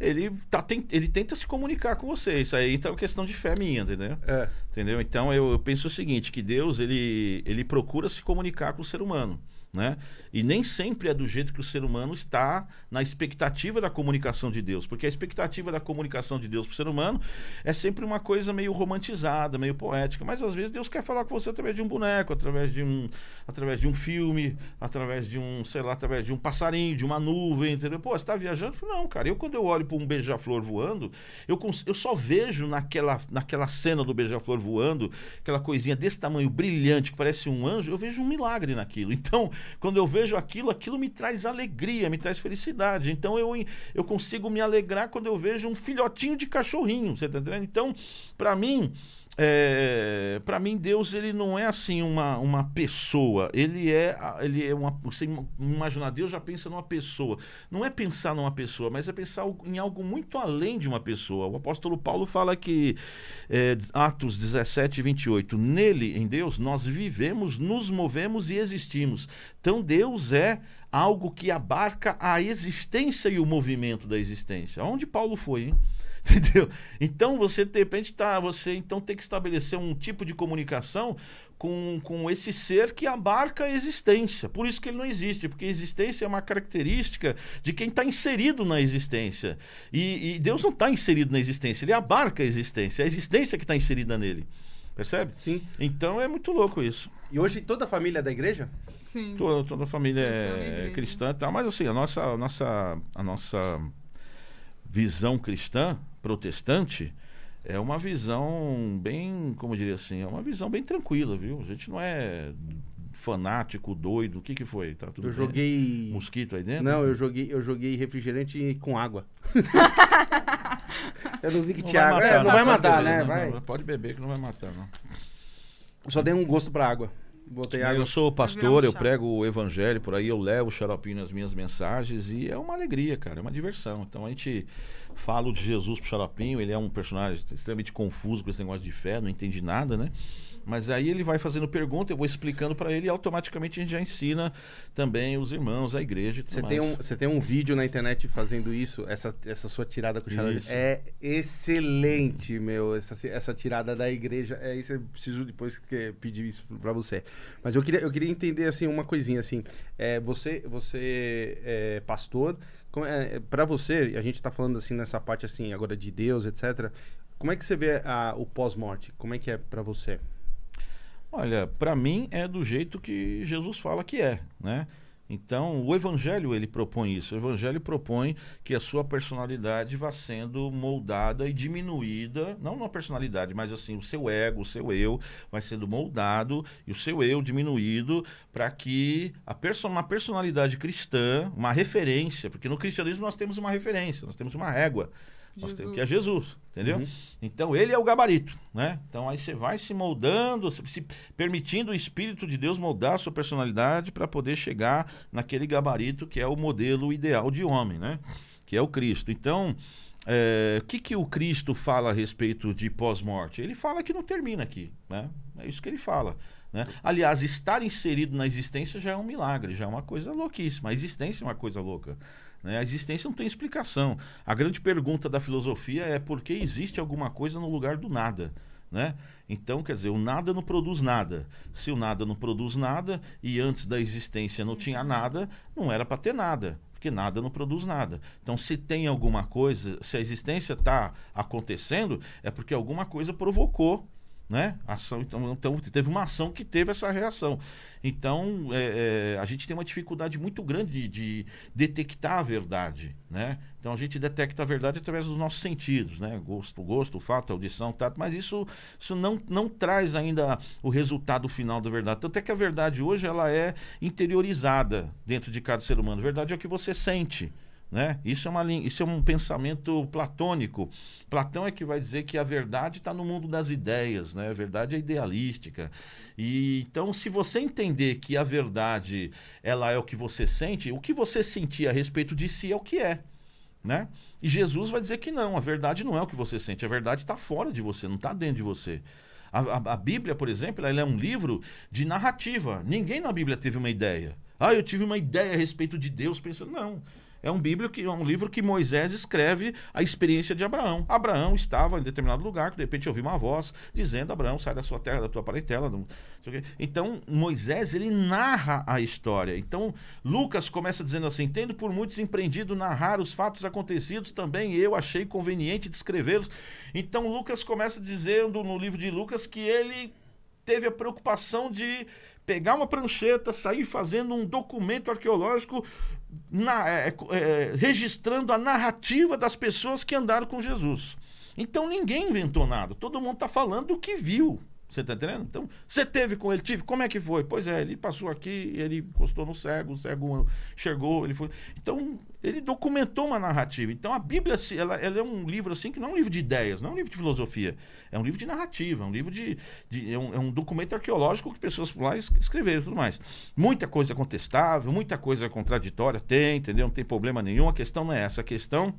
ele, tá, tem, ele tenta se comunicar com você. Isso aí então, é uma questão de fé minha, entendeu? É. Entendeu? Então, eu, eu penso o seguinte, que Deus, ele, ele procura se comunicar com o ser humano né? E nem sempre é do jeito que o ser humano está na expectativa da comunicação de Deus, porque a expectativa da comunicação de Deus para o ser humano é sempre uma coisa meio romantizada, meio poética, mas às vezes Deus quer falar com você através de um boneco, através de um, através de um filme, através de um, sei lá, através de um passarinho, de uma nuvem, entendeu? Pô, você está viajando? Não, cara, eu quando eu olho para um beija-flor voando, eu, eu só vejo naquela, naquela cena do beija-flor voando, aquela coisinha desse tamanho brilhante que parece um anjo, eu vejo um milagre naquilo. Então, quando eu vejo aquilo, aquilo me traz alegria, me traz felicidade. Então eu, eu consigo me alegrar quando eu vejo um filhotinho de cachorrinho, você tá entendendo? Então, para mim, é, para mim Deus ele não é assim uma, uma pessoa ele é ele é uma você imaginar Deus já pensa numa pessoa não é pensar numa pessoa mas é pensar em algo muito além de uma pessoa o apóstolo Paulo fala que é, Atos 17 28 nele em Deus nós vivemos nos movemos e existimos então Deus é algo que abarca a existência e o movimento da existência onde Paulo foi hein? Entendeu? Então você de repente tá, você então tem que estabelecer um tipo de comunicação com, com esse ser que abarca a existência. Por isso que ele não existe, porque a existência é uma característica de quem está inserido na existência. E, e Deus não está inserido na existência, ele abarca a existência, é a existência que está inserida nele. Percebe? Sim. Então é muito louco isso. E hoje toda a família é da igreja? Sim. Toda, toda a família é, é cristã e tal. Mas assim, a nossa, a nossa, a nossa visão cristã protestante é uma visão bem, como eu diria assim, é uma visão bem tranquila, viu? A gente não é fanático, doido, o que que foi? Tá tudo eu bem? joguei mosquito aí dentro? Não, eu joguei, eu joguei refrigerante com água. eu não vi que não tinha água. Matar, é, não, não vai matar, né? Vai. Pode beber que não vai matar, não. Só dei um gosto para água. Botei né, água. Eu sou pastor, eu prego o evangelho por aí, eu levo o xaropinho nas minhas mensagens e é uma alegria, cara, é uma diversão. Então a gente fala de Jesus pro xaropinho, ele é um personagem extremamente confuso com esse negócio de fé, não entende nada, né? Mas aí ele vai fazendo pergunta, eu vou explicando para ele e automaticamente a gente já ensina também os irmãos, a igreja e tudo você mais. Tem um, você tem um vídeo na internet fazendo isso, essa, essa sua tirada com o Charles. É excelente, meu, essa, essa tirada da igreja. É isso, eu preciso depois que, pedir isso para você. Mas eu queria, eu queria entender, assim, uma coisinha, assim. É, você, você é pastor, é, é para você, a gente está falando, assim, nessa parte, assim, agora de Deus, etc., como é que você vê a, o pós-morte? Como é que é para você? Olha, para mim é do jeito que Jesus fala que é, né? Então, o evangelho ele propõe isso. O evangelho propõe que a sua personalidade vá sendo moldada e diminuída, não uma personalidade, mas assim, o seu ego, o seu eu vai sendo moldado e o seu eu diminuído para que a perso uma personalidade cristã, uma referência, porque no cristianismo nós temos uma referência, nós temos uma régua nós temos que é Jesus, entendeu? Uhum. Então ele é o gabarito, né? Então aí você vai se moldando, se permitindo o espírito de Deus moldar a sua personalidade para poder chegar naquele gabarito que é o modelo ideal de homem, né? Que é o Cristo. Então, é, o que, que o Cristo fala a respeito de pós-morte? Ele fala que não termina aqui, né? É isso que ele fala. Né? Aliás, estar inserido na existência já é um milagre, já é uma coisa louquíssima. A existência é uma coisa louca. Né? A existência não tem explicação. A grande pergunta da filosofia é por que existe alguma coisa no lugar do nada? Né? Então, quer dizer, o nada não produz nada. Se o nada não produz nada e antes da existência não tinha nada, não era para ter nada, porque nada não produz nada. Então, se tem alguma coisa, se a existência está acontecendo, é porque alguma coisa provocou né? Ação, então, então teve uma ação que teve essa reação. Então é, é, a gente tem uma dificuldade muito grande de, de, detectar a verdade, né? Então a gente detecta a verdade através dos nossos sentidos, né? Gosto, gosto, fato, audição, tato, mas isso, isso não, não traz ainda o resultado final da verdade. Tanto é que a verdade hoje ela é interiorizada dentro de cada ser humano. A verdade é o que você sente. Né? Isso, é uma, isso é um pensamento platônico. Platão é que vai dizer que a verdade está no mundo das ideias, né? a verdade é idealística. E, então, se você entender que a verdade ela é o que você sente, o que você sentir a respeito de si é o que é. Né? E Jesus vai dizer que não, a verdade não é o que você sente, a verdade está fora de você, não está dentro de você. A, a, a, Bíblia, por exemplo, ela é um livro de narrativa. Ninguém na Bíblia teve uma ideia. Ah, eu tive uma ideia a respeito de Deus, pensando. Não. É um, bíblio que, é um livro que Moisés escreve a experiência de Abraão. Abraão estava em determinado lugar, que de repente ouviu uma voz dizendo: Abraão, sai da sua terra, da tua parentela. Não... Então, Moisés, ele narra a história. Então, Lucas começa dizendo assim: Tendo por muitos empreendido narrar os fatos acontecidos, também eu achei conveniente descrevê-los. Então, Lucas começa dizendo no livro de Lucas que ele teve a preocupação de pegar uma prancheta, sair fazendo um documento arqueológico na, é, é, é, registrando a narrativa das pessoas que andaram com Jesus. Então ninguém inventou nada, todo mundo está falando do que viu. Você está entendendo? Então, você teve com ele, tive, como é que foi? Pois é, ele passou aqui, ele encostou no cego, o cego chegou, ele foi. Então, ele documentou uma narrativa. Então a Bíblia assim, ela, ela, é um livro assim que não é um livro de ideias, não é um livro de filosofia, é um livro de narrativa, é um livro de, de é, um, é, um, documento arqueológico que pessoas lá escreveram, tudo mais. Muita coisa contestável, muita coisa contraditória tem, entendeu? Não tem problema nenhum. A questão não é essa. A questão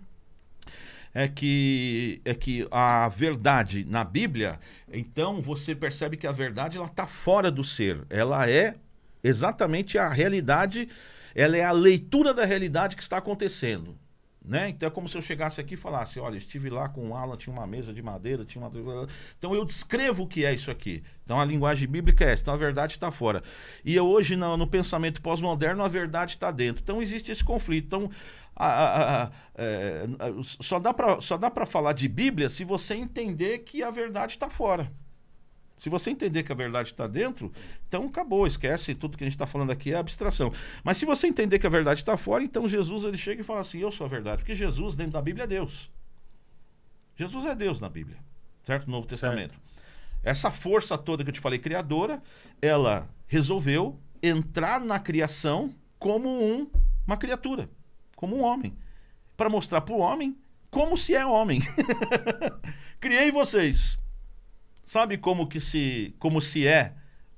é que é que a verdade na Bíblia, então você percebe que a verdade ela está fora do ser, ela é exatamente a realidade ela é a leitura da realidade que está acontecendo. Né? Então é como se eu chegasse aqui e falasse: olha, estive lá com o Alan, tinha uma mesa de madeira, tinha uma. Então eu descrevo o que é isso aqui. Então a linguagem bíblica é essa, então a verdade está fora. E hoje, no, no pensamento pós-moderno, a verdade está dentro. Então existe esse conflito. Então a, a, a, é, só dá para falar de Bíblia se você entender que a verdade está fora. Se você entender que a verdade está dentro, então acabou, esquece tudo que a gente está falando aqui é abstração. Mas se você entender que a verdade está fora, então Jesus ele chega e fala assim: Eu sou a verdade. Porque Jesus, dentro da Bíblia, é Deus. Jesus é Deus na Bíblia, certo? No Novo Testamento. Certo. Essa força toda que eu te falei, criadora, ela resolveu entrar na criação como um, uma criatura, como um homem, para mostrar para o homem como se é homem. Criei vocês Sabe como que se, como se é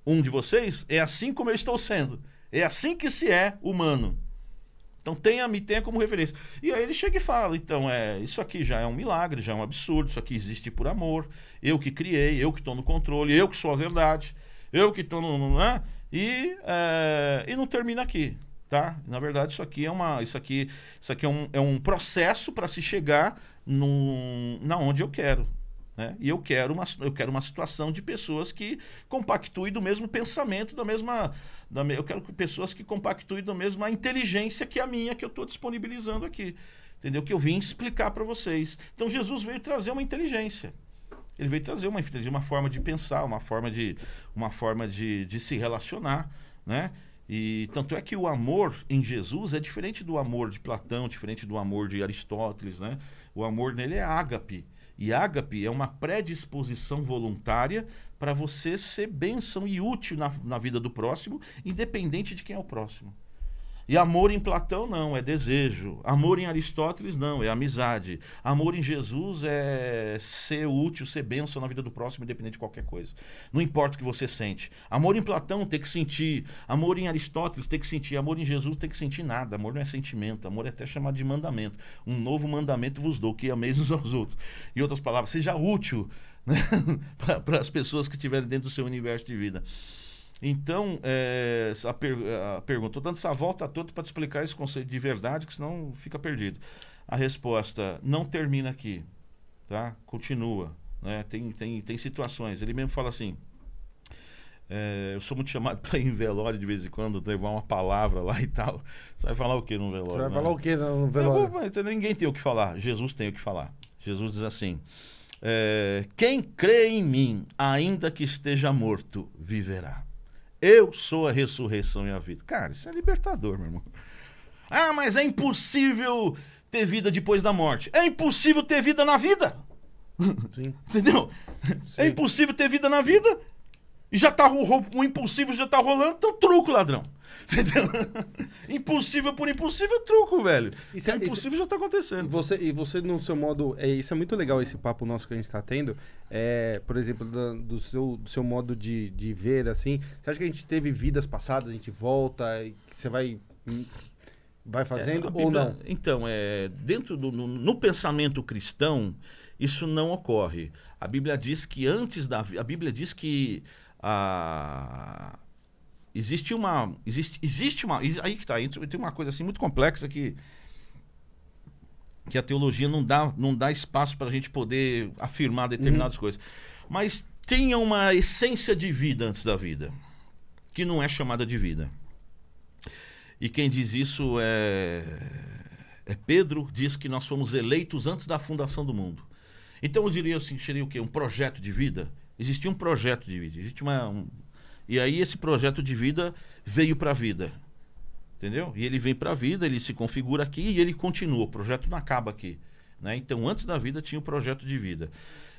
um de vocês? É assim como eu estou sendo. É assim que se é humano. Então tenha, me tenha como referência. E aí ele chega e fala: então, é, isso aqui já é um milagre, já é um absurdo, isso aqui existe por amor. Eu que criei, eu que estou no controle, eu que sou a verdade, eu que estou no. Né? E, é, e não termina aqui. Tá? Na verdade, isso aqui é uma. Isso aqui, isso aqui é, um, é um processo para se chegar no, na onde eu quero, né? E eu quero, uma, eu quero uma situação de pessoas que compactuem do mesmo pensamento, da mesma. Da, eu quero pessoas que compactuem da mesma inteligência que a minha que eu estou disponibilizando aqui. Entendeu? Que eu vim explicar para vocês. Então Jesus veio trazer uma inteligência. Ele veio trazer uma inteligência, uma forma de pensar, uma forma de, uma forma de, de se relacionar. Né? E tanto é que o amor em Jesus é diferente do amor de Platão, diferente do amor de Aristóteles, né? O amor nele é ágape. E ágape é uma predisposição voluntária para você ser bênção e útil na, na vida do próximo, independente de quem é o próximo. E amor em Platão não, é desejo. Amor em Aristóteles não, é amizade. Amor em Jesus é ser útil, ser bênção na vida do próximo, independente de qualquer coisa. Não importa o que você sente. Amor em Platão tem que sentir. Amor em Aristóteles tem que sentir. Amor em Jesus tem que sentir nada. Amor não é sentimento. Amor é até chamado de mandamento. Um novo mandamento vos dou, que ameis uns aos outros. Em outras palavras, seja útil né? para as pessoas que estiverem dentro do seu universo de vida. Então, é, a, per, eh, a pergunta, estou dando essa volta toda para te explicar esse conceito de verdade, que senão fica perdido. A resposta não termina aqui, tá? Continua. Né? Tem, tem, tem situações. Ele mesmo fala assim. É, eu sou muito chamado para ir em velório de vez em quando, levar uma palavra lá e tal. Você vai falar o que no velório? Você vai né? falar o que no velório? Não, mas ninguém tem o que falar. Jesus tem o que falar. Jesus diz assim: é, Quem crê em mim, ainda que esteja morto, viverá. Eu sou a ressurreição e a vida. Cara, isso é libertador, meu irmão. Ah, mas é impossível ter vida depois da morte. É impossível ter vida na vida. Sim. Entendeu? Sim. É impossível ter vida na vida e já tá o, o impulsivo já tá rolando, então truco, ladrão. Entendeu? impossível por impossível, truco, velho. Isso é, impossível isso, já tá acontecendo. Você, e você, no seu modo. É, isso é muito legal, esse papo nosso que a gente tá tendo. É, por exemplo, do, do seu, do seu modo de, de ver, assim. Você acha que a gente teve vidas passadas, a gente volta, e você vai. Hum, vai fazendo é, Bíblia, ou não? Então, é, dentro do. no, no pensamento cristão, isso não ocorre. A Bíblia diz que antes da. A Bíblia diz que a ah, existe uma existe existe uma aí que está tem uma coisa assim muito complexa que que a teologia não dá não dá espaço para a gente poder afirmar determinadas uhum. coisas mas tinha uma essência de vida antes da vida que não é chamada de vida e quem diz isso é é Pedro diz que nós fomos eleitos antes da fundação do mundo então eu diria assim seria o que um projeto de vida existia um projeto de vida. Existe uma, um... E aí esse projeto de vida veio para a vida. Entendeu? E ele vem para a vida, ele se configura aqui e ele continua. O projeto não acaba aqui. Né? Então, antes da vida tinha o projeto de vida.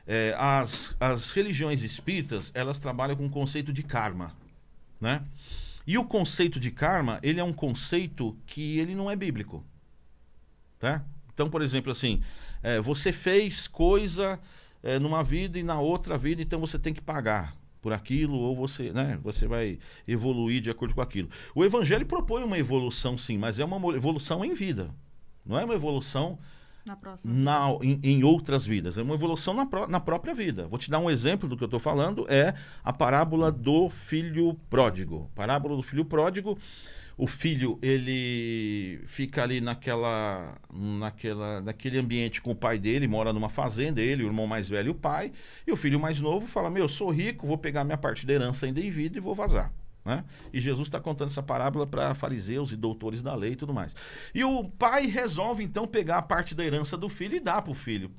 É, as, as religiões espíritas, elas trabalham com o conceito de karma. Né? E o conceito de karma, ele é um conceito que ele não é bíblico. Tá? Então, por exemplo, assim, é, você fez coisa é, numa vida e na outra vida, então você tem que pagar por aquilo ou você, né, você vai evoluir de acordo com aquilo. O evangelho propõe uma evolução sim, mas é uma evolução em vida. Não é uma evolução na próxima. Na, em, em, outras vidas. É uma evolução na, pró na própria vida. Vou te dar um exemplo do que eu estou falando: é a parábola do filho pródigo. Parábola do filho pródigo o filho ele fica ali naquela, naquela, naquele ambiente com o pai dele, mora numa fazenda, ele, o irmão mais velho e o pai, e o filho mais novo fala: Meu, sou rico, vou pegar minha parte da herança ainda em vida e vou vazar. Né? E Jesus está contando essa parábola para fariseus e doutores da lei e tudo mais. E o pai resolve então pegar a parte da herança do filho e dar para o filho.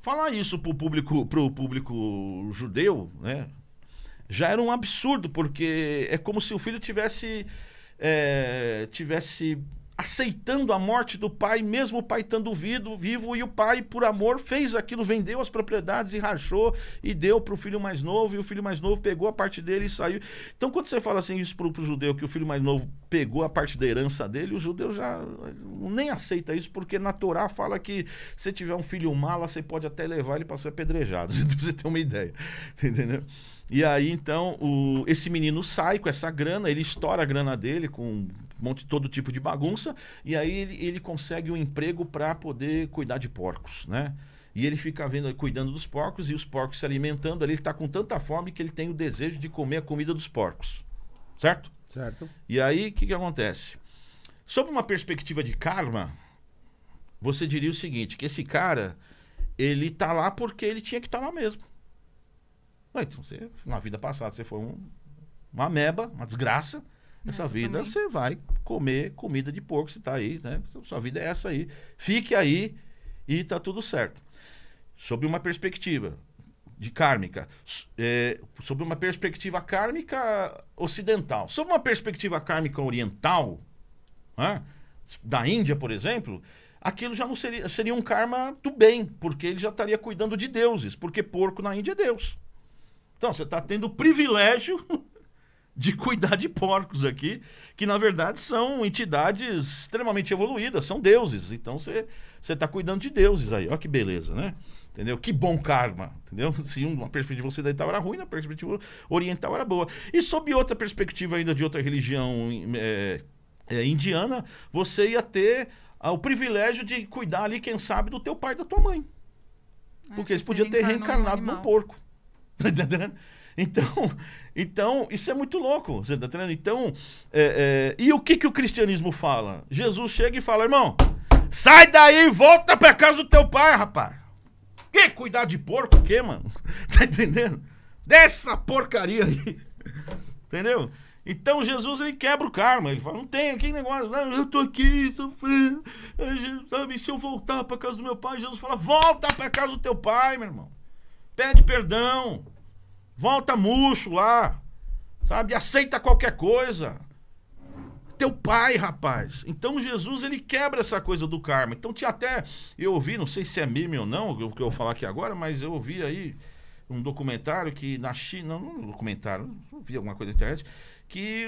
Falar isso para o público, pro público judeu né? já era um absurdo, porque é como se o filho tivesse é, tivesse aceitando a morte do pai, mesmo o pai estando vivo, vivo, e o pai, por amor, fez aquilo, vendeu as propriedades e rachou e deu para o filho mais novo, e o filho mais novo pegou a parte dele e saiu. Então, quando você fala assim isso para o judeu, que o filho mais novo pegou a parte da herança dele, o judeu já eh, nem aceita isso, porque na Torá fala que se tiver um filho mala, você pode até levar ele para ser apedrejado, para você ter uma ideia, entendeu? E aí, então, o, esse menino sai com essa grana, ele estoura a grana dele com um monte, todo tipo de bagunça, e aí ele, ele consegue um emprego para poder cuidar de porcos, né? E ele fica vendo, cuidando dos porcos e os porcos se alimentando ali. Ele está com tanta fome que ele tem o desejo de comer a comida dos porcos. Certo? Certo. E aí, o que, que acontece? Sob uma perspectiva de karma, você diria o seguinte: que esse cara, ele tá lá porque ele tinha que estar tá lá mesmo então você, na vida passada, você foi um, uma ameba, uma desgraça. Essa vida também. você vai comer comida de porco, você tá aí, né? Então, sua vida é essa aí. Fique aí e tá tudo certo. Sob uma perspectiva de kármica, é, sob uma perspectiva kármica ocidental, sob uma perspectiva kármica oriental, né? da Índia, por exemplo, aquilo já não seria, seria um karma do bem, porque ele já estaria cuidando de deuses, porque porco na Índia é Deus. Então, você está tendo o privilégio de cuidar de porcos aqui, que na verdade são entidades extremamente evoluídas, são deuses. Então você está cuidando de deuses aí. Olha que beleza, né? Entendeu? Que bom karma, entendeu? Se uma perspectiva ocidental era ruim, na perspectiva oriental era boa. E sob outra perspectiva ainda de outra religião é, é, indiana, você ia ter ah, o privilégio de cuidar ali, quem sabe, do teu pai e da tua mãe. Porque eles podiam ter reencarnado num porco. Tá entendendo? Então, então, isso é muito louco, você tá entendendo? Então, é, é, e o que, que o cristianismo fala? Jesus chega e fala, irmão, sai daí e volta pra casa do teu pai, rapaz. Que cuidar de porco o mano? Tá entendendo? Dessa porcaria aí. Entendeu? Então Jesus ele quebra o karma, ele fala, não tem, aqui negócio, não, eu tô aqui sofrendo, sabe, se eu voltar para casa do meu pai, Jesus fala, volta para casa do teu pai, meu irmão, pede perdão, Volta murcho lá. Sabe? Aceita qualquer coisa. Teu pai, rapaz. Então Jesus, ele quebra essa coisa do karma. Então tinha até. Eu ouvi, não sei se é meme ou não, o que eu vou falar aqui agora, mas eu ouvi aí um documentário que na China. Não, um documentário, vi alguma coisa na internet. Que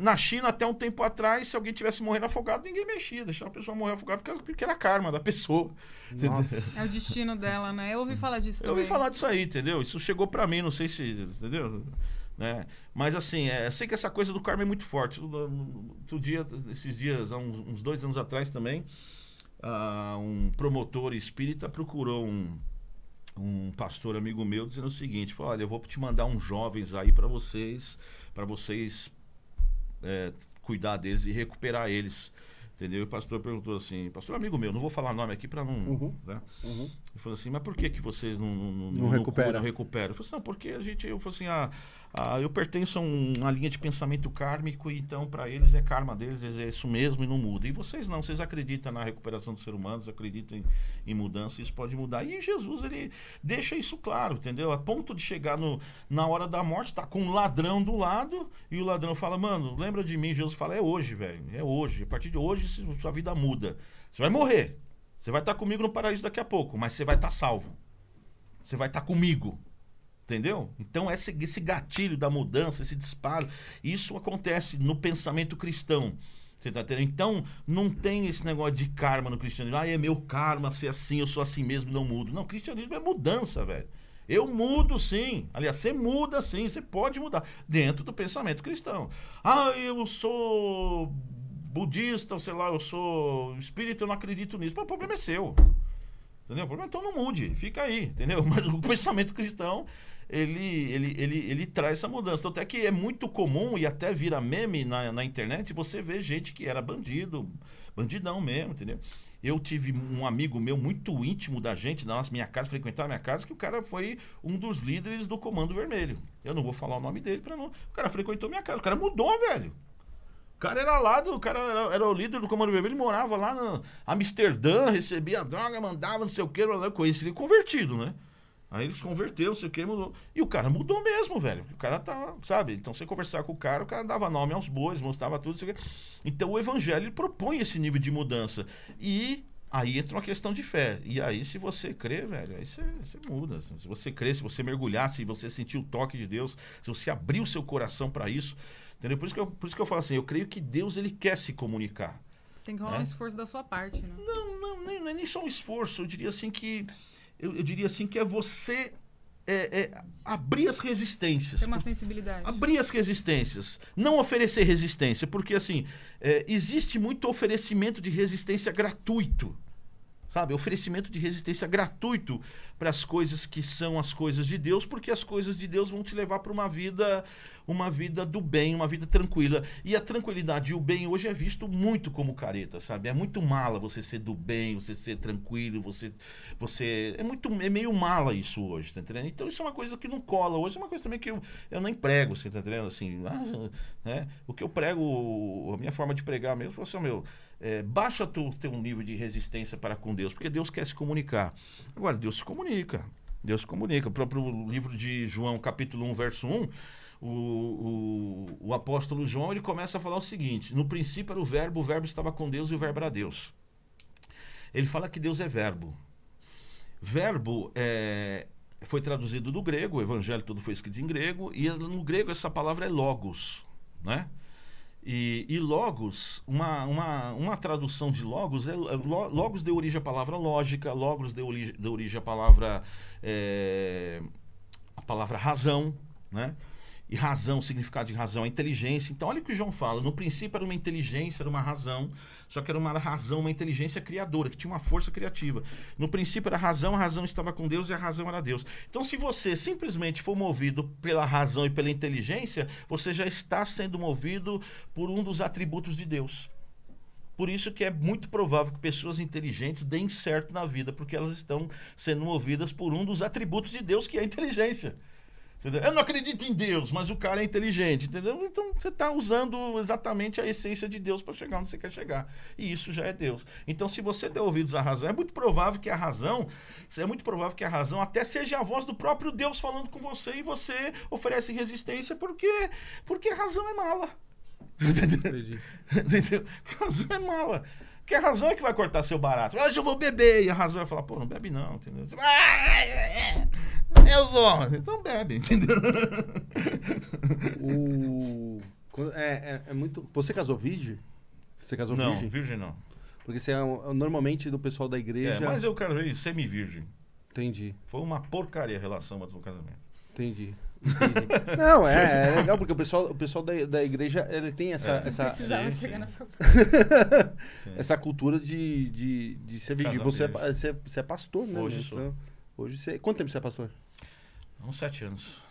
na China, até um tempo atrás, se alguém tivesse morrendo afogado, ninguém mexia. Deixava a pessoa morrer afogada porque, era karma da pessoa. Nossa. É o destino dela, né? Eu ouvi hum. falar disso Eu ouvi falar disso aí, entendeu? Isso chegou para mim, não sei se... Entendeu? Né? Mas assim, é, eu sei que essa coisa do karma é muito forte. Outro dia, esses dias, há uns, uns dois anos atrás também, uh, um promotor espírita procurou um, um pastor amigo meu dizendo o seguinte: falou, olha, eu vou te mandar uns jovens aí para vocês, para vocês é, cuidar deles e recuperar eles. Entendeu? E o pastor perguntou assim, pastor amigo meu, não vou falar nome aqui para não. Uhum, né? Uhum. Ele falou assim, mas por que, que vocês não, não, não, não recuperam? Não recuperam? Eu falei assim, não, porque a gente. Eu falei assim, ah, ah, eu pertenço a uma linha de pensamento kármico, então para eles é karma deles, é isso mesmo e não muda. E vocês não, vocês acreditam na recuperação dos seres humanos, acreditam em, em mudança, isso pode mudar. E Jesus, ele deixa isso claro, entendeu? A ponto de chegar no, na hora da morte, está com um ladrão do lado, e o ladrão fala, mano, lembra de mim? Jesus fala, é hoje, velho, é hoje. A partir de hoje, sua vida muda. Você vai morrer, você vai estar tá comigo no paraíso daqui a pouco, mas você vai estar tá salvo. Você vai estar tá comigo. Entendeu? Então, esse, esse gatilho da mudança, esse disparo, isso acontece no pensamento cristão. Você tá entendendo? Então, não tem esse negócio de karma no cristianismo. Ah, é meu karma ser assim, eu sou assim mesmo, não mudo. Não, cristianismo é mudança, velho. Eu mudo sim. Aliás, você muda sim, você pode mudar. Dentro do pensamento cristão. Ah, eu sou budista, ou sei lá, eu sou espírita, eu não acredito nisso. Mas o problema é seu. Entendeu? O problema é então não mude, fica aí, entendeu? Mas o pensamento cristão ele, ele, ele, ele traz essa mudança. Tanto é que é muito comum e até vira meme na, na internet você vê gente que era bandido, bandidão mesmo, entendeu? Eu tive um amigo meu muito íntimo da gente, da nossa minha casa, frequentava minha casa, que o cara foi um dos líderes do Comando Vermelho. Eu não vou falar o nome dele para não. O cara frequentou minha casa, o cara mudou, velho. O cara era lá, do, o cara era, era, o líder do Comando Vermelho, ele morava lá na Amsterdã, recebia droga, mandava não sei o que, conheci ele convertido, né? Aí eles converteu, sei o que, mudou. E o cara mudou mesmo, velho. O cara tá, sabe? Então você conversar com o cara, o cara dava nome aos bois, mostrava tudo, sei o que. Então o evangelho propõe esse nível de mudança. E aí entra uma questão de fé. E aí, se você crê, velho, aí você, você muda. Se você crê, se você mergulhar, se você sentir o toque de Deus, se você abrir o seu coração para isso, entendeu? Por isso, que eu, por isso que eu falo assim, eu creio que Deus, ele quer se comunicar. Tem que rolar né? um esforço da sua parte, né? Não, não, nem, é nem só um esforço. Eu diria assim que eu, eu diria assim, que é você é, é, abrir as resistências. Tem uma sensibilidade. Abrir as resistências. Não oferecer resistência, porque assim, é, existe muito oferecimento de resistência gratuito sabe? Oferecimento de resistência gratuito para as coisas que são as coisas de Deus, porque as coisas de Deus vão te levar para uma vida, uma vida do bem, uma vida tranquila. E a tranquilidade e o bem hoje é visto muito como careta, sabe? É muito mala você ser do bem, você ser tranquilo, você você é muito é meio mala isso hoje, tá entendendo? Então isso é uma coisa que não cola hoje, é uma coisa também que eu, eu nem prego, você tá entendendo? Assim, ah, né? O que eu prego, a minha forma de pregar mesmo, assim, meu, é, baixa o teu, um nível de resistência para com Deus, porque Deus quer se comunicar. Agora, Deus se comunica. Deus se comunica. O próprio livro de João, capítulo 1, verso 1, o, o, o apóstolo João ele começa a falar o seguinte: No princípio era o verbo, o verbo estava com Deus e o verbo era Deus. Ele fala que Deus é verbo. Verbo é, foi traduzido do grego, o evangelho todo foi escrito em grego, e no grego essa palavra é logos, né? E, e, logos, uma, uma, uma tradução de logos, é, é logos deu origem à palavra lógica, logos deu origem, deu origem à palavra, é, eh, a palavra razão, né? e razão, significado de razão, é inteligência. Então, olha o que o João fala. No princípio era uma inteligência, era uma razão, só que era uma razão, uma inteligência criadora, que tinha uma força criativa. No princípio era razão, a razão estava com Deus e a razão era Deus. Então, se você simplesmente for movido pela razão e pela inteligência, você já está sendo movido por um dos atributos de Deus. Por isso que é muito provável que pessoas inteligentes deem certo na vida, porque elas estão sendo movidas por um dos atributos de Deus, que é a inteligência. Eu não acredito em Deus, mas o cara é inteligente, entendeu? Então você está usando exatamente a essência de Deus para chegar onde você quer chegar. E isso já é Deus. Então, se você der ouvidos à razão, é muito provável que a razão, é muito provável que a razão até seja a voz do próprio Deus falando com você e você oferece resistência porque, porque a razão é mala. Entendi. Entendeu? A razão é mala. Porque a razão é que vai cortar seu barato. Hoje eu vou beber. E a razão vai falar, pô, não bebe não, entendeu? Você, ah, eu vou. Então bebe, entendeu? O... É, é, é muito... Você casou virgem? Você casou não, virgem? Não, virgem não. Porque você é, é normalmente do pessoal da igreja... É, mas eu quero ver semi-virgem. Entendi. Foi uma porcaria a relação antes do casamento. Entendi. Não, é, é, legal, porque o pessoal, o pessoal da, da igreja ele tem essa. É, essa, sim, sim. Nessa... essa cultura de, de, de ser vigília. É você, é, você, é pastor, né? Hoje sou. Então, hoje você... Quanto tempo você é pastor? Uns sete anos.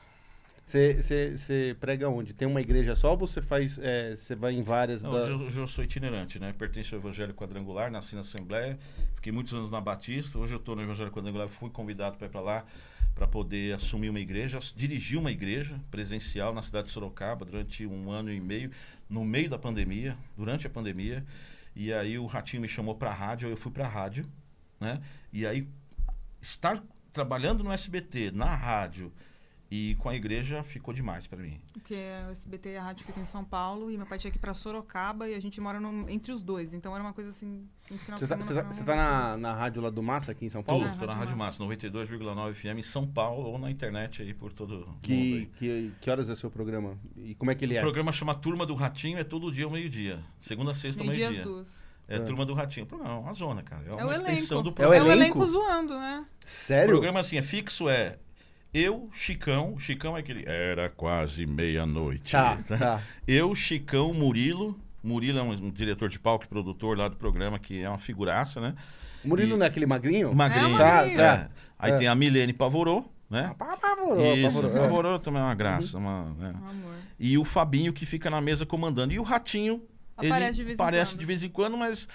Você prega onde? Tem uma igreja só ou você faz. Você é, vai em várias. Não, da... eu, eu, sou itinerante, né? Pertenço ao Evangelho Quadrangular, nasci na Assembleia, fiquei muitos anos na Batista, hoje eu estou no Evangelho Quadrangular, fui convidado para ir para lá para poder assumir uma igreja, dirigi uma igreja presencial na cidade de Sorocaba durante um ano e meio, no meio da pandemia, durante a pandemia. E aí o Ratinho me chamou para a rádio, eu fui para a rádio, né? E aí estar trabalhando no SBT, na rádio, e com a igreja ficou demais para mim. Porque o SBT e a rádio ficam em São Paulo e meu pai tinha que ir para Sorocaba e a gente mora no, entre os dois. Então era uma coisa assim. Você tá, tá, tá, na, na rádio lá do Massa aqui em São Paulo? Tô, tô na Rádio Massa, Massa 92,9 FM em São Paulo ou na internet aí por todo que, Que, que horas é seu programa? E como é que ele é? O programa chama Turma do Ratinho, é todo dia ao meio-dia. Segunda, sexta, meio-dia. Meio-dia É, tá. Turma do Ratinho. programa é uma zona, cara. É, é uma extensão elenco. do é programa. É o elenco zoando, né? Sério? O programa, assim, é fixo, é eu, Chicão, Chicão é aquele. Era quase meia-noite. Tá, tá. Eu, Chicão, Murilo. Murilo é um, um, diretor de palco e produtor lá do programa, que é uma figuraça, né? Murilo e... não é aquele magrinho? É magrinho. Tá, é, tá. É. Aí tem a Milene Pavorô, né? Ah, pavorou Isso, é. também é uma graça. Uhum. Uma, né? Amor. E o Fabinho que fica na mesa comandando. E o Ratinho, Aparece ele de aparece de vez em quando, mas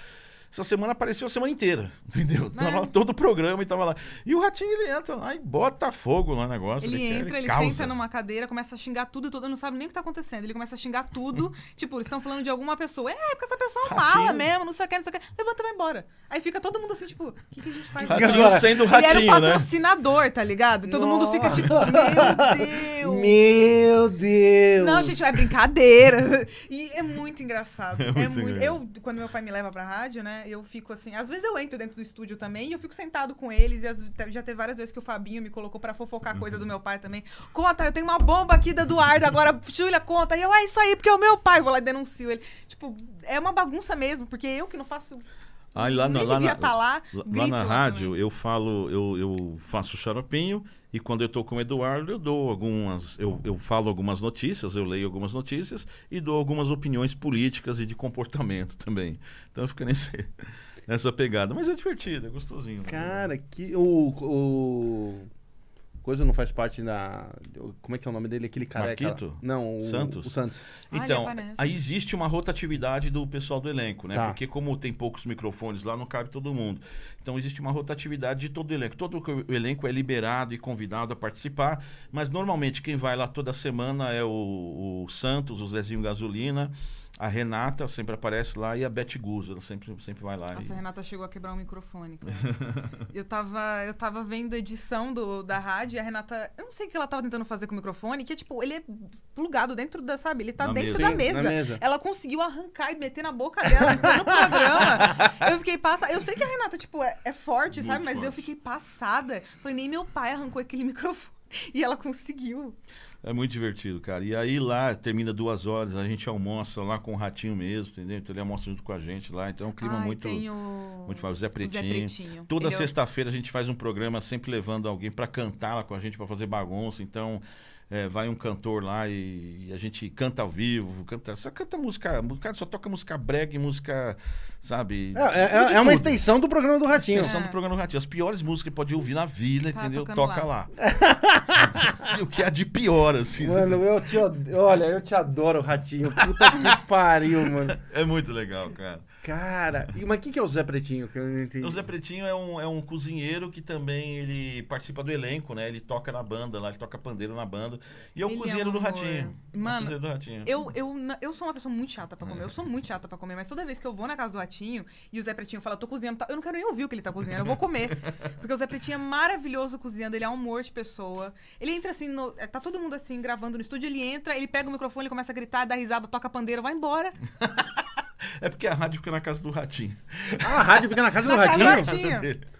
essa semana apareceu a semana inteira, entendeu? Né? Tava lá todo o programa e tava lá. E o Ratinho, ele entra lá e bota fogo lá no negócio. Ele, ele entra, ele, ele senta numa cadeira, começa a xingar tudo e todo, não sabe nem o que tá acontecendo. Ele começa a xingar tudo. tipo, eles estão falando de alguma pessoa. É, porque essa pessoa é mala mesmo, não sei o que, não sei o que. Levanta e vai embora. Aí fica todo mundo assim, tipo, o que, que, a gente faz? Ratinho agora? sendo o Ratinho, ele era o patrocinador, né? tá ligado? E todo Nossa. mundo fica tipo, meu Deus. Meu Deus. Não, gente, é brincadeira. E é muito engraçado. É, é muito, engraçado. Eu, quando meu pai me leva pra rádio, né? Eu fico assim. Às vezes eu entro dentro do estúdio também e eu fico sentado com eles. E as, já teve várias vezes que o Fabinho me colocou para fofocar coisa do uhum. meu pai também. Conta, eu tenho uma bomba aqui da Eduardo, agora, Júlia, conta. E eu, ah, é isso aí, porque é o meu pai. vou lá e denuncio ele. Tipo, é uma bagunça mesmo, porque eu que não faço. Ah, lá, na, lá, na, tá lá, lá na rádio, eu falo, eu, eu faço xaropinho e quando eu estou com o Eduardo, eu dou algumas, eu, eu falo algumas notícias, eu leio algumas notícias e dou algumas opiniões políticas e de comportamento também. Então fica nesse, nessa pegada. Mas é divertido, é gostosinho. Cara, que. O, o coisa não faz parte da. Como é que é o nome dele? Aquele cara Marquito? Não, o Santos. O Santos. Então, ah, aí existe uma rotatividade do pessoal do elenco, né? Tá. Porque como tem poucos microfones lá, não cabe todo mundo. Então existe uma rotatividade de todo o elenco. Todo o elenco é liberado e convidado a participar, mas normalmente quem vai lá toda semana é o, o Santos, o Zezinho Gasolina a Renata sempre aparece lá e a Beth Guzzo, ela sempre, sempre vai lá. Nossa, e... a Renata chegou a quebrar o um microfone. eu, tava, eu tava vendo a edição do, da rádio e a Renata, eu não sei o que ela tava tentando fazer com o microfone, que é tipo, ele é plugado dentro da, sabe? Ele tá na dentro mesa. da mesa. mesa. Ela conseguiu arrancar e meter na boca dela no programa. Eu fiquei passada. Eu sei que a Renata, tipo, é, é forte, Muito sabe? Mas forte. eu fiquei passada. Falei, nem meu pai arrancou aquele microfone. E ela conseguiu. É muito divertido, cara. E aí lá termina duas horas, a gente almoça lá com o ratinho mesmo, entendeu? Então ele almoça junto com a gente lá. Então é um clima Ai, muito. O... Muito fácil. Zé Pretinho. Zé Pretinho. Toda ele... sexta-feira a gente faz um programa sempre levando alguém para cantar lá com a gente, para fazer bagunça. Então é, vai um cantor lá e, e, a gente canta ao vivo, canta, só canta música, cara, só toca música brega e música, sabe? É, é, é, é uma extensão do programa do Ratinho. Extensão do é. programa do Ratinho. As piores músicas que pode ouvir na vida entendeu? Toca lá. lá. o que há de pior, assim. Né? Mano, eu te, olha, eu te adoro, Ratinho. Puta que pariu, mano. É muito legal, cara. Cara, mas quem que é o Zé Pretinho? Que eu não entendi. O Zé Pretinho é um, é um cozinheiro que também ele participa do elenco, né? Ele toca na banda lá, ele toca pandeiro na banda. E é um ele é cozinheiro é um do Ratinho. Mano, é um do Ratinho. Eu, eu, eu sou uma pessoa muito chata pra comer, eu é. sou muito chata pra comer, mas toda vez que eu vou na casa do Ratinho e o Zé Pretinho fala, tô cozinhando, tá, eu não quero nem ouvir o que ele tá cozinhando, eu vou comer. Porque o Zé Pretinho é maravilhoso cozinhando, ele é um amor de pessoa. Ele entra assim, no, é, tá todo mundo assim, gravando no estúdio, ele entra, ele pega o microfone, ele começa a gritar, dá risada, toca pandeiro, vai embora. É porque a rádio fica na casa do Ratinho. Ah, a rádio fica na casa do na Ratinho? Casa do Ratinho.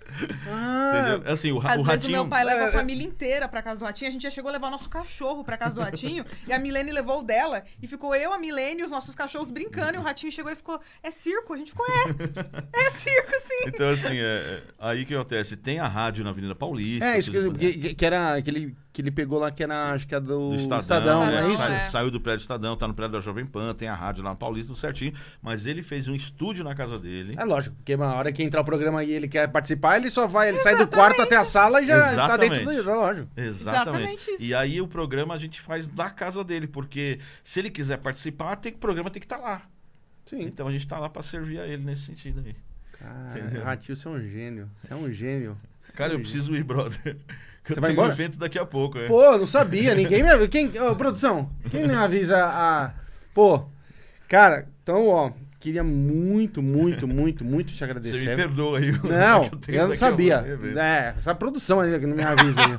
Ah, Entendeu? assim, o, ra o ratinho. meu pai leva a é. família inteira pra casa do ratinho. A gente já chegou a levar o nosso cachorro pra casa do ratinho. e a Milene levou o dela. E ficou eu, a Milene e os nossos cachorros brincando. E o ratinho chegou e ficou: é circo? A gente ficou: é. É circo, sim. Então, assim, é, é aí que acontece? Tem a rádio na Avenida Paulista. É, isso que, que, que era aquele que ele pegou lá, que era, é acho que é do, do Estadão, Estadão né? Não, né? é. Saiu do prédio do Estadão, tá no prédio da Jovem Pan, tem a rádio lá na Paulista, tudo certinho. Mas ele fez um estúdio na casa dele. É lógico, porque uma hora que entrar o programa e ele quer participar, ele só vai, ele Exatamente. sai do quarto até a sala e já Exatamente. tá dentro do é lógico. Exatamente. Exatamente isso. E aí o programa a gente faz da casa dele, porque se ele quiser participar, tem que, o programa tem que estar tá lá. Sim. Então a gente tá lá para servir a ele nesse sentido aí. Cara, Ratinho, você é um gênio. Você é um gênio. Cara, é um eu gênio. preciso ir, brother. Você vai embora? evento daqui a pouco, é. Pô, não sabia. Ninguém me avisa. Quem, produção, quem me avisa a. Pô, cara, então, ó, queria muito, muito, muito, muito te agradecer. Você me perdoa aí. Não, eu, eu não sabia. é, essa produção ali que não me avisa. Né?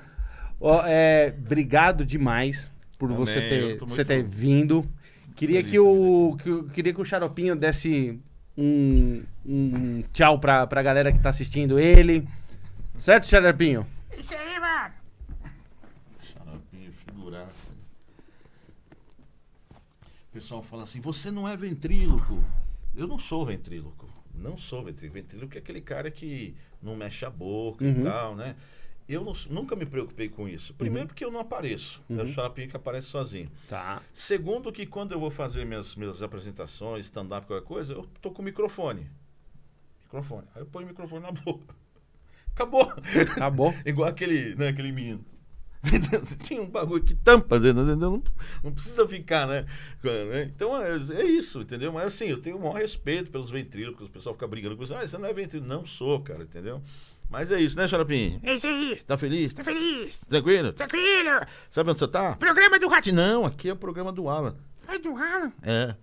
é, obrigado demais por Amém, você ter, você ter vindo. Queria que, o, que, queria que o Xaropinho desse um, um tchau para pra galera que tá assistindo ele. Certo, Xaropinho? Isso aí, mano. Xaropinho, figuraça. O pessoal fala assim, você não é ventríloco. Eu não sou ventríloco. Não sou ventríloco. Ventríloco é aquele cara que não mexe a boca uhum. e tal, né? Eu não, nunca me preocupei com isso. Primeiro uhum. porque eu não apareço. Uhum. É o uhum. xaropinho que aparece sozinho. Tá. Segundo que quando eu vou fazer minhas, minhas apresentações, stand-up, qualquer coisa, eu tô com o microfone. Microfone. Aí eu ponho o microfone na boca. Acabou. Acabou. Igual aquele, né, aquele menino. Tem um bagulho que tampa, né, né, né, não, não precisa ficar, né? Então é, é, isso, entendeu? Mas assim, eu tenho o maior respeito pelos ventrílocos, o pessoal fica brigando com isso. Ah, você não é ventríloco. Não sou, cara, entendeu? Mas é isso, né, Xaropim? É isso aí. Tá feliz? Tá feliz. Tranquilo? Tranquilo. Sabe onde você tá? Programa do Ratinho. Não, aqui é o programa do Alan. É do Alan? É.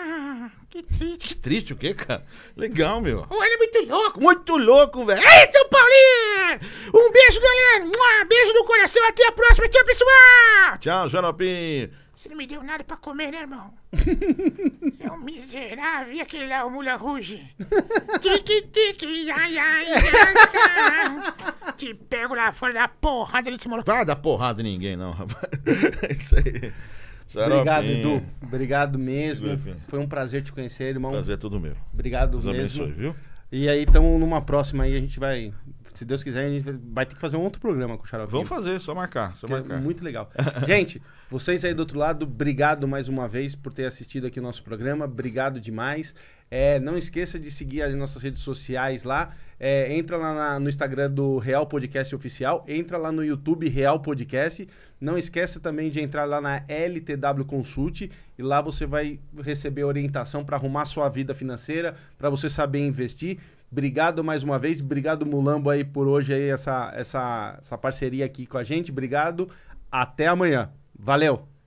Ah, que triste. Que triste o quê, cara? Legal, meu. Oh, ele é muito louco, muito louco, velho. Ei, seu Paulinho! Um beijo, galera. Um beijo no coração. Até a próxima. Tchau, pessoal. Tchau, Janopim. Você não me deu nada pra comer, né, irmão? é um miserável. E aquele lá, o Mula Ruge? tique, tique, ai, ai, ai, Te pego lá fora da porrada desse maluco. Vai dar porrada em ninguém, não, rapaz. é isso aí. Obrigado, Edu. Obrigado mesmo. Foi um prazer te conhecer, irmão. Prazer é todo meu. Obrigado Deus mesmo. Abençoe, viu? E aí, então, numa próxima aí, a gente vai. Se Deus quiser, a gente vai ter que fazer um outro programa com o Xarope. Vamos fazer, só marcar, só é marcar. É muito legal. gente, vocês aí do outro lado, obrigado mais uma vez por ter assistido aqui o nosso programa. Obrigado demais. É, não esqueça de seguir as nossas redes sociais lá. É, entra lá na, no Instagram do Real Podcast Oficial, entra lá no YouTube Real Podcast. Não esqueça também de entrar lá na LTW Consult e lá você vai receber orientação para arrumar sua vida financeira, para você saber investir. Obrigado mais uma vez, obrigado Mulambo aí por hoje aí essa, essa, essa parceria aqui com a gente. Obrigado. Até amanhã. Valeu.